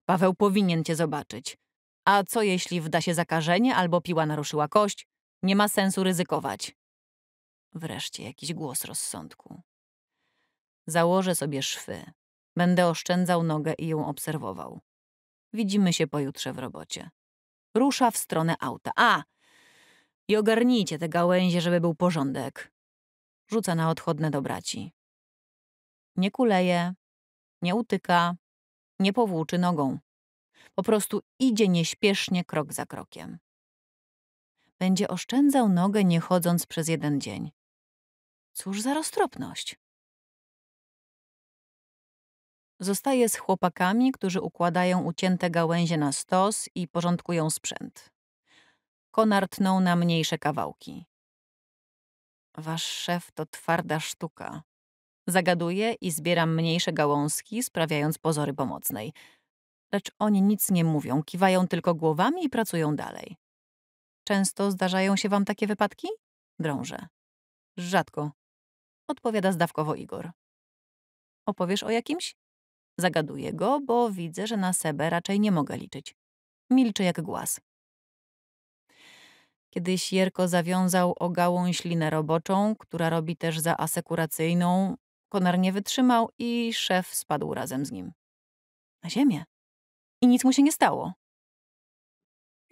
Paweł powinien cię zobaczyć. A co jeśli wda się zakażenie albo piła naruszyła kość? Nie ma sensu ryzykować. Wreszcie jakiś głos rozsądku. Założę sobie szwy. Będę oszczędzał nogę i ją obserwował. Widzimy się pojutrze w robocie. Rusza w stronę auta. A! I ogarnijcie te gałęzie, żeby był porządek. Rzuca na odchodne do braci. Nie kuleje, nie utyka, nie powłóczy nogą. Po prostu idzie nieśpiesznie krok za krokiem. Będzie oszczędzał nogę nie chodząc przez jeden dzień. Cóż za roztropność. Zostaje z chłopakami, którzy układają ucięte gałęzie na stos i porządkują sprzęt. Konar tną na mniejsze kawałki. Wasz szef to twarda sztuka. Zagaduję i zbieram mniejsze gałązki, sprawiając pozory pomocnej. Lecz oni nic nie mówią, kiwają tylko głowami i pracują dalej. Często zdarzają się wam takie wypadki? Drążę. Rzadko. Odpowiada zdawkowo Igor. Opowiesz o jakimś? Zagaduję go, bo widzę, że na Sebę raczej nie mogę liczyć. Milczy jak głaz. Kiedyś Jerko zawiązał o gałąź linę roboczą, która robi też za asekuracyjną. Konar nie wytrzymał i szef spadł razem z nim. Na ziemię. I nic mu się nie stało.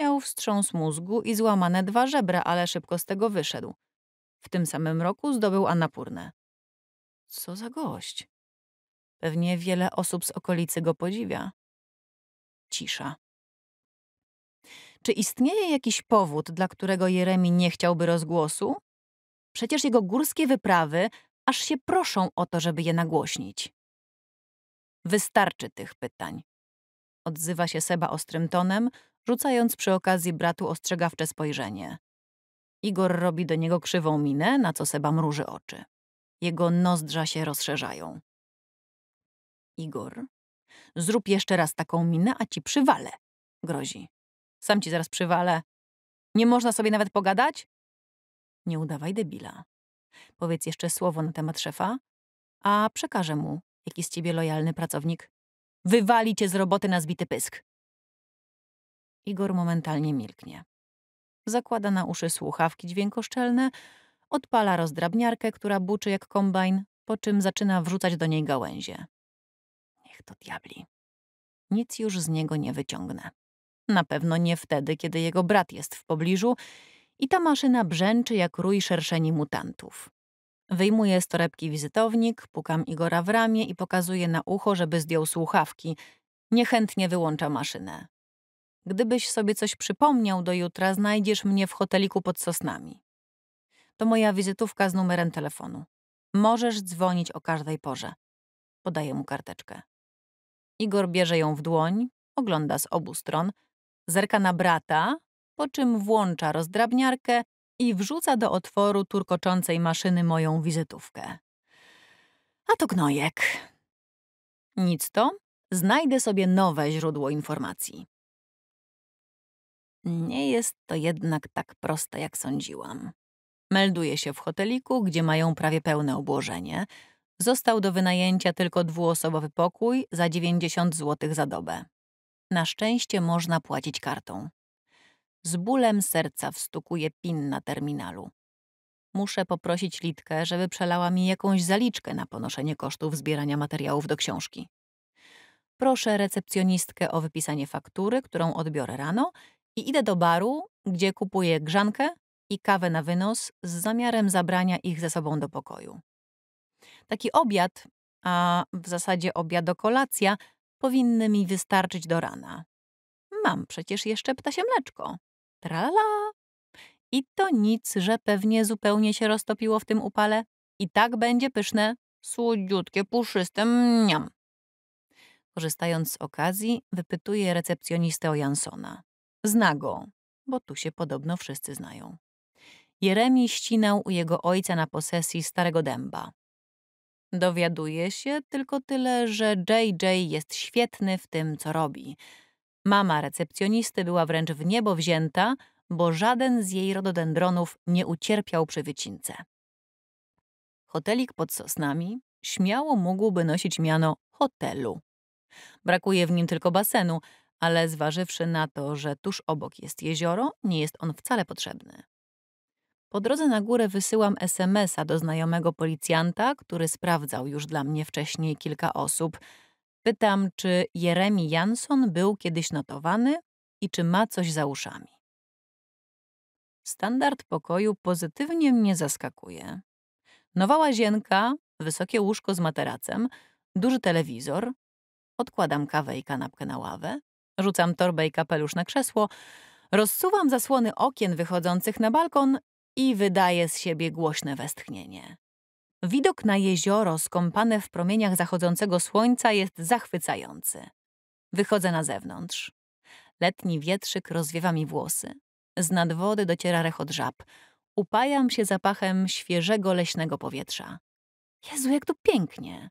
Miał wstrząs mózgu i złamane dwa żebra, ale szybko z tego wyszedł. W tym samym roku zdobył Anapurnę. Co za gość. Pewnie wiele osób z okolicy go podziwia. Cisza. Czy istnieje jakiś powód, dla którego Jeremi nie chciałby rozgłosu? Przecież jego górskie wyprawy aż się proszą o to, żeby je nagłośnić. Wystarczy tych pytań. Odzywa się Seba ostrym tonem, rzucając przy okazji bratu ostrzegawcze spojrzenie. Igor robi do niego krzywą minę, na co Seba mruży oczy. Jego nozdrza się rozszerzają. Igor. Zrób jeszcze raz taką minę, a ci przywalę. Grozi. Sam ci zaraz przywalę. Nie można sobie nawet pogadać? Nie udawaj debila. Powiedz jeszcze słowo na temat szefa, a przekażę mu, jaki z ciebie lojalny pracownik. Wywali cię z roboty na zbity pysk. Igor momentalnie milknie. Zakłada na uszy słuchawki dźwiękoszczelne, odpala rozdrabniarkę, która buczy jak kombajn, po czym zaczyna wrzucać do niej gałęzie. Niech to diabli. Nic już z niego nie wyciągnę. Na pewno nie wtedy, kiedy jego brat jest w pobliżu i ta maszyna brzęczy jak rój szerszeni mutantów. Wyjmuję z torebki wizytownik, pukam Igora w ramię i pokazuję na ucho, żeby zdjął słuchawki. Niechętnie wyłącza maszynę. Gdybyś sobie coś przypomniał do jutra, znajdziesz mnie w hoteliku pod sosnami. To moja wizytówka z numerem telefonu. Możesz dzwonić o każdej porze. Podaję mu karteczkę. Igor bierze ją w dłoń, ogląda z obu stron, zerka na brata, po czym włącza rozdrabniarkę i wrzuca do otworu turkoczącej maszyny moją wizytówkę. A to gnojek. Nic to, znajdę sobie nowe źródło informacji. Nie jest to jednak tak proste, jak sądziłam. Melduje się w hoteliku, gdzie mają prawie pełne obłożenie, został do wynajęcia tylko dwuosobowy pokój za 90 zł za dobę. Na szczęście można płacić kartą. Z bólem serca wstukuje PIN na terminalu. Muszę poprosić Litkę, żeby przelała mi jakąś zaliczkę na ponoszenie kosztów zbierania materiałów do książki. Proszę recepcjonistkę o wypisanie faktury, którą odbiorę rano i idę do baru, gdzie kupuję grzankę i kawę na wynos z zamiarem zabrania ich ze sobą do pokoju. Taki obiad, a w zasadzie kolacja, powinny mi wystarczyć do rana. Mam przecież jeszcze ptasie mleczko. Trala! I to nic, że pewnie zupełnie się roztopiło w tym upale. I tak będzie pyszne, słodziutkie, puszyste, mniam. Korzystając z okazji, wypytuję recepcjonistę o Jansona. Zna go, bo tu się podobno wszyscy znają. Jeremi ścinał u jego ojca na posesji Starego Dęba. Dowiaduje się tylko tyle, że JJ jest świetny w tym, co robi. Mama recepcjonisty była wręcz w niebo wzięta, bo żaden z jej rododendronów nie ucierpiał przy wycince. Hotelik pod sosnami śmiało mógłby nosić miano hotelu. Brakuje w nim tylko basenu, ale zważywszy na to, że tuż obok jest jezioro, nie jest on wcale potrzebny. Po drodze na górę wysyłam SMS-a do znajomego policjanta, który sprawdzał już dla mnie wcześniej kilka osób. Pytam, czy Jeremi Jansson był kiedyś notowany i czy ma coś za uszami. Standard pokoju pozytywnie mnie zaskakuje. Nowa łazienka, wysokie łóżko z materacem, duży telewizor. Odkładam kawę i kanapkę na ławę, rzucam torbę i kapelusz na krzesło, rozsuwam zasłony okien wychodzących na balkon i wydaje z siebie głośne westchnienie. Widok na jezioro skąpane w promieniach zachodzącego słońca jest zachwycający. Wychodzę na zewnątrz. Letni wietrzyk rozwiewa mi włosy. Z nad wody dociera rechot żab. Upajam się zapachem świeżego leśnego powietrza. Jezu, jak tu pięknie!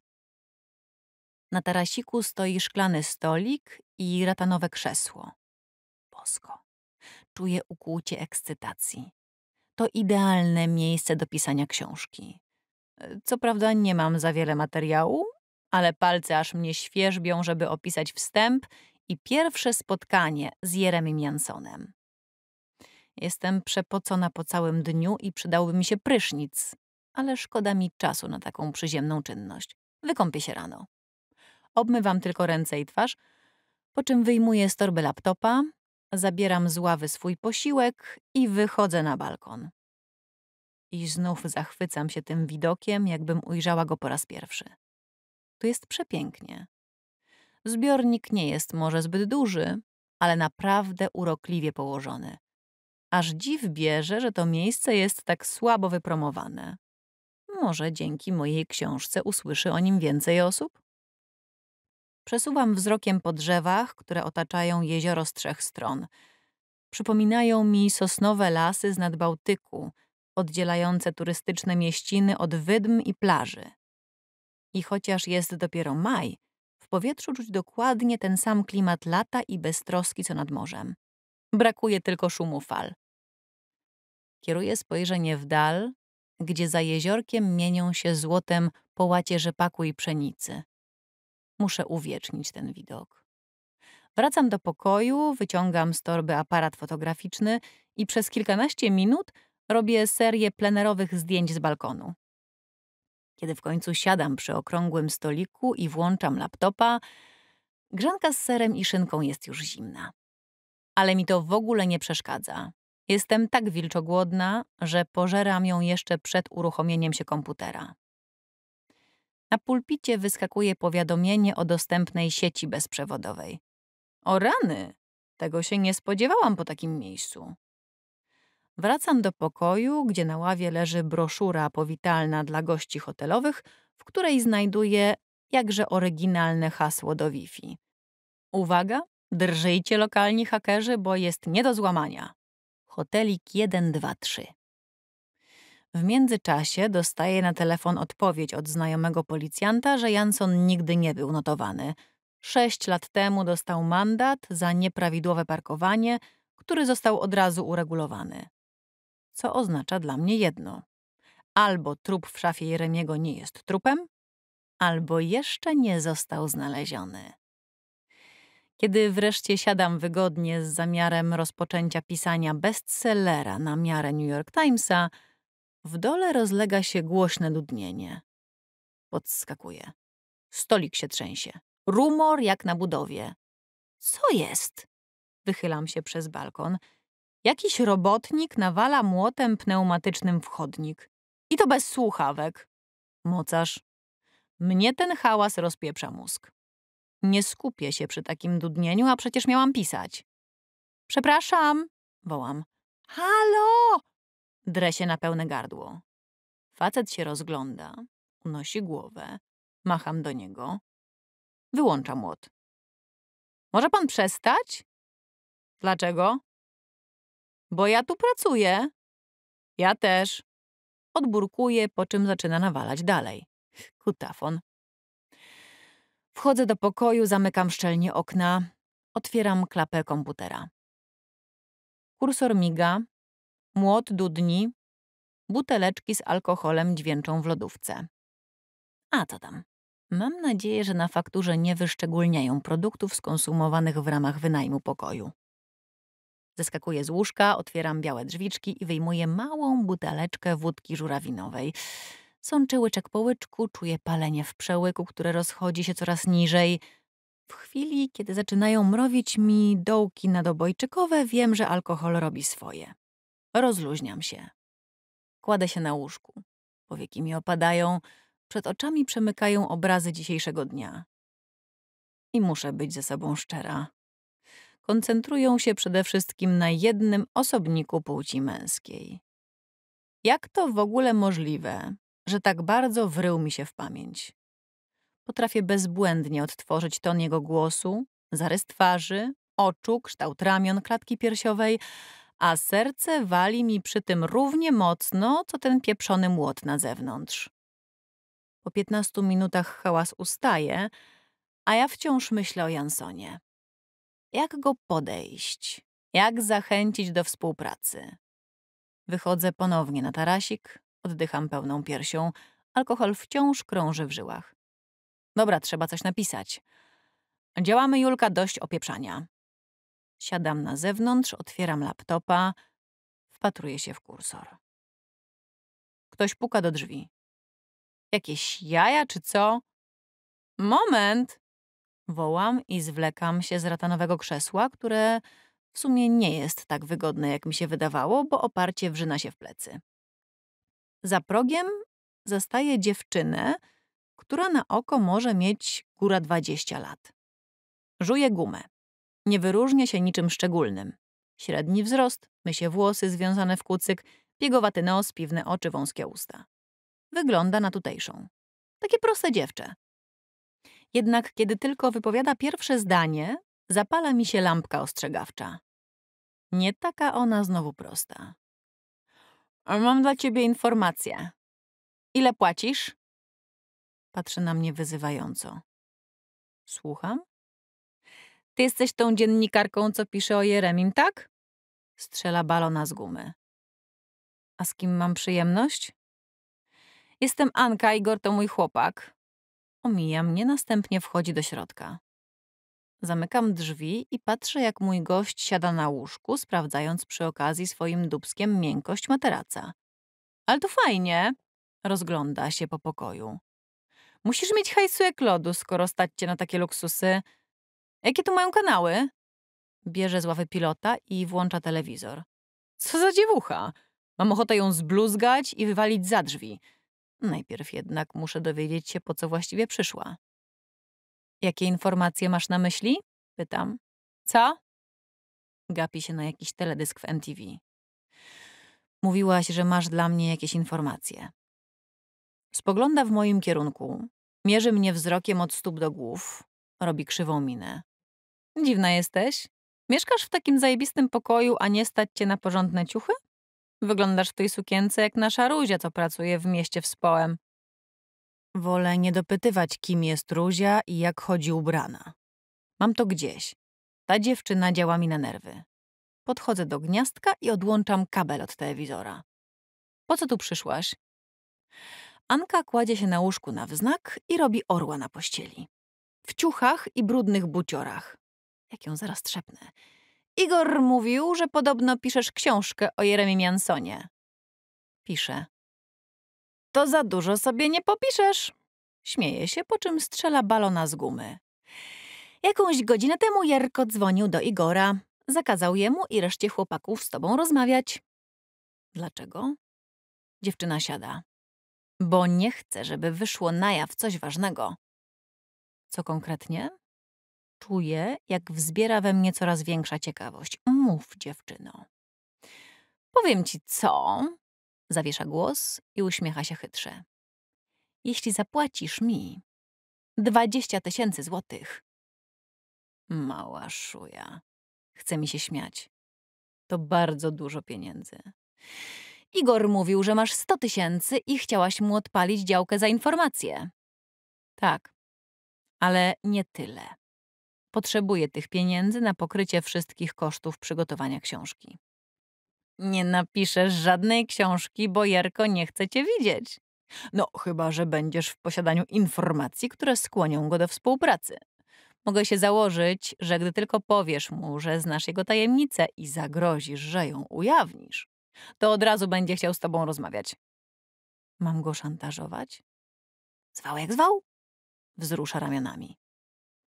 Na tarasiku stoi szklany stolik i ratanowe krzesło. Bosko. Czuję ukłucie ekscytacji to idealne miejsce do pisania książki. Co prawda nie mam za wiele materiału, ale palce aż mnie świeżbią, żeby opisać wstęp i pierwsze spotkanie z Jeremim Jansonem. Jestem przepocona po całym dniu i przydałby mi się prysznic, ale szkoda mi czasu na taką przyziemną czynność. Wykąpię się rano. Obmywam tylko ręce i twarz, po czym wyjmuję z torby laptopa, zabieram z ławy swój posiłek i wychodzę na balkon. I znów zachwycam się tym widokiem, jakbym ujrzała go po raz pierwszy. Tu jest przepięknie. Zbiornik nie jest może zbyt duży, ale naprawdę urokliwie położony. Aż dziw bierze, że to miejsce jest tak słabo wypromowane. Może dzięki mojej książce usłyszy o nim więcej osób? Przesuwam wzrokiem po drzewach, które otaczają jezioro z trzech stron. Przypominają mi sosnowe lasy z nadbałtyku, oddzielające turystyczne mieściny od wydm i plaży. I chociaż jest dopiero maj, w powietrzu czuć dokładnie ten sam klimat lata i beztroski co nad morzem. Brakuje tylko szumu fal. Kieruję spojrzenie w dal, gdzie za jeziorkiem mienią się złotem połacie rzepaku i pszenicy. Muszę uwiecznić ten widok. Wracam do pokoju, wyciągam z torby aparat fotograficzny i przez kilkanaście minut robię serię plenerowych zdjęć z balkonu. Kiedy w końcu siadam przy okrągłym stoliku i włączam laptopa, grzanka z serem i szynką jest już zimna. Ale mi to w ogóle nie przeszkadza. Jestem tak wilczogłodna, że pożeram ją jeszcze przed uruchomieniem się komputera. Na pulpicie wyskakuje powiadomienie o dostępnej sieci bezprzewodowej. O rany! Tego się nie spodziewałam po takim miejscu. Wracam do pokoju, gdzie na ławie leży broszura powitalna dla gości hotelowych, w której znajduje jakże oryginalne hasło do Wi-Fi. Uwaga, drżyjcie lokalni hakerzy, bo jest nie do złamania. Hotelik 123. W międzyczasie dostaje na telefon odpowiedź od znajomego policjanta, że Jansson nigdy nie był notowany. Sześć lat temu dostał mandat za nieprawidłowe parkowanie, który został od razu uregulowany. Co oznacza dla mnie jedno. Albo trup w szafie Jeremiego nie jest trupem, albo jeszcze nie został znaleziony. Kiedy wreszcie siadam wygodnie z zamiarem rozpoczęcia pisania bestsellera na miarę New York Timesa, w dole rozlega się głośne dudnienie. Podskakuje. Stolik się trzęsie. Rumor jak na budowie. Co jest? Wychylam się przez balkon. Jakiś robotnik nawala młotem pneumatycznym wchodnik. I to bez słuchawek. Mocarz. Mnie ten hałas rozpieprza mózg. Nie skupię się przy takim dudnieniu, a przecież miałam pisać. Przepraszam, wołam. Halo, Dresie się na pełne gardło. Facet się rozgląda, unosi głowę. Macham do niego. wyłączam młot. Może pan przestać? Dlaczego? Bo ja tu pracuję. Ja też. Odburkuję, po czym zaczyna nawalać dalej. Kutafon. Wchodzę do pokoju, zamykam szczelnie okna, otwieram klapę komputera. Kursor miga, młot dudni, buteleczki z alkoholem dźwięczą w lodówce. A co tam? Mam nadzieję, że na fakturze nie wyszczególniają produktów skonsumowanych w ramach wynajmu pokoju. Zeskakuję z łóżka, otwieram białe drzwiczki i wyjmuję małą buteleczkę wódki żurawinowej. Sączy łyczek po łyczku, czuję palenie w przełyku, które rozchodzi się coraz niżej. W chwili, kiedy zaczynają mrowić mi dołki nadobojczykowe, wiem, że alkohol robi swoje. Rozluźniam się. Kładę się na łóżku. Powieki mi opadają, przed oczami przemykają obrazy dzisiejszego dnia. I muszę być ze sobą szczera. Koncentrują się przede wszystkim na jednym osobniku płci męskiej. Jak to w ogóle możliwe, że tak bardzo wrył mi się w pamięć? Potrafię bezbłędnie odtworzyć ton jego głosu, zarys twarzy, oczu, kształt ramion klatki piersiowej, a serce wali mi przy tym równie mocno, co ten pieprzony młot na zewnątrz. Po piętnastu minutach hałas ustaje, a ja wciąż myślę o Jansonie. Jak go podejść? Jak zachęcić do współpracy? Wychodzę ponownie na tarasik, oddycham pełną piersią, alkohol wciąż krąży w żyłach. Dobra, trzeba coś napisać. Działamy, Julka, dość opieprzania. Siadam na zewnątrz, otwieram laptopa, wpatruję się w kursor. Ktoś puka do drzwi. Jakieś jaja czy co? Moment! Wołam i zwlekam się z ratanowego krzesła, które w sumie nie jest tak wygodne, jak mi się wydawało, bo oparcie wrzyna się w plecy. Za progiem zastaję dziewczynę, która na oko może mieć góra 20 lat. Żuje gumę. Nie wyróżnia się niczym szczególnym. Średni wzrost, mysie włosy związane w kucyk, piegowaty nos, piwne oczy, wąskie usta. Wygląda na tutejszą. Takie proste dziewczę. Jednak kiedy tylko wypowiada pierwsze zdanie, zapala mi się lampka ostrzegawcza. Nie taka ona znowu prosta. Mam dla ciebie informację. Ile płacisz? Patrzy na mnie wyzywająco. Słucham? Ty jesteś tą dziennikarką, co pisze o Jeremim, tak? Strzela balona z gumy. A z kim mam przyjemność? Jestem Anka, Igor to mój chłopak. Omija mnie, następnie wchodzi do środka. Zamykam drzwi i patrzę, jak mój gość siada na łóżku, sprawdzając przy okazji swoim dubskiem miękkość materaca. Ale to fajnie, rozgląda się po pokoju. Musisz mieć jak lodu, skoro stać cię na takie luksusy, Jakie tu mają kanały? Bierze z ławy pilota i włącza telewizor. Co za dziewucha! Mam ochotę ją zbluzgać i wywalić za drzwi. Najpierw jednak muszę dowiedzieć się, po co właściwie przyszła. Jakie informacje masz na myśli? Pytam. Co? Gapi się na jakiś teledysk w MTV. Mówiłaś, że masz dla mnie jakieś informacje. Spogląda w moim kierunku, mierzy mnie wzrokiem od stóp do głów, robi krzywą minę. Dziwna jesteś. Mieszkasz w takim zajebistym pokoju, a nie stać cię na porządne ciuchy? Wyglądasz w tej sukience jak nasza Ruzia, co pracuje w mieście wspołem. Wolę nie dopytywać, kim jest Ruzia i jak chodzi ubrana. Mam to gdzieś. Ta dziewczyna działa mi na nerwy. Podchodzę do gniazdka i odłączam kabel od telewizora. Po co tu przyszłaś? Anka kładzie się na łóżku na wznak i robi orła na pościeli. W ciuchach i brudnych buciorach jak ją zaraz trzepnę. Igor mówił, że podobno piszesz książkę o Jeremie Jansonie. Piszę. To za dużo sobie nie popiszesz. Śmieje się, po czym strzela balona z gumy. Jakąś godzinę temu Jerko dzwonił do Igora. Zakazał jemu i reszcie chłopaków z tobą rozmawiać. Dlaczego? Dziewczyna siada. Bo nie chce, żeby wyszło na jaw coś ważnego. Co konkretnie? czuję, jak wzbiera we mnie coraz większa ciekawość. Mów, dziewczyno. Powiem ci co? Zawiesza głos i uśmiecha się chytrze. Jeśli zapłacisz mi dwadzieścia tysięcy złotych. Mała szuja. Chce mi się śmiać. To bardzo dużo pieniędzy. Igor mówił, że masz sto tysięcy i chciałaś mu odpalić działkę za informację. Tak, ale nie tyle. Potrzebuje tych pieniędzy na pokrycie wszystkich kosztów przygotowania książki. Nie napiszesz żadnej książki, bo Jerko nie chce cię widzieć. No, chyba że będziesz w posiadaniu informacji, które skłonią go do współpracy. Mogę się założyć, że gdy tylko powiesz mu, że znasz jego tajemnicę i zagrozisz, że ją ujawnisz, to od razu będzie chciał z tobą rozmawiać. Mam go szantażować? Zwał jak zwał? Wzrusza ramionami.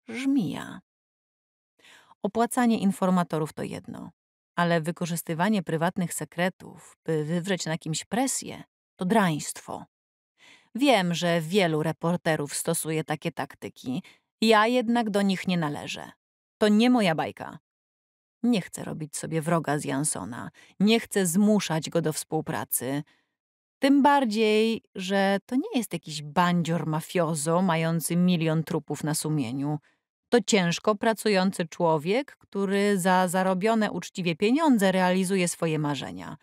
Żmija. Opłacanie informatorów to jedno, ale wykorzystywanie prywatnych sekretów, by wywrzeć na kimś presję, to draństwo. Wiem, że wielu reporterów stosuje takie taktyki, ja jednak do nich nie należę. To nie moja bajka. Nie chcę robić sobie wroga z Jansona, nie chcę zmuszać go do współpracy. Tym bardziej, że to nie jest jakiś bandzior mafiozo mający milion trupów na sumieniu. To ciężko pracujący człowiek, który za zarobione uczciwie pieniądze realizuje swoje marzenia.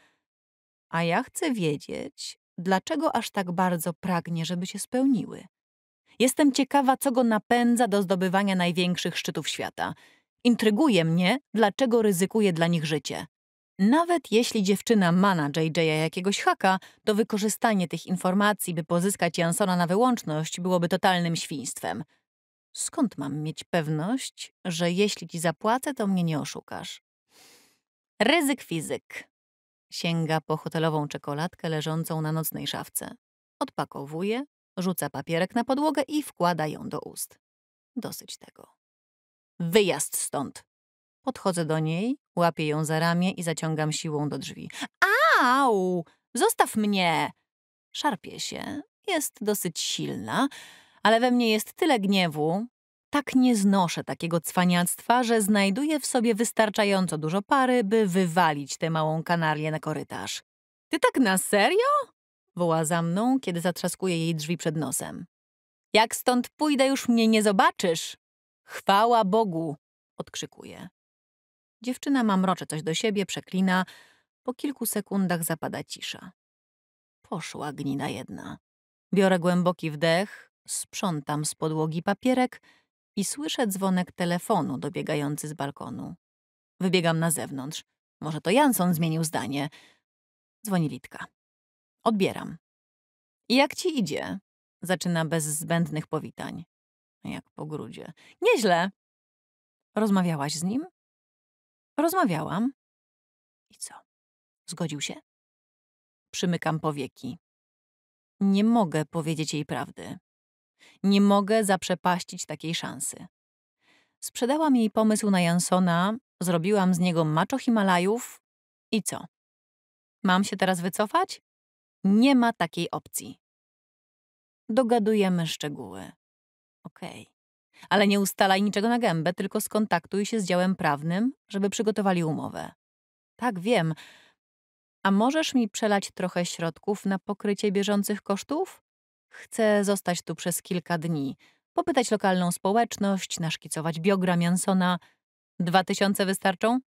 A ja chcę wiedzieć, dlaczego aż tak bardzo pragnie, żeby się spełniły. Jestem ciekawa, co go napędza do zdobywania największych szczytów świata. Intryguje mnie, dlaczego ryzykuje dla nich życie. Nawet jeśli dziewczyna ma na JJ'a jakiegoś haka, to wykorzystanie tych informacji, by pozyskać Jansona na wyłączność, byłoby totalnym świństwem skąd mam mieć pewność, że jeśli ci zapłacę, to mnie nie oszukasz? Ryzyk fizyk. Sięga po hotelową czekoladkę leżącą na nocnej szafce. Odpakowuje, rzuca papierek na podłogę i wkłada ją do ust. Dosyć tego. Wyjazd stąd! Podchodzę do niej, łapię ją za ramię i zaciągam siłą do drzwi. Au! Zostaw mnie! Szarpie się, jest dosyć silna, ale we mnie jest tyle gniewu, tak nie znoszę takiego cwaniactwa, że znajduję w sobie wystarczająco dużo pary, by wywalić tę małą kanarię na korytarz. Ty tak na serio? woła za mną, kiedy zatrzaskuje jej drzwi przed nosem. Jak stąd pójdę, już mnie nie zobaczysz. Chwała Bogu! odkrzykuje. Dziewczyna mamrocze coś do siebie, przeklina. Po kilku sekundach zapada cisza. Poszła gnina jedna. Biorę głęboki wdech, Sprzątam z podłogi papierek i słyszę dzwonek telefonu dobiegający z balkonu. Wybiegam na zewnątrz. Może to Jansson zmienił zdanie. Dzwoni Litka. Odbieram. Jak ci idzie? Zaczyna bez zbędnych powitań. Jak po grudzie. Nieźle. Rozmawiałaś z nim? Rozmawiałam. I co? Zgodził się? Przymykam powieki. Nie mogę powiedzieć jej prawdy. Nie mogę zaprzepaścić takiej szansy. Sprzedałam jej pomysł na Jansona, zrobiłam z niego maczo Himalajów i co? Mam się teraz wycofać? Nie ma takiej opcji. Dogadujemy szczegóły. Okej. Okay. Ale nie ustalaj niczego na gębę, tylko skontaktuj się z działem prawnym, żeby przygotowali umowę. Tak, wiem. A możesz mi przelać trochę środków na pokrycie bieżących kosztów? Chcę zostać tu przez kilka dni, popytać lokalną społeczność, naszkicować biogram Jansona. Dwa tysiące wystarczą?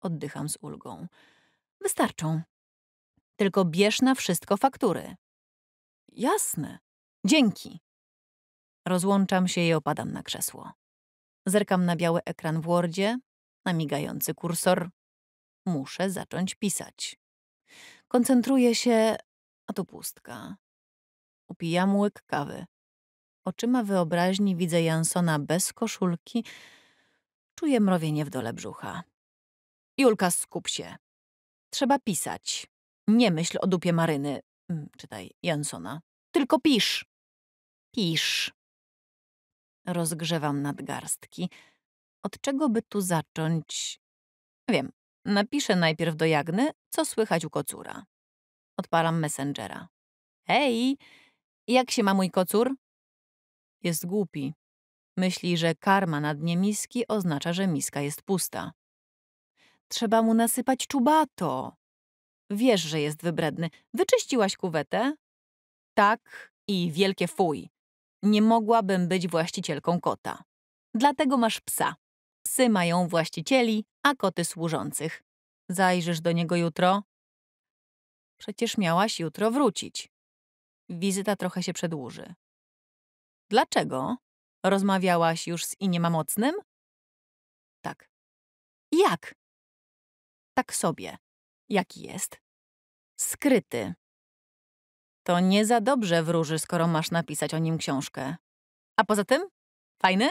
Oddycham z ulgą. Wystarczą. Tylko bierz na wszystko faktury. Jasne. Dzięki. Rozłączam się i opadam na krzesło. Zerkam na biały ekran w Wordzie, na migający kursor. Muszę zacząć pisać. Koncentruję się, a tu pustka. Upijam łyk kawy. Oczyma wyobraźni widzę Jansona bez koszulki. Czuję mrowienie w dole brzucha. Julka, skup się. Trzeba pisać. Nie myśl o dupie Maryny. Mm, czytaj, Jansona. Tylko pisz. Pisz. Rozgrzewam nadgarstki. Od czego by tu zacząć? Wiem, napiszę najpierw do Jagny, co słychać u kocura. Odparam Messengera. Hej! Jak się ma mój kocur? Jest głupi. Myśli, że karma na dnie miski oznacza, że miska jest pusta. Trzeba mu nasypać czubato. Wiesz, że jest wybredny. Wyczyściłaś kuwetę? Tak i wielkie fuj. Nie mogłabym być właścicielką kota. Dlatego masz psa. Psy mają właścicieli, a koty służących. Zajrzysz do niego jutro? Przecież miałaś jutro wrócić wizyta trochę się przedłuży. Dlaczego? Rozmawiałaś już z Iniem Mocnym? Tak. Jak? Tak sobie. Jaki jest? Skryty. To nie za dobrze wróży, skoro masz napisać o nim książkę. A poza tym? Fajny?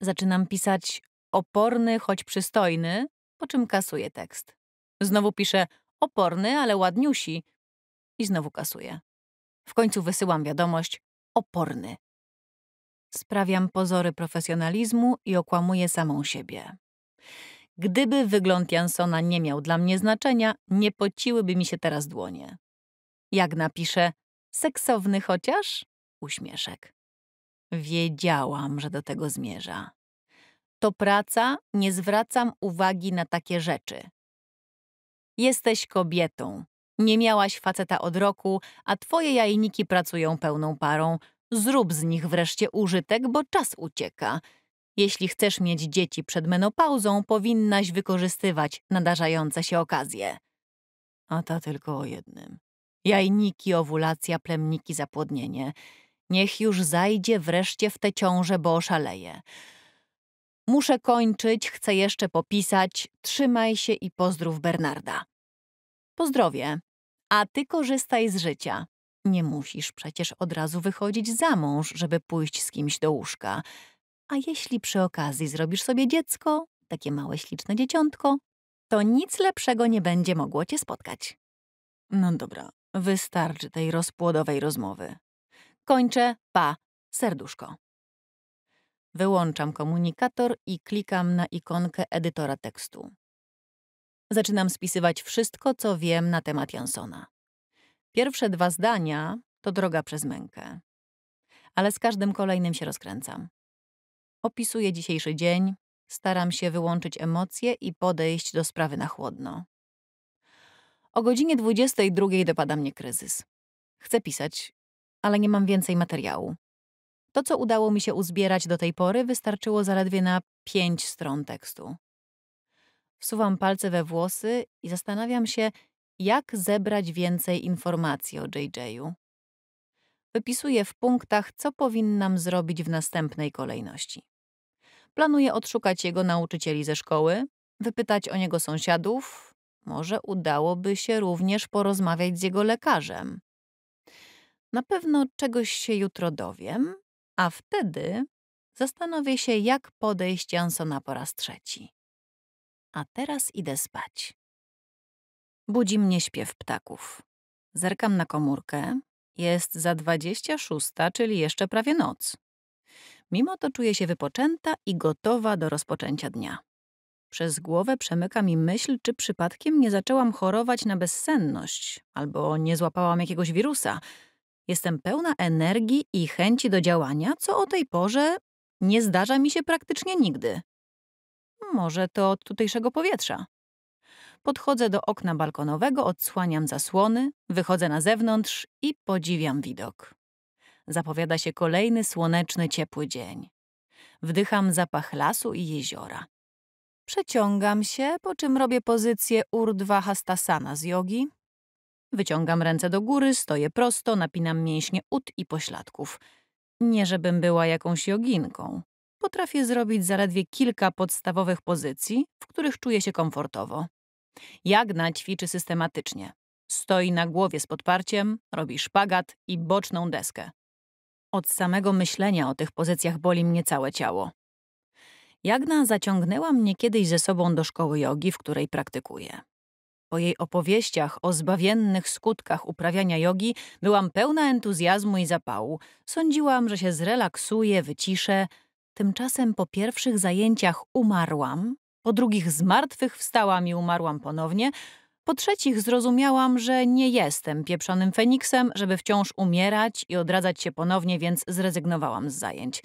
Zaczynam pisać oporny, choć przystojny, po czym kasuję tekst. Znowu piszę oporny, ale ładniusi i znowu kasuję. W końcu wysyłam wiadomość oporny. Sprawiam pozory profesjonalizmu i okłamuję samą siebie. Gdyby wygląd Jansona nie miał dla mnie znaczenia, nie pociłyby mi się teraz dłonie. Jak napiszę, seksowny chociaż? Uśmieszek. Wiedziałam, że do tego zmierza. To praca, nie zwracam uwagi na takie rzeczy. Jesteś kobietą, nie miałaś faceta od roku, a twoje jajniki pracują pełną parą. Zrób z nich wreszcie użytek, bo czas ucieka. Jeśli chcesz mieć dzieci przed menopauzą, powinnaś wykorzystywać nadarzające się okazje. A ta tylko o jednym. Jajniki, owulacja, plemniki, zapłodnienie. Niech już zajdzie wreszcie w tę ciążę, bo oszaleje. Muszę kończyć, chcę jeszcze popisać. Trzymaj się i pozdrów Bernarda. Pozdrowie a ty korzystaj z życia. Nie musisz przecież od razu wychodzić za mąż, żeby pójść z kimś do łóżka. A jeśli przy okazji zrobisz sobie dziecko, takie małe śliczne dzieciątko, to nic lepszego nie będzie mogło cię spotkać. No dobra, wystarczy tej rozpłodowej rozmowy. Kończę, pa, serduszko. Wyłączam komunikator i klikam na ikonkę edytora tekstu zaczynam spisywać wszystko, co wiem na temat Jansona. Pierwsze dwa zdania to droga przez mękę. Ale z każdym kolejnym się rozkręcam. Opisuję dzisiejszy dzień, staram się wyłączyć emocje i podejść do sprawy na chłodno. O godzinie 22 dopada mnie kryzys. Chcę pisać, ale nie mam więcej materiału. To, co udało mi się uzbierać do tej pory, wystarczyło zaledwie na pięć stron tekstu. Wsuwam palce we włosy i zastanawiam się, jak zebrać więcej informacji o JJ-u. Wypisuję w punktach, co powinnam zrobić w następnej kolejności. Planuję odszukać jego nauczycieli ze szkoły, wypytać o niego sąsiadów, może udałoby się również porozmawiać z jego lekarzem. Na pewno czegoś się jutro dowiem, a wtedy zastanowię się, jak podejść Jansona po raz trzeci a teraz idę spać. Budzi mnie śpiew ptaków. Zerkam na komórkę. Jest za 26, czyli jeszcze prawie noc. Mimo to czuję się wypoczęta i gotowa do rozpoczęcia dnia. Przez głowę przemyka mi myśl, czy przypadkiem nie zaczęłam chorować na bezsenność albo nie złapałam jakiegoś wirusa. Jestem pełna energii i chęci do działania, co o tej porze nie zdarza mi się praktycznie nigdy. Może to od tutejszego powietrza. Podchodzę do okna balkonowego, odsłaniam zasłony, wychodzę na zewnątrz i podziwiam widok. Zapowiada się kolejny słoneczny, ciepły dzień. Wdycham zapach lasu i jeziora. Przeciągam się, po czym robię pozycję Urdwa Hastasana z jogi. Wyciągam ręce do góry, stoję prosto, napinam mięśnie ud i pośladków. Nie żebym była jakąś joginką, potrafię zrobić zaledwie kilka podstawowych pozycji, w których czuję się komfortowo. Jagna ćwiczy systematycznie. Stoi na głowie z podparciem, robi szpagat i boczną deskę. Od samego myślenia o tych pozycjach boli mnie całe ciało. Jagna zaciągnęła mnie kiedyś ze sobą do szkoły jogi, w której praktykuję. Po jej opowieściach o zbawiennych skutkach uprawiania jogi byłam pełna entuzjazmu i zapału. Sądziłam, że się zrelaksuję, wyciszę, Tymczasem po pierwszych zajęciach umarłam, po drugich z martwych wstałam i umarłam ponownie, po trzecich zrozumiałam, że nie jestem pieprzonym feniksem, żeby wciąż umierać i odradzać się ponownie, więc zrezygnowałam z zajęć.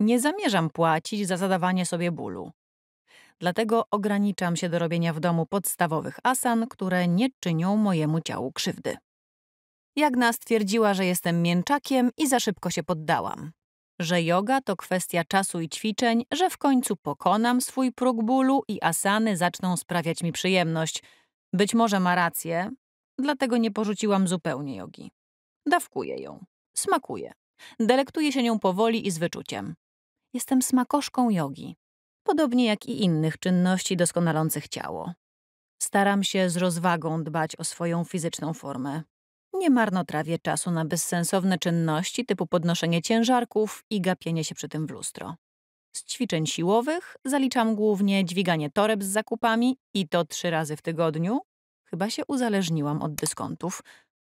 Nie zamierzam płacić za zadawanie sobie bólu. Dlatego ograniczam się do robienia w domu podstawowych asan, które nie czynią mojemu ciału krzywdy. Jagna stwierdziła, że jestem mięczakiem i za szybko się poddałam że yoga to kwestia czasu i ćwiczeń, że w końcu pokonam swój próg bólu i asany zaczną sprawiać mi przyjemność. Być może ma rację, dlatego nie porzuciłam zupełnie jogi. Dawkuję ją, smakuję, delektuję się nią powoli i z wyczuciem. Jestem smakoszką jogi, podobnie jak i innych czynności doskonalących ciało. Staram się z rozwagą dbać o swoją fizyczną formę. Nie marnotrawię czasu na bezsensowne czynności typu podnoszenie ciężarków i gapienie się przy tym w lustro. Z ćwiczeń siłowych zaliczam głównie dźwiganie toreb z zakupami i to trzy razy w tygodniu. Chyba się uzależniłam od dyskontów.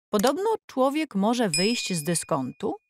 Podobno człowiek może wyjść z dyskontu,